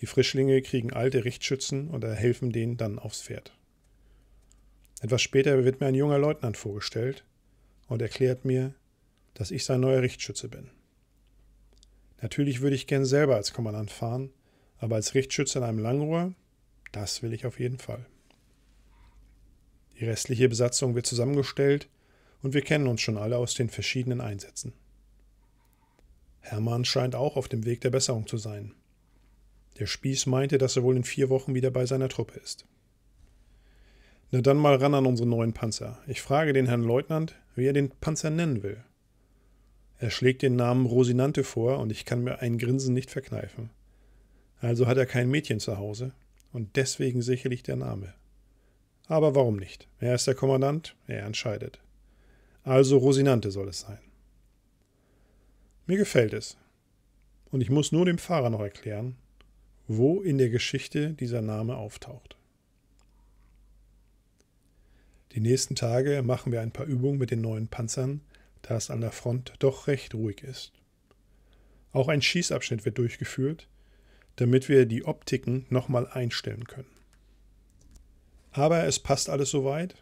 Die Frischlinge kriegen alte Richtschützen und helfen denen dann aufs Pferd. Etwas später wird mir ein junger Leutnant vorgestellt und erklärt mir, dass ich sein neuer Richtschütze bin. Natürlich würde ich gern selber als Kommandant fahren, aber als Richtschütze in einem Langrohr, das will ich auf jeden Fall. Die restliche Besatzung wird zusammengestellt und wir kennen uns schon alle aus den verschiedenen Einsätzen. Hermann scheint auch auf dem Weg der Besserung zu sein. Der Spieß meinte, dass er wohl in vier Wochen wieder bei seiner Truppe ist. Na dann mal ran an unseren neuen Panzer. Ich frage den Herrn Leutnant, wie er den Panzer nennen will. Er schlägt den Namen Rosinante vor und ich kann mir ein Grinsen nicht verkneifen. Also hat er kein Mädchen zu Hause und deswegen sicherlich der Name. Aber warum nicht? Er ist der Kommandant, er entscheidet. Also Rosinante soll es sein. Mir gefällt es. Und ich muss nur dem Fahrer noch erklären, wo in der Geschichte dieser Name auftaucht. Die nächsten Tage machen wir ein paar Übungen mit den neuen Panzern, da es an der Front doch recht ruhig ist. Auch ein Schießabschnitt wird durchgeführt, damit wir die Optiken nochmal einstellen können. Aber es passt alles soweit.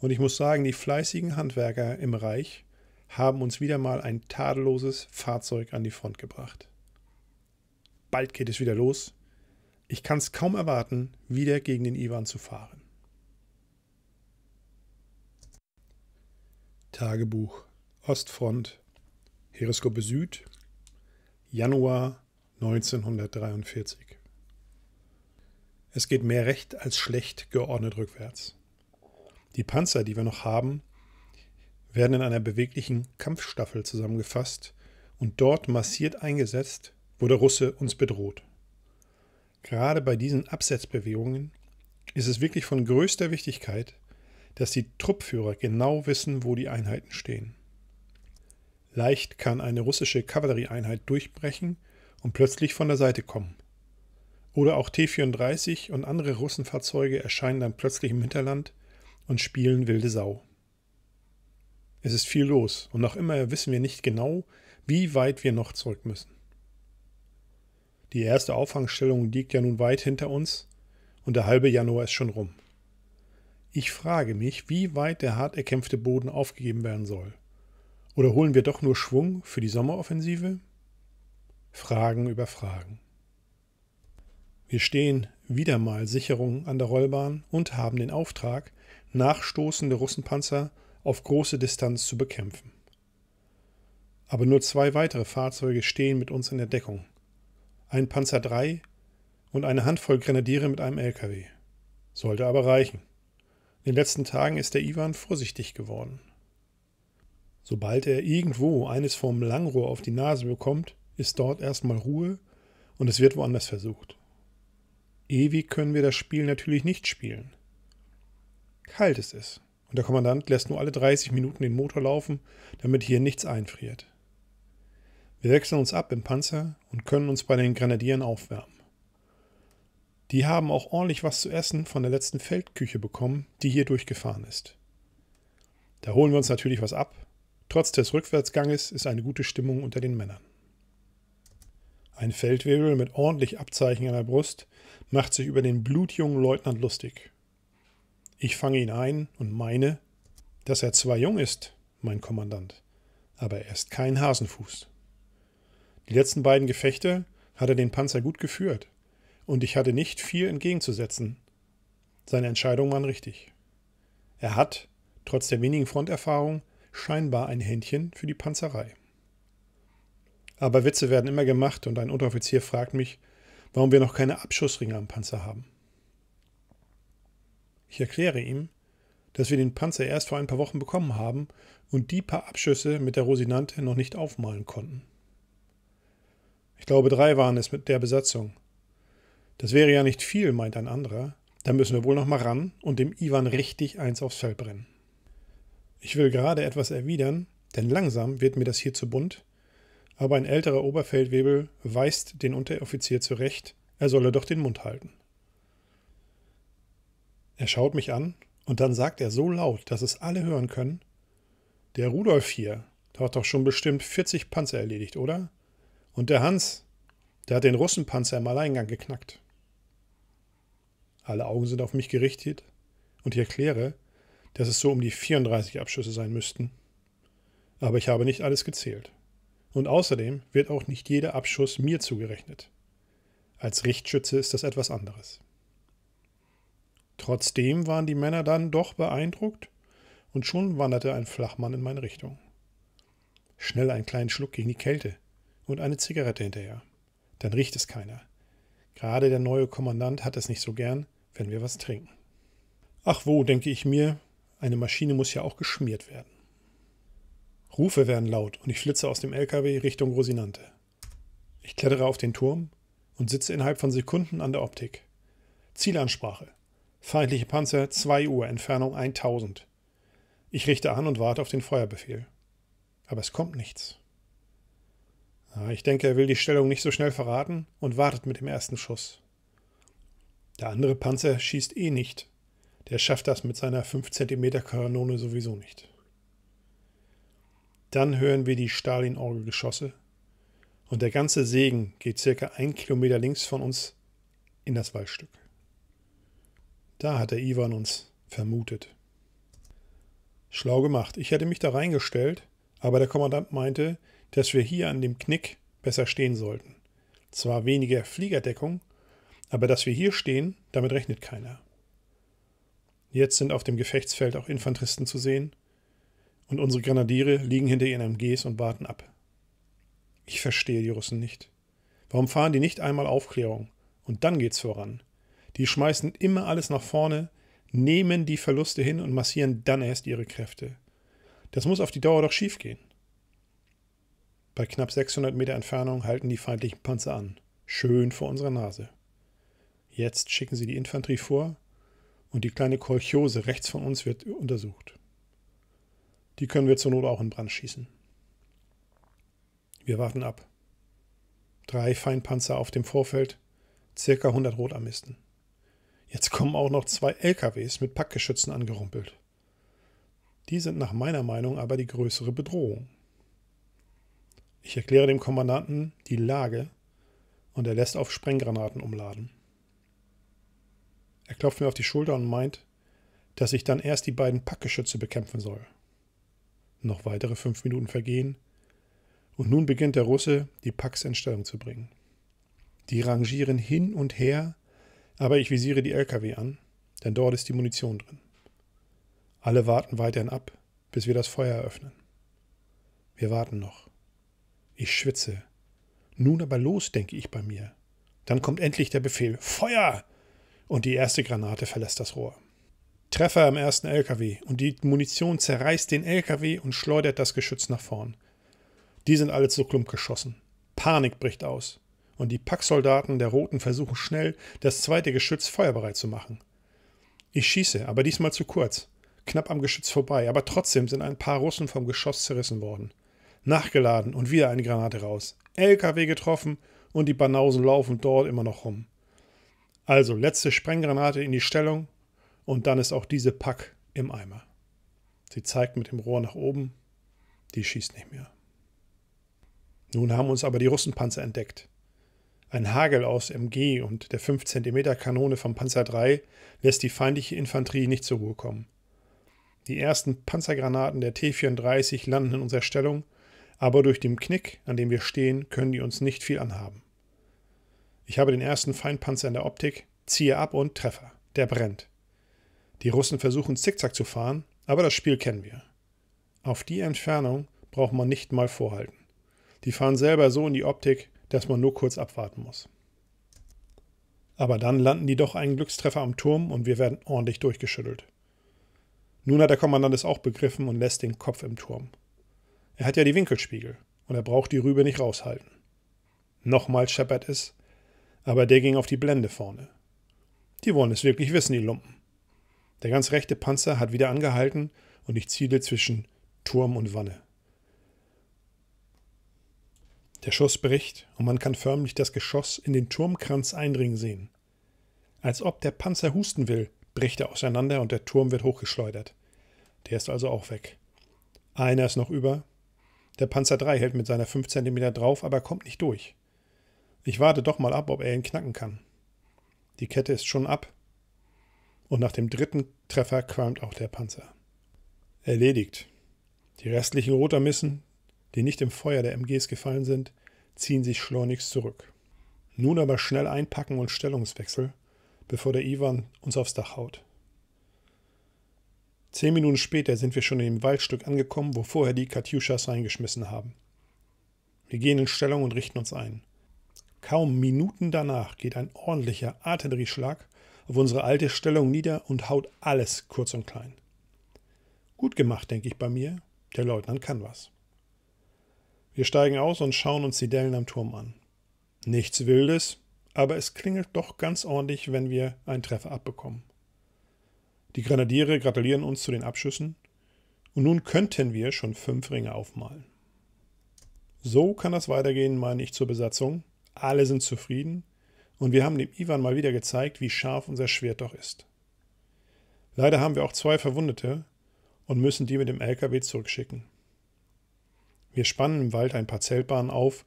Und ich muss sagen, die fleißigen Handwerker im Reich haben uns wieder mal ein tadelloses Fahrzeug an die Front gebracht. Bald geht es wieder los. Ich kann es kaum erwarten, wieder gegen den Iwan zu fahren. Tagebuch Ostfront Heeresgruppe Süd Januar 1943 es geht mehr recht als schlecht geordnet rückwärts. Die Panzer, die wir noch haben, werden in einer beweglichen Kampfstaffel zusammengefasst und dort massiert eingesetzt, wo der Russe uns bedroht. Gerade bei diesen Absetzbewegungen ist es wirklich von größter Wichtigkeit, dass die Truppführer genau wissen, wo die Einheiten stehen. Leicht kann eine russische Kavallerieeinheit durchbrechen und plötzlich von der Seite kommen. Oder auch T-34 und andere Russenfahrzeuge erscheinen dann plötzlich im Hinterland und spielen wilde Sau. Es ist viel los und noch immer wissen wir nicht genau, wie weit wir noch zurück müssen. Die erste Auffangstellung liegt ja nun weit hinter uns und der halbe Januar ist schon rum. Ich frage mich, wie weit der hart erkämpfte Boden aufgegeben werden soll. Oder holen wir doch nur Schwung für die Sommeroffensive? Fragen über Fragen. Hier stehen wieder mal Sicherungen an der Rollbahn und haben den Auftrag, nachstoßende Russenpanzer auf große Distanz zu bekämpfen. Aber nur zwei weitere Fahrzeuge stehen mit uns in der Deckung. Ein Panzer 3 und eine Handvoll Grenadiere mit einem LKW. Sollte aber reichen. In den letzten Tagen ist der Iwan vorsichtig geworden. Sobald er irgendwo eines vom Langrohr auf die Nase bekommt, ist dort erstmal Ruhe und es wird woanders versucht. Ewig können wir das Spiel natürlich nicht spielen. Kalt ist es und der Kommandant lässt nur alle 30 Minuten den Motor laufen, damit hier nichts einfriert. Wir wechseln uns ab im Panzer und können uns bei den Grenadieren aufwärmen. Die haben auch ordentlich was zu essen von der letzten Feldküche bekommen, die hier durchgefahren ist. Da holen wir uns natürlich was ab. Trotz des Rückwärtsganges ist eine gute Stimmung unter den Männern. Ein Feldwebel mit ordentlich Abzeichen an der Brust macht sich über den blutjungen Leutnant lustig. Ich fange ihn ein und meine, dass er zwar jung ist, mein Kommandant, aber er ist kein Hasenfuß. Die letzten beiden Gefechte hat er den Panzer gut geführt, und ich hatte nicht viel entgegenzusetzen. Seine Entscheidungen waren richtig. Er hat, trotz der wenigen Fronterfahrung, scheinbar ein Händchen für die Panzerei. Aber Witze werden immer gemacht und ein Unteroffizier fragt mich, warum wir noch keine Abschussringe am Panzer haben. Ich erkläre ihm, dass wir den Panzer erst vor ein paar Wochen bekommen haben und die paar Abschüsse mit der Rosinante noch nicht aufmalen konnten. Ich glaube, drei waren es mit der Besatzung. Das wäre ja nicht viel, meint ein anderer. Da müssen wir wohl noch mal ran und dem Ivan richtig eins aufs Fell brennen. Ich will gerade etwas erwidern, denn langsam wird mir das hier zu bunt aber ein älterer Oberfeldwebel weist den Unteroffizier zurecht, er solle doch den Mund halten. Er schaut mich an und dann sagt er so laut, dass es alle hören können: Der Rudolf hier, der hat doch schon bestimmt 40 Panzer erledigt, oder? Und der Hans, der hat den Russenpanzer im Alleingang geknackt. Alle Augen sind auf mich gerichtet und ich erkläre, dass es so um die 34 Abschüsse sein müssten. Aber ich habe nicht alles gezählt. Und außerdem wird auch nicht jeder Abschuss mir zugerechnet. Als Richtschütze ist das etwas anderes. Trotzdem waren die Männer dann doch beeindruckt und schon wanderte ein Flachmann in meine Richtung. Schnell einen kleinen Schluck gegen die Kälte und eine Zigarette hinterher. Dann riecht es keiner. Gerade der neue Kommandant hat es nicht so gern, wenn wir was trinken. Ach wo, denke ich mir, eine Maschine muss ja auch geschmiert werden. Rufe werden laut und ich flitze aus dem LKW Richtung Rosinante. Ich klettere auf den Turm und sitze innerhalb von Sekunden an der Optik. Zielansprache. Feindliche Panzer 2 Uhr, Entfernung 1000. Ich richte an und warte auf den Feuerbefehl. Aber es kommt nichts. Ich denke, er will die Stellung nicht so schnell verraten und wartet mit dem ersten Schuss. Der andere Panzer schießt eh nicht. Der schafft das mit seiner 5 cm Kanone sowieso nicht. Dann hören wir die Stalin-Orgelgeschosse und der ganze Segen geht circa ein Kilometer links von uns in das Waldstück. Da hat der Iwan uns vermutet. Schlau gemacht. Ich hätte mich da reingestellt, aber der Kommandant meinte, dass wir hier an dem Knick besser stehen sollten. Zwar weniger Fliegerdeckung, aber dass wir hier stehen, damit rechnet keiner. Jetzt sind auf dem Gefechtsfeld auch Infanteristen zu sehen und unsere Grenadiere liegen hinter ihren MGs und warten ab. Ich verstehe die Russen nicht. Warum fahren die nicht einmal Aufklärung? Und dann geht's voran. Die schmeißen immer alles nach vorne, nehmen die Verluste hin und massieren dann erst ihre Kräfte. Das muss auf die Dauer doch schiefgehen. Bei knapp 600 Meter Entfernung halten die feindlichen Panzer an, schön vor unserer Nase. Jetzt schicken sie die Infanterie vor und die kleine Kolchose rechts von uns wird untersucht. Die können wir zur Not auch in Brand schießen. Wir warten ab. Drei Feinpanzer auf dem Vorfeld, circa 100 Rotarmisten. Jetzt kommen auch noch zwei LKWs mit Packgeschützen angerumpelt. Die sind nach meiner Meinung aber die größere Bedrohung. Ich erkläre dem Kommandanten die Lage und er lässt auf Sprenggranaten umladen. Er klopft mir auf die Schulter und meint, dass ich dann erst die beiden Packgeschütze bekämpfen soll. Noch weitere fünf Minuten vergehen. Und nun beginnt der Russe, die Packs in Stellung zu bringen. Die rangieren hin und her, aber ich visiere die LKW an, denn dort ist die Munition drin. Alle warten weiterhin ab, bis wir das Feuer eröffnen. Wir warten noch. Ich schwitze. Nun aber los, denke ich bei mir. Dann kommt endlich der Befehl Feuer! Und die erste Granate verlässt das Rohr. Treffer im ersten LKW und die Munition zerreißt den LKW und schleudert das Geschütz nach vorn. Die sind alle zu Klump geschossen. Panik bricht aus. Und die Packsoldaten der Roten versuchen schnell, das zweite Geschütz feuerbereit zu machen. Ich schieße, aber diesmal zu kurz. Knapp am Geschütz vorbei, aber trotzdem sind ein paar Russen vom Geschoss zerrissen worden. Nachgeladen und wieder eine Granate raus. LKW getroffen und die Banausen laufen dort immer noch rum. Also letzte Sprenggranate in die Stellung und dann ist auch diese Pack im Eimer. Sie zeigt mit dem Rohr nach oben, die schießt nicht mehr. Nun haben uns aber die Russenpanzer entdeckt. Ein Hagel aus MG und der 5 cm Kanone vom Panzer 3 lässt die feindliche Infanterie nicht zur Ruhe kommen. Die ersten Panzergranaten der T-34 landen in unserer Stellung, aber durch den Knick, an dem wir stehen, können die uns nicht viel anhaben. Ich habe den ersten Feindpanzer in der Optik, ziehe ab und Treffer. Der brennt. Die Russen versuchen zickzack zu fahren, aber das Spiel kennen wir. Auf die Entfernung braucht man nicht mal vorhalten. Die fahren selber so in die Optik, dass man nur kurz abwarten muss. Aber dann landen die doch einen Glückstreffer am Turm und wir werden ordentlich durchgeschüttelt. Nun hat der Kommandant es auch begriffen und lässt den Kopf im Turm. Er hat ja die Winkelspiegel und er braucht die Rübe nicht raushalten. Nochmal scheppert es, aber der ging auf die Blende vorne. Die wollen es wirklich wissen, die Lumpen. Der ganz rechte Panzer hat wieder angehalten und ich ziele zwischen Turm und Wanne. Der Schuss bricht und man kann förmlich das Geschoss in den Turmkranz eindringen sehen. Als ob der Panzer husten will, bricht er auseinander und der Turm wird hochgeschleudert. Der ist also auch weg. Einer ist noch über. Der Panzer 3 hält mit seiner 5 cm drauf, aber kommt nicht durch. Ich warte doch mal ab, ob er ihn knacken kann. Die Kette ist schon ab und nach dem dritten Treffer qualmt auch der Panzer. Erledigt. Die restlichen Rotermissen, die nicht im Feuer der MGs gefallen sind, ziehen sich schleunigst zurück. Nun aber schnell einpacken und Stellungswechsel, bevor der Iwan uns aufs Dach haut. Zehn Minuten später sind wir schon in dem Waldstück angekommen, wo vorher die Katyushas reingeschmissen haben. Wir gehen in Stellung und richten uns ein. Kaum Minuten danach geht ein ordentlicher Artillerieschlag auf unsere alte Stellung nieder und haut alles kurz und klein. Gut gemacht, denke ich bei mir. Der Leutnant kann was. Wir steigen aus und schauen uns die Dellen am Turm an. Nichts Wildes, aber es klingelt doch ganz ordentlich, wenn wir einen Treffer abbekommen. Die Grenadiere gratulieren uns zu den Abschüssen und nun könnten wir schon fünf Ringe aufmalen. So kann das weitergehen, meine ich zur Besatzung. Alle sind zufrieden und wir haben dem Iwan mal wieder gezeigt, wie scharf unser Schwert doch ist. Leider haben wir auch zwei Verwundete und müssen die mit dem LKW zurückschicken. Wir spannen im Wald ein paar Zeltbahnen auf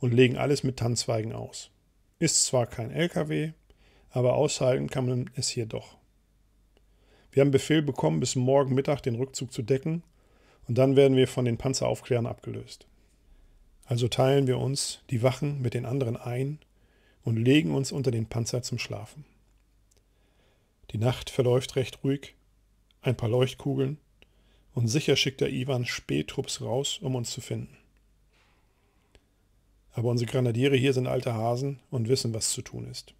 und legen alles mit Tannzweigen aus. Ist zwar kein LKW, aber aushalten kann man es hier doch. Wir haben Befehl bekommen, bis morgen Mittag den Rückzug zu decken und dann werden wir von den Panzeraufklärern abgelöst. Also teilen wir uns, die Wachen, mit den anderen ein und legen uns unter den Panzer zum Schlafen. Die Nacht verläuft recht ruhig, ein paar Leuchtkugeln und sicher schickt der Iwan Spähtrupps raus, um uns zu finden. Aber unsere Grenadiere hier sind alte Hasen und wissen, was zu tun ist.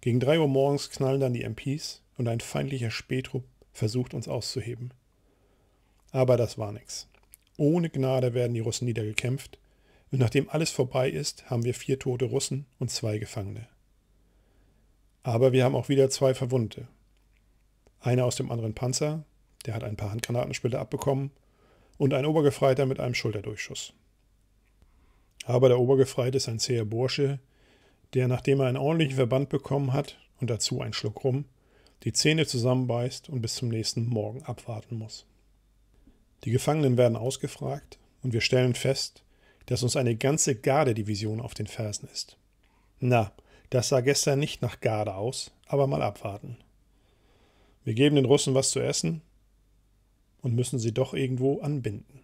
Gegen drei Uhr morgens knallen dann die MPs und ein feindlicher Spähtrupp versucht uns auszuheben. Aber das war nix. Ohne Gnade werden die Russen niedergekämpft und nachdem alles vorbei ist, haben wir vier tote Russen und zwei Gefangene. Aber wir haben auch wieder zwei Verwundete. Einer aus dem anderen Panzer, der hat ein paar Handgranatenspiele abbekommen, und ein Obergefreiter mit einem Schulterdurchschuss. Aber der Obergefreite ist ein zäher Bursche, der, nachdem er einen ordentlichen Verband bekommen hat und dazu einen Schluck rum, die Zähne zusammenbeißt und bis zum nächsten Morgen abwarten muss. Die Gefangenen werden ausgefragt und wir stellen fest, dass uns eine ganze Gardedivision auf den Fersen ist. Na, das sah gestern nicht nach Garde aus, aber mal abwarten. Wir geben den Russen was zu essen und müssen sie doch irgendwo anbinden.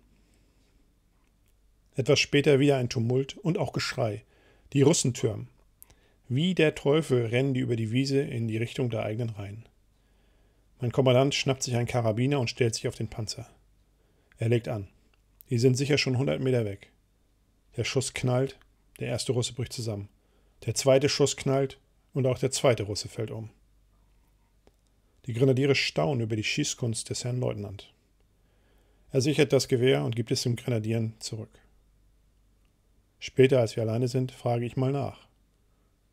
Etwas später wieder ein Tumult und auch Geschrei. Die Russen türmen. Wie der Teufel rennen die über die Wiese in die Richtung der eigenen Reihen. Mein Kommandant schnappt sich einen Karabiner und stellt sich auf den Panzer. Er legt an. Die sind sicher schon 100 Meter weg. Der Schuss knallt, der erste Russe bricht zusammen. Der zweite Schuss knallt und auch der zweite Russe fällt um. Die Grenadiere staunen über die Schießkunst des Herrn Leutnant. Er sichert das Gewehr und gibt es dem Grenadieren zurück. Später, als wir alleine sind, frage ich mal nach.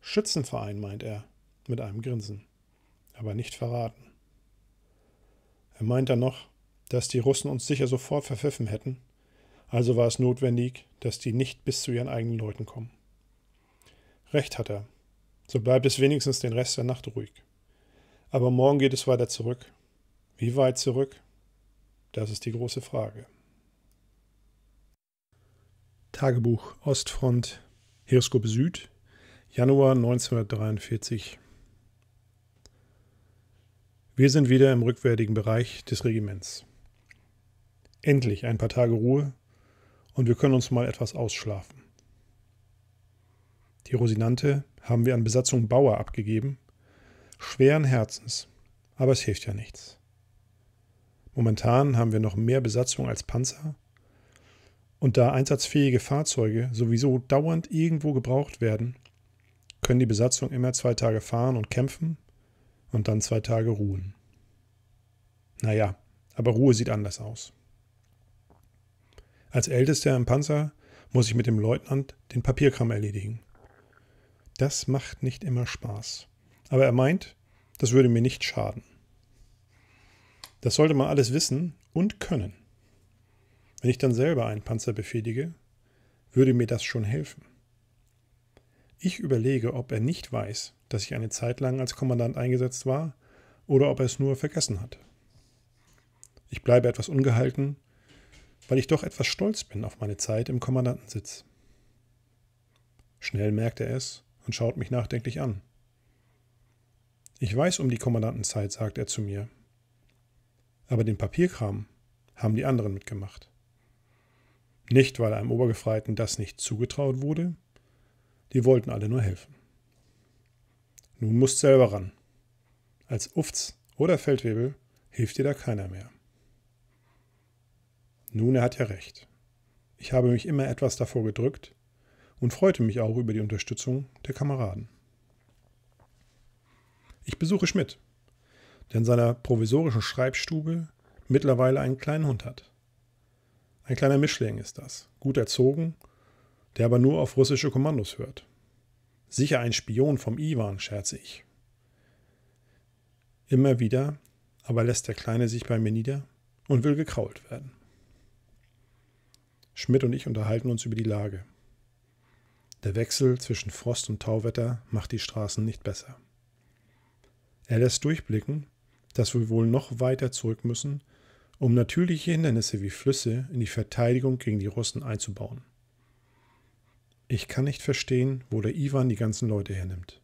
Schützenverein, meint er, mit einem Grinsen. Aber nicht verraten. Er meint dann noch, dass die Russen uns sicher sofort verpfiffen hätten, also war es notwendig, dass die nicht bis zu ihren eigenen Leuten kommen. Recht hat er. So bleibt es wenigstens den Rest der Nacht ruhig. Aber morgen geht es weiter zurück. Wie weit zurück? Das ist die große Frage. Tagebuch Ostfront, Heroskope Süd, Januar 1943. Wir sind wieder im rückwärtigen Bereich des Regiments. Endlich ein paar Tage Ruhe und wir können uns mal etwas ausschlafen. Die Rosinante haben wir an Besatzung Bauer abgegeben, schweren Herzens, aber es hilft ja nichts. Momentan haben wir noch mehr Besatzung als Panzer. Und da einsatzfähige Fahrzeuge sowieso dauernd irgendwo gebraucht werden, können die Besatzung immer zwei Tage fahren und kämpfen und dann zwei Tage ruhen. Naja, aber Ruhe sieht anders aus. Als Ältester im Panzer muss ich mit dem Leutnant den Papierkram erledigen. Das macht nicht immer Spaß. Aber er meint, das würde mir nicht schaden. Das sollte man alles wissen und können. Wenn ich dann selber einen Panzer befehlige, würde mir das schon helfen. Ich überlege, ob er nicht weiß, dass ich eine Zeit lang als Kommandant eingesetzt war oder ob er es nur vergessen hat. Ich bleibe etwas ungehalten weil ich doch etwas stolz bin auf meine Zeit im Kommandantensitz. Schnell merkt er es und schaut mich nachdenklich an. Ich weiß um die Kommandantenzeit, sagt er zu mir. Aber den Papierkram haben die anderen mitgemacht. Nicht, weil einem Obergefreiten das nicht zugetraut wurde, die wollten alle nur helfen. Nun musst selber ran. Als Ufts oder Feldwebel hilft dir da keiner mehr. Nun, er hat ja recht. Ich habe mich immer etwas davor gedrückt und freute mich auch über die Unterstützung der Kameraden. Ich besuche Schmidt, der in seiner provisorischen Schreibstube mittlerweile einen kleinen Hund hat. Ein kleiner Mischling ist das, gut erzogen, der aber nur auf russische Kommandos hört. Sicher ein Spion vom Iwan, scherze ich. Immer wieder aber lässt der Kleine sich bei mir nieder und will gekrault werden. Schmidt und ich unterhalten uns über die Lage. Der Wechsel zwischen Frost und Tauwetter macht die Straßen nicht besser. Er lässt durchblicken, dass wir wohl noch weiter zurück müssen, um natürliche Hindernisse wie Flüsse in die Verteidigung gegen die Russen einzubauen. Ich kann nicht verstehen, wo der Iwan die ganzen Leute hernimmt.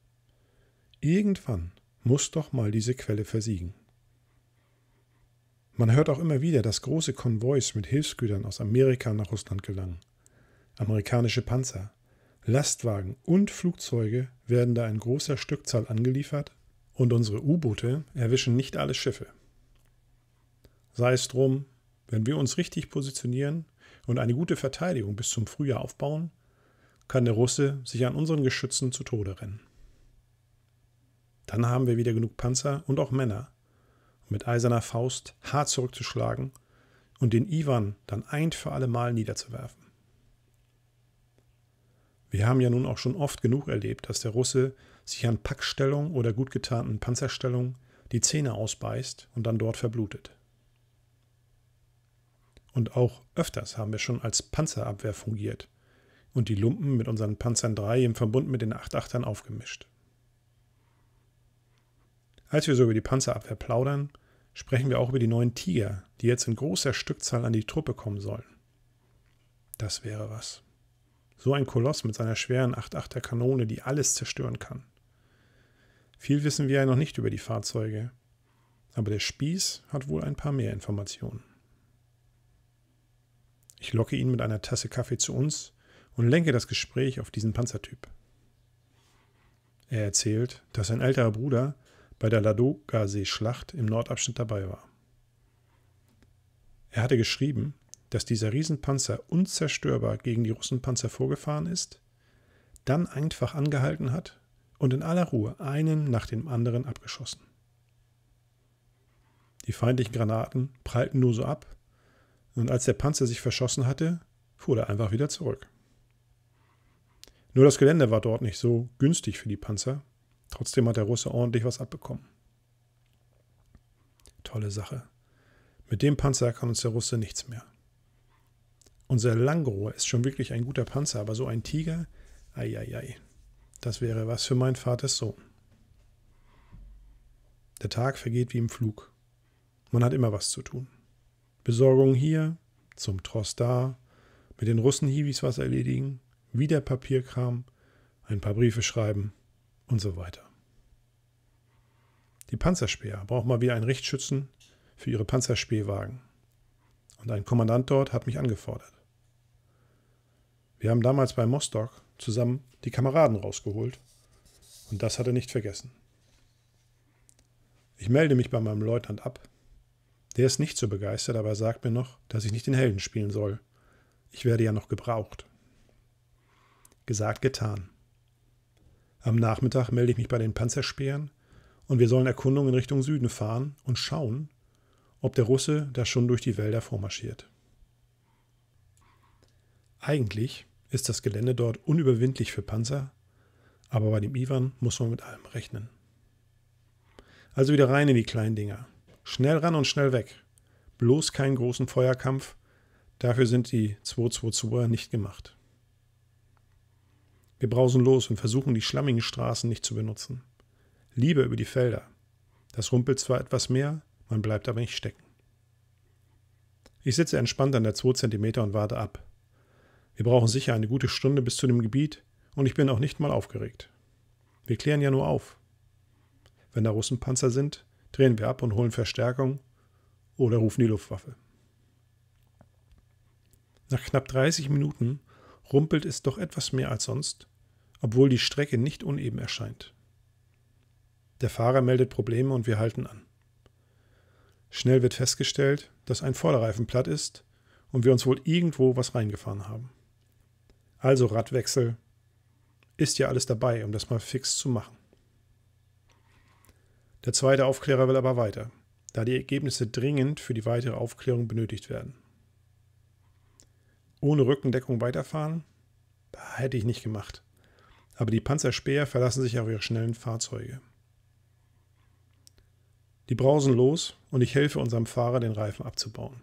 Irgendwann muss doch mal diese Quelle versiegen. Man hört auch immer wieder, dass große Konvois mit Hilfsgütern aus Amerika nach Russland gelangen. Amerikanische Panzer, Lastwagen und Flugzeuge werden da in großer Stückzahl angeliefert und unsere U-Boote erwischen nicht alle Schiffe. Sei es drum, wenn wir uns richtig positionieren und eine gute Verteidigung bis zum Frühjahr aufbauen, kann der Russe sich an unseren Geschützen zu Tode rennen. Dann haben wir wieder genug Panzer und auch Männer, mit eiserner Faust hart zurückzuschlagen und den Iwan dann ein für alle Mal niederzuwerfen. Wir haben ja nun auch schon oft genug erlebt, dass der Russe sich an Packstellung oder gut getarnten Panzerstellung die Zähne ausbeißt und dann dort verblutet. Und auch öfters haben wir schon als Panzerabwehr fungiert und die Lumpen mit unseren Panzern 3 im Verbund mit den 88 ern aufgemischt. Als wir so über die Panzerabwehr plaudern, sprechen wir auch über die neuen Tiger, die jetzt in großer Stückzahl an die Truppe kommen sollen. Das wäre was. So ein Koloss mit seiner schweren 8,8er Kanone, die alles zerstören kann. Viel wissen wir ja noch nicht über die Fahrzeuge, aber der Spieß hat wohl ein paar mehr Informationen. Ich locke ihn mit einer Tasse Kaffee zu uns und lenke das Gespräch auf diesen Panzertyp. Er erzählt, dass sein älterer Bruder bei der Ladoga-See-Schlacht im Nordabschnitt dabei war. Er hatte geschrieben, dass dieser Riesenpanzer unzerstörbar gegen die Russenpanzer vorgefahren ist, dann einfach angehalten hat und in aller Ruhe einen nach dem anderen abgeschossen. Die feindlichen Granaten prallten nur so ab, und als der Panzer sich verschossen hatte, fuhr er einfach wieder zurück. Nur das Gelände war dort nicht so günstig für die Panzer, Trotzdem hat der Russe ordentlich was abbekommen. Tolle Sache. Mit dem Panzer kann uns der Russe nichts mehr. Unser Langrohr ist schon wirklich ein guter Panzer, aber so ein Tiger, eieiei, das wäre was für mein Vaters Sohn. Der Tag vergeht wie im Flug. Man hat immer was zu tun. Besorgung hier, zum Trost da, mit den Russen-Hiwis was erledigen, wieder Papierkram, ein paar Briefe schreiben und so weiter. Die Panzerspäher brauchen mal wieder einen Richtschützen für ihre Panzerspähwagen. Und ein Kommandant dort hat mich angefordert. Wir haben damals bei Mostok zusammen die Kameraden rausgeholt und das hat er nicht vergessen. Ich melde mich bei meinem Leutnant ab. Der ist nicht so begeistert, aber er sagt mir noch, dass ich nicht den Helden spielen soll. Ich werde ja noch gebraucht. Gesagt, getan. Am Nachmittag melde ich mich bei den Panzerspeeren und wir sollen Erkundungen in Richtung Süden fahren und schauen, ob der Russe da schon durch die Wälder vormarschiert. Eigentlich ist das Gelände dort unüberwindlich für Panzer, aber bei dem Ivan muss man mit allem rechnen. Also wieder rein in die kleinen Dinger. Schnell ran und schnell weg. Bloß keinen großen Feuerkampf. Dafür sind die 222er nicht gemacht. Wir brausen los und versuchen, die schlammigen Straßen nicht zu benutzen. Lieber über die Felder. Das rumpelt zwar etwas mehr, man bleibt aber nicht stecken. Ich sitze entspannt an der 2 cm und warte ab. Wir brauchen sicher eine gute Stunde bis zu dem Gebiet und ich bin auch nicht mal aufgeregt. Wir klären ja nur auf. Wenn da Russenpanzer sind, drehen wir ab und holen Verstärkung oder rufen die Luftwaffe. Nach knapp 30 Minuten rumpelt es doch etwas mehr als sonst obwohl die Strecke nicht uneben erscheint. Der Fahrer meldet Probleme und wir halten an. Schnell wird festgestellt, dass ein Vorderreifen platt ist und wir uns wohl irgendwo was reingefahren haben. Also Radwechsel. Ist ja alles dabei, um das mal fix zu machen. Der zweite Aufklärer will aber weiter, da die Ergebnisse dringend für die weitere Aufklärung benötigt werden. Ohne Rückendeckung weiterfahren? Hätte ich nicht gemacht aber die Panzerspäher verlassen sich auf ihre schnellen Fahrzeuge. Die brausen los und ich helfe unserem Fahrer, den Reifen abzubauen.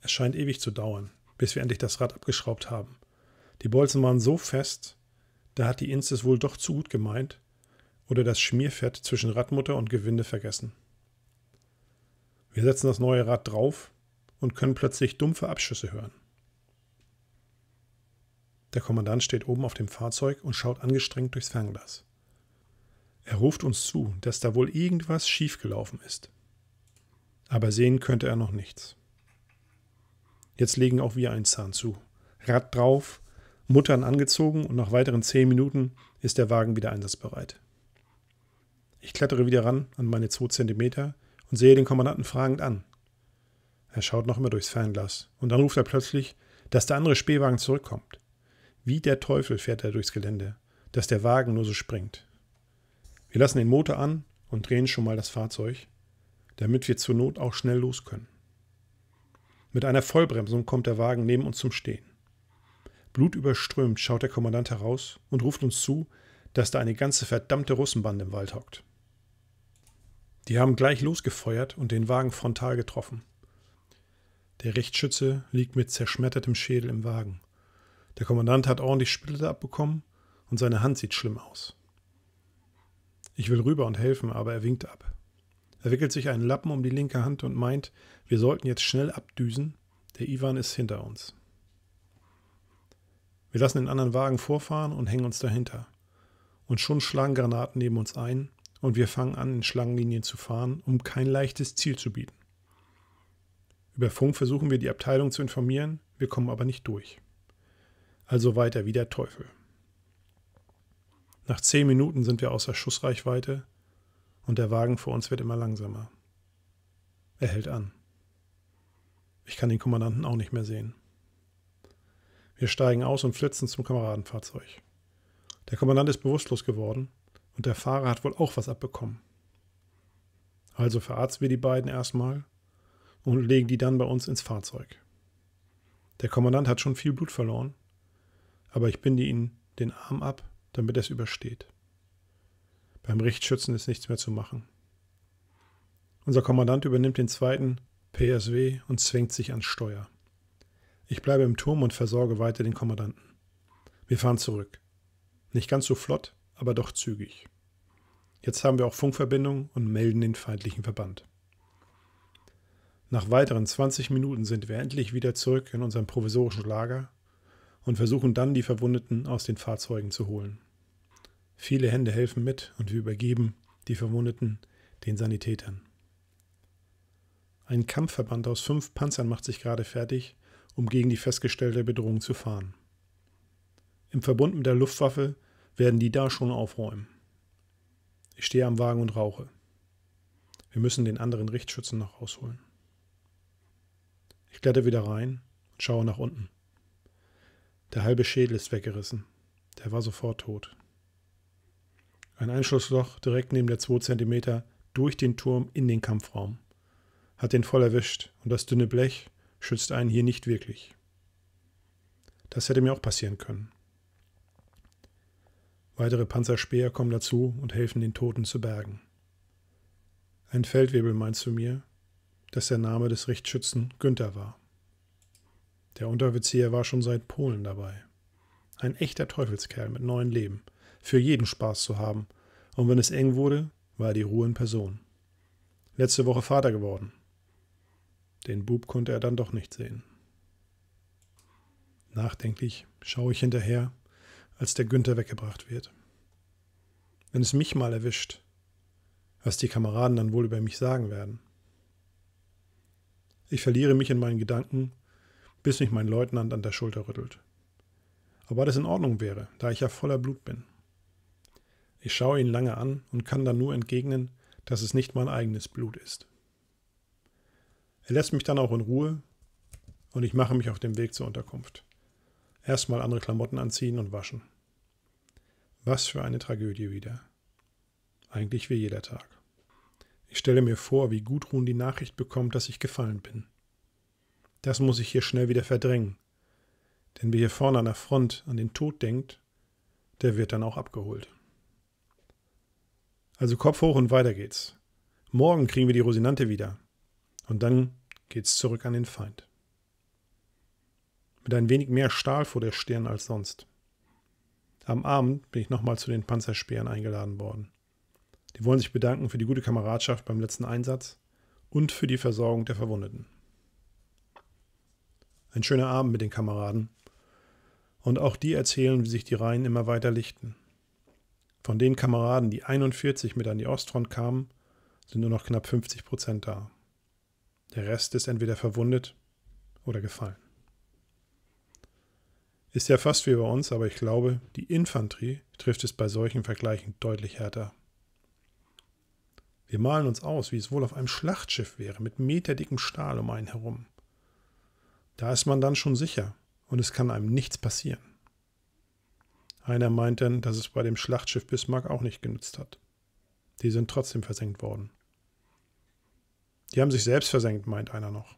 Es scheint ewig zu dauern, bis wir endlich das Rad abgeschraubt haben. Die Bolzen waren so fest, da hat die Inst es wohl doch zu gut gemeint oder das Schmierfett zwischen Radmutter und Gewinde vergessen. Wir setzen das neue Rad drauf und können plötzlich dumpfe Abschüsse hören. Der Kommandant steht oben auf dem Fahrzeug und schaut angestrengt durchs Fernglas. Er ruft uns zu, dass da wohl irgendwas schiefgelaufen ist. Aber sehen könnte er noch nichts. Jetzt legen auch wir einen Zahn zu. Rad drauf, Muttern angezogen und nach weiteren zehn Minuten ist der Wagen wieder einsatzbereit. Ich klettere wieder ran an meine zwei Zentimeter und sehe den Kommandanten fragend an. Er schaut noch immer durchs Fernglas und dann ruft er plötzlich, dass der andere Spähwagen zurückkommt. Wie der Teufel fährt er durchs Gelände, dass der Wagen nur so springt. Wir lassen den Motor an und drehen schon mal das Fahrzeug, damit wir zur Not auch schnell los können. Mit einer Vollbremsung kommt der Wagen neben uns zum Stehen. Blutüberströmt schaut der Kommandant heraus und ruft uns zu, dass da eine ganze verdammte Russenbande im Wald hockt. Die haben gleich losgefeuert und den Wagen frontal getroffen. Der Rechtsschütze liegt mit zerschmettertem Schädel im Wagen der Kommandant hat ordentlich Splitter abbekommen und seine Hand sieht schlimm aus. Ich will rüber und helfen, aber er winkt ab. Er wickelt sich einen Lappen um die linke Hand und meint, wir sollten jetzt schnell abdüsen, der Iwan ist hinter uns. Wir lassen den anderen Wagen vorfahren und hängen uns dahinter. Und schon schlagen Granaten neben uns ein und wir fangen an, in Schlangenlinien zu fahren, um kein leichtes Ziel zu bieten. Über Funk versuchen wir die Abteilung zu informieren, wir kommen aber nicht durch also weiter wie der Teufel. Nach zehn Minuten sind wir außer Schussreichweite und der Wagen vor uns wird immer langsamer. Er hält an. Ich kann den Kommandanten auch nicht mehr sehen. Wir steigen aus und flitzen zum Kameradenfahrzeug. Der Kommandant ist bewusstlos geworden und der Fahrer hat wohl auch was abbekommen. Also verarzten wir die beiden erstmal und legen die dann bei uns ins Fahrzeug. Der Kommandant hat schon viel Blut verloren aber ich binde ihn den Arm ab, damit er es übersteht. Beim Richtschützen ist nichts mehr zu machen. Unser Kommandant übernimmt den zweiten PSW und zwängt sich ans Steuer. Ich bleibe im Turm und versorge weiter den Kommandanten. Wir fahren zurück. Nicht ganz so flott, aber doch zügig. Jetzt haben wir auch Funkverbindung und melden den feindlichen Verband. Nach weiteren 20 Minuten sind wir endlich wieder zurück in unserem provisorischen Lager und versuchen dann, die Verwundeten aus den Fahrzeugen zu holen. Viele Hände helfen mit und wir übergeben die Verwundeten den Sanitätern. Ein Kampfverband aus fünf Panzern macht sich gerade fertig, um gegen die festgestellte Bedrohung zu fahren. Im Verbund mit der Luftwaffe werden die da schon aufräumen. Ich stehe am Wagen und rauche. Wir müssen den anderen Richtschützen noch rausholen. Ich kletter wieder rein und schaue nach unten. Der halbe Schädel ist weggerissen. Der war sofort tot. Ein Einschussloch direkt neben der 2 cm durch den Turm in den Kampfraum. Hat den voll erwischt und das dünne Blech schützt einen hier nicht wirklich. Das hätte mir auch passieren können. Weitere Panzerspäher kommen dazu und helfen den Toten zu bergen. Ein Feldwebel meint zu mir, dass der Name des Richtschützen Günther war. Der Unterbezieher war schon seit Polen dabei. Ein echter Teufelskerl mit neuen Leben, für jeden Spaß zu haben, und wenn es eng wurde, war er die Ruhe in Person. Letzte Woche Vater geworden. Den Bub konnte er dann doch nicht sehen. Nachdenklich schaue ich hinterher, als der Günther weggebracht wird. Wenn es mich mal erwischt, was die Kameraden dann wohl über mich sagen werden. Ich verliere mich in meinen Gedanken bis mich mein Leutnant an der Schulter rüttelt. Ob alles in Ordnung wäre, da ich ja voller Blut bin. Ich schaue ihn lange an und kann dann nur entgegnen, dass es nicht mein eigenes Blut ist. Er lässt mich dann auch in Ruhe und ich mache mich auf den Weg zur Unterkunft. Erstmal andere Klamotten anziehen und waschen. Was für eine Tragödie wieder. Eigentlich wie jeder Tag. Ich stelle mir vor, wie Gudrun die Nachricht bekommt, dass ich gefallen bin. Das muss ich hier schnell wieder verdrängen. Denn wer hier vorne an der Front an den Tod denkt, der wird dann auch abgeholt. Also Kopf hoch und weiter geht's. Morgen kriegen wir die Rosinante wieder. Und dann geht's zurück an den Feind. Mit ein wenig mehr Stahl vor der Stirn als sonst. Am Abend bin ich nochmal zu den Panzerspeeren eingeladen worden. Die wollen sich bedanken für die gute Kameradschaft beim letzten Einsatz und für die Versorgung der Verwundeten. Ein schöner Abend mit den Kameraden. Und auch die erzählen, wie sich die Reihen immer weiter lichten. Von den Kameraden, die 41 mit an die Ostfront kamen, sind nur noch knapp 50 Prozent da. Der Rest ist entweder verwundet oder gefallen. Ist ja fast wie bei uns, aber ich glaube, die Infanterie trifft es bei solchen Vergleichen deutlich härter. Wir malen uns aus, wie es wohl auf einem Schlachtschiff wäre, mit meterdickem Stahl um einen herum. Da ist man dann schon sicher und es kann einem nichts passieren. Einer meint dann, dass es bei dem Schlachtschiff Bismarck auch nicht genützt hat. Die sind trotzdem versenkt worden. Die haben sich selbst versenkt, meint einer noch.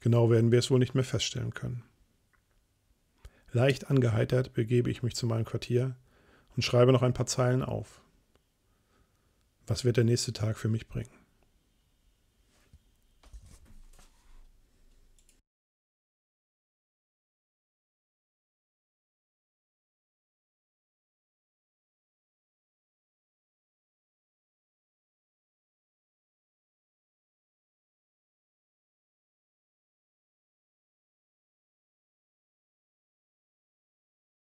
Genau werden wir es wohl nicht mehr feststellen können. Leicht angeheitert begebe ich mich zu meinem Quartier und schreibe noch ein paar Zeilen auf. Was wird der nächste Tag für mich bringen?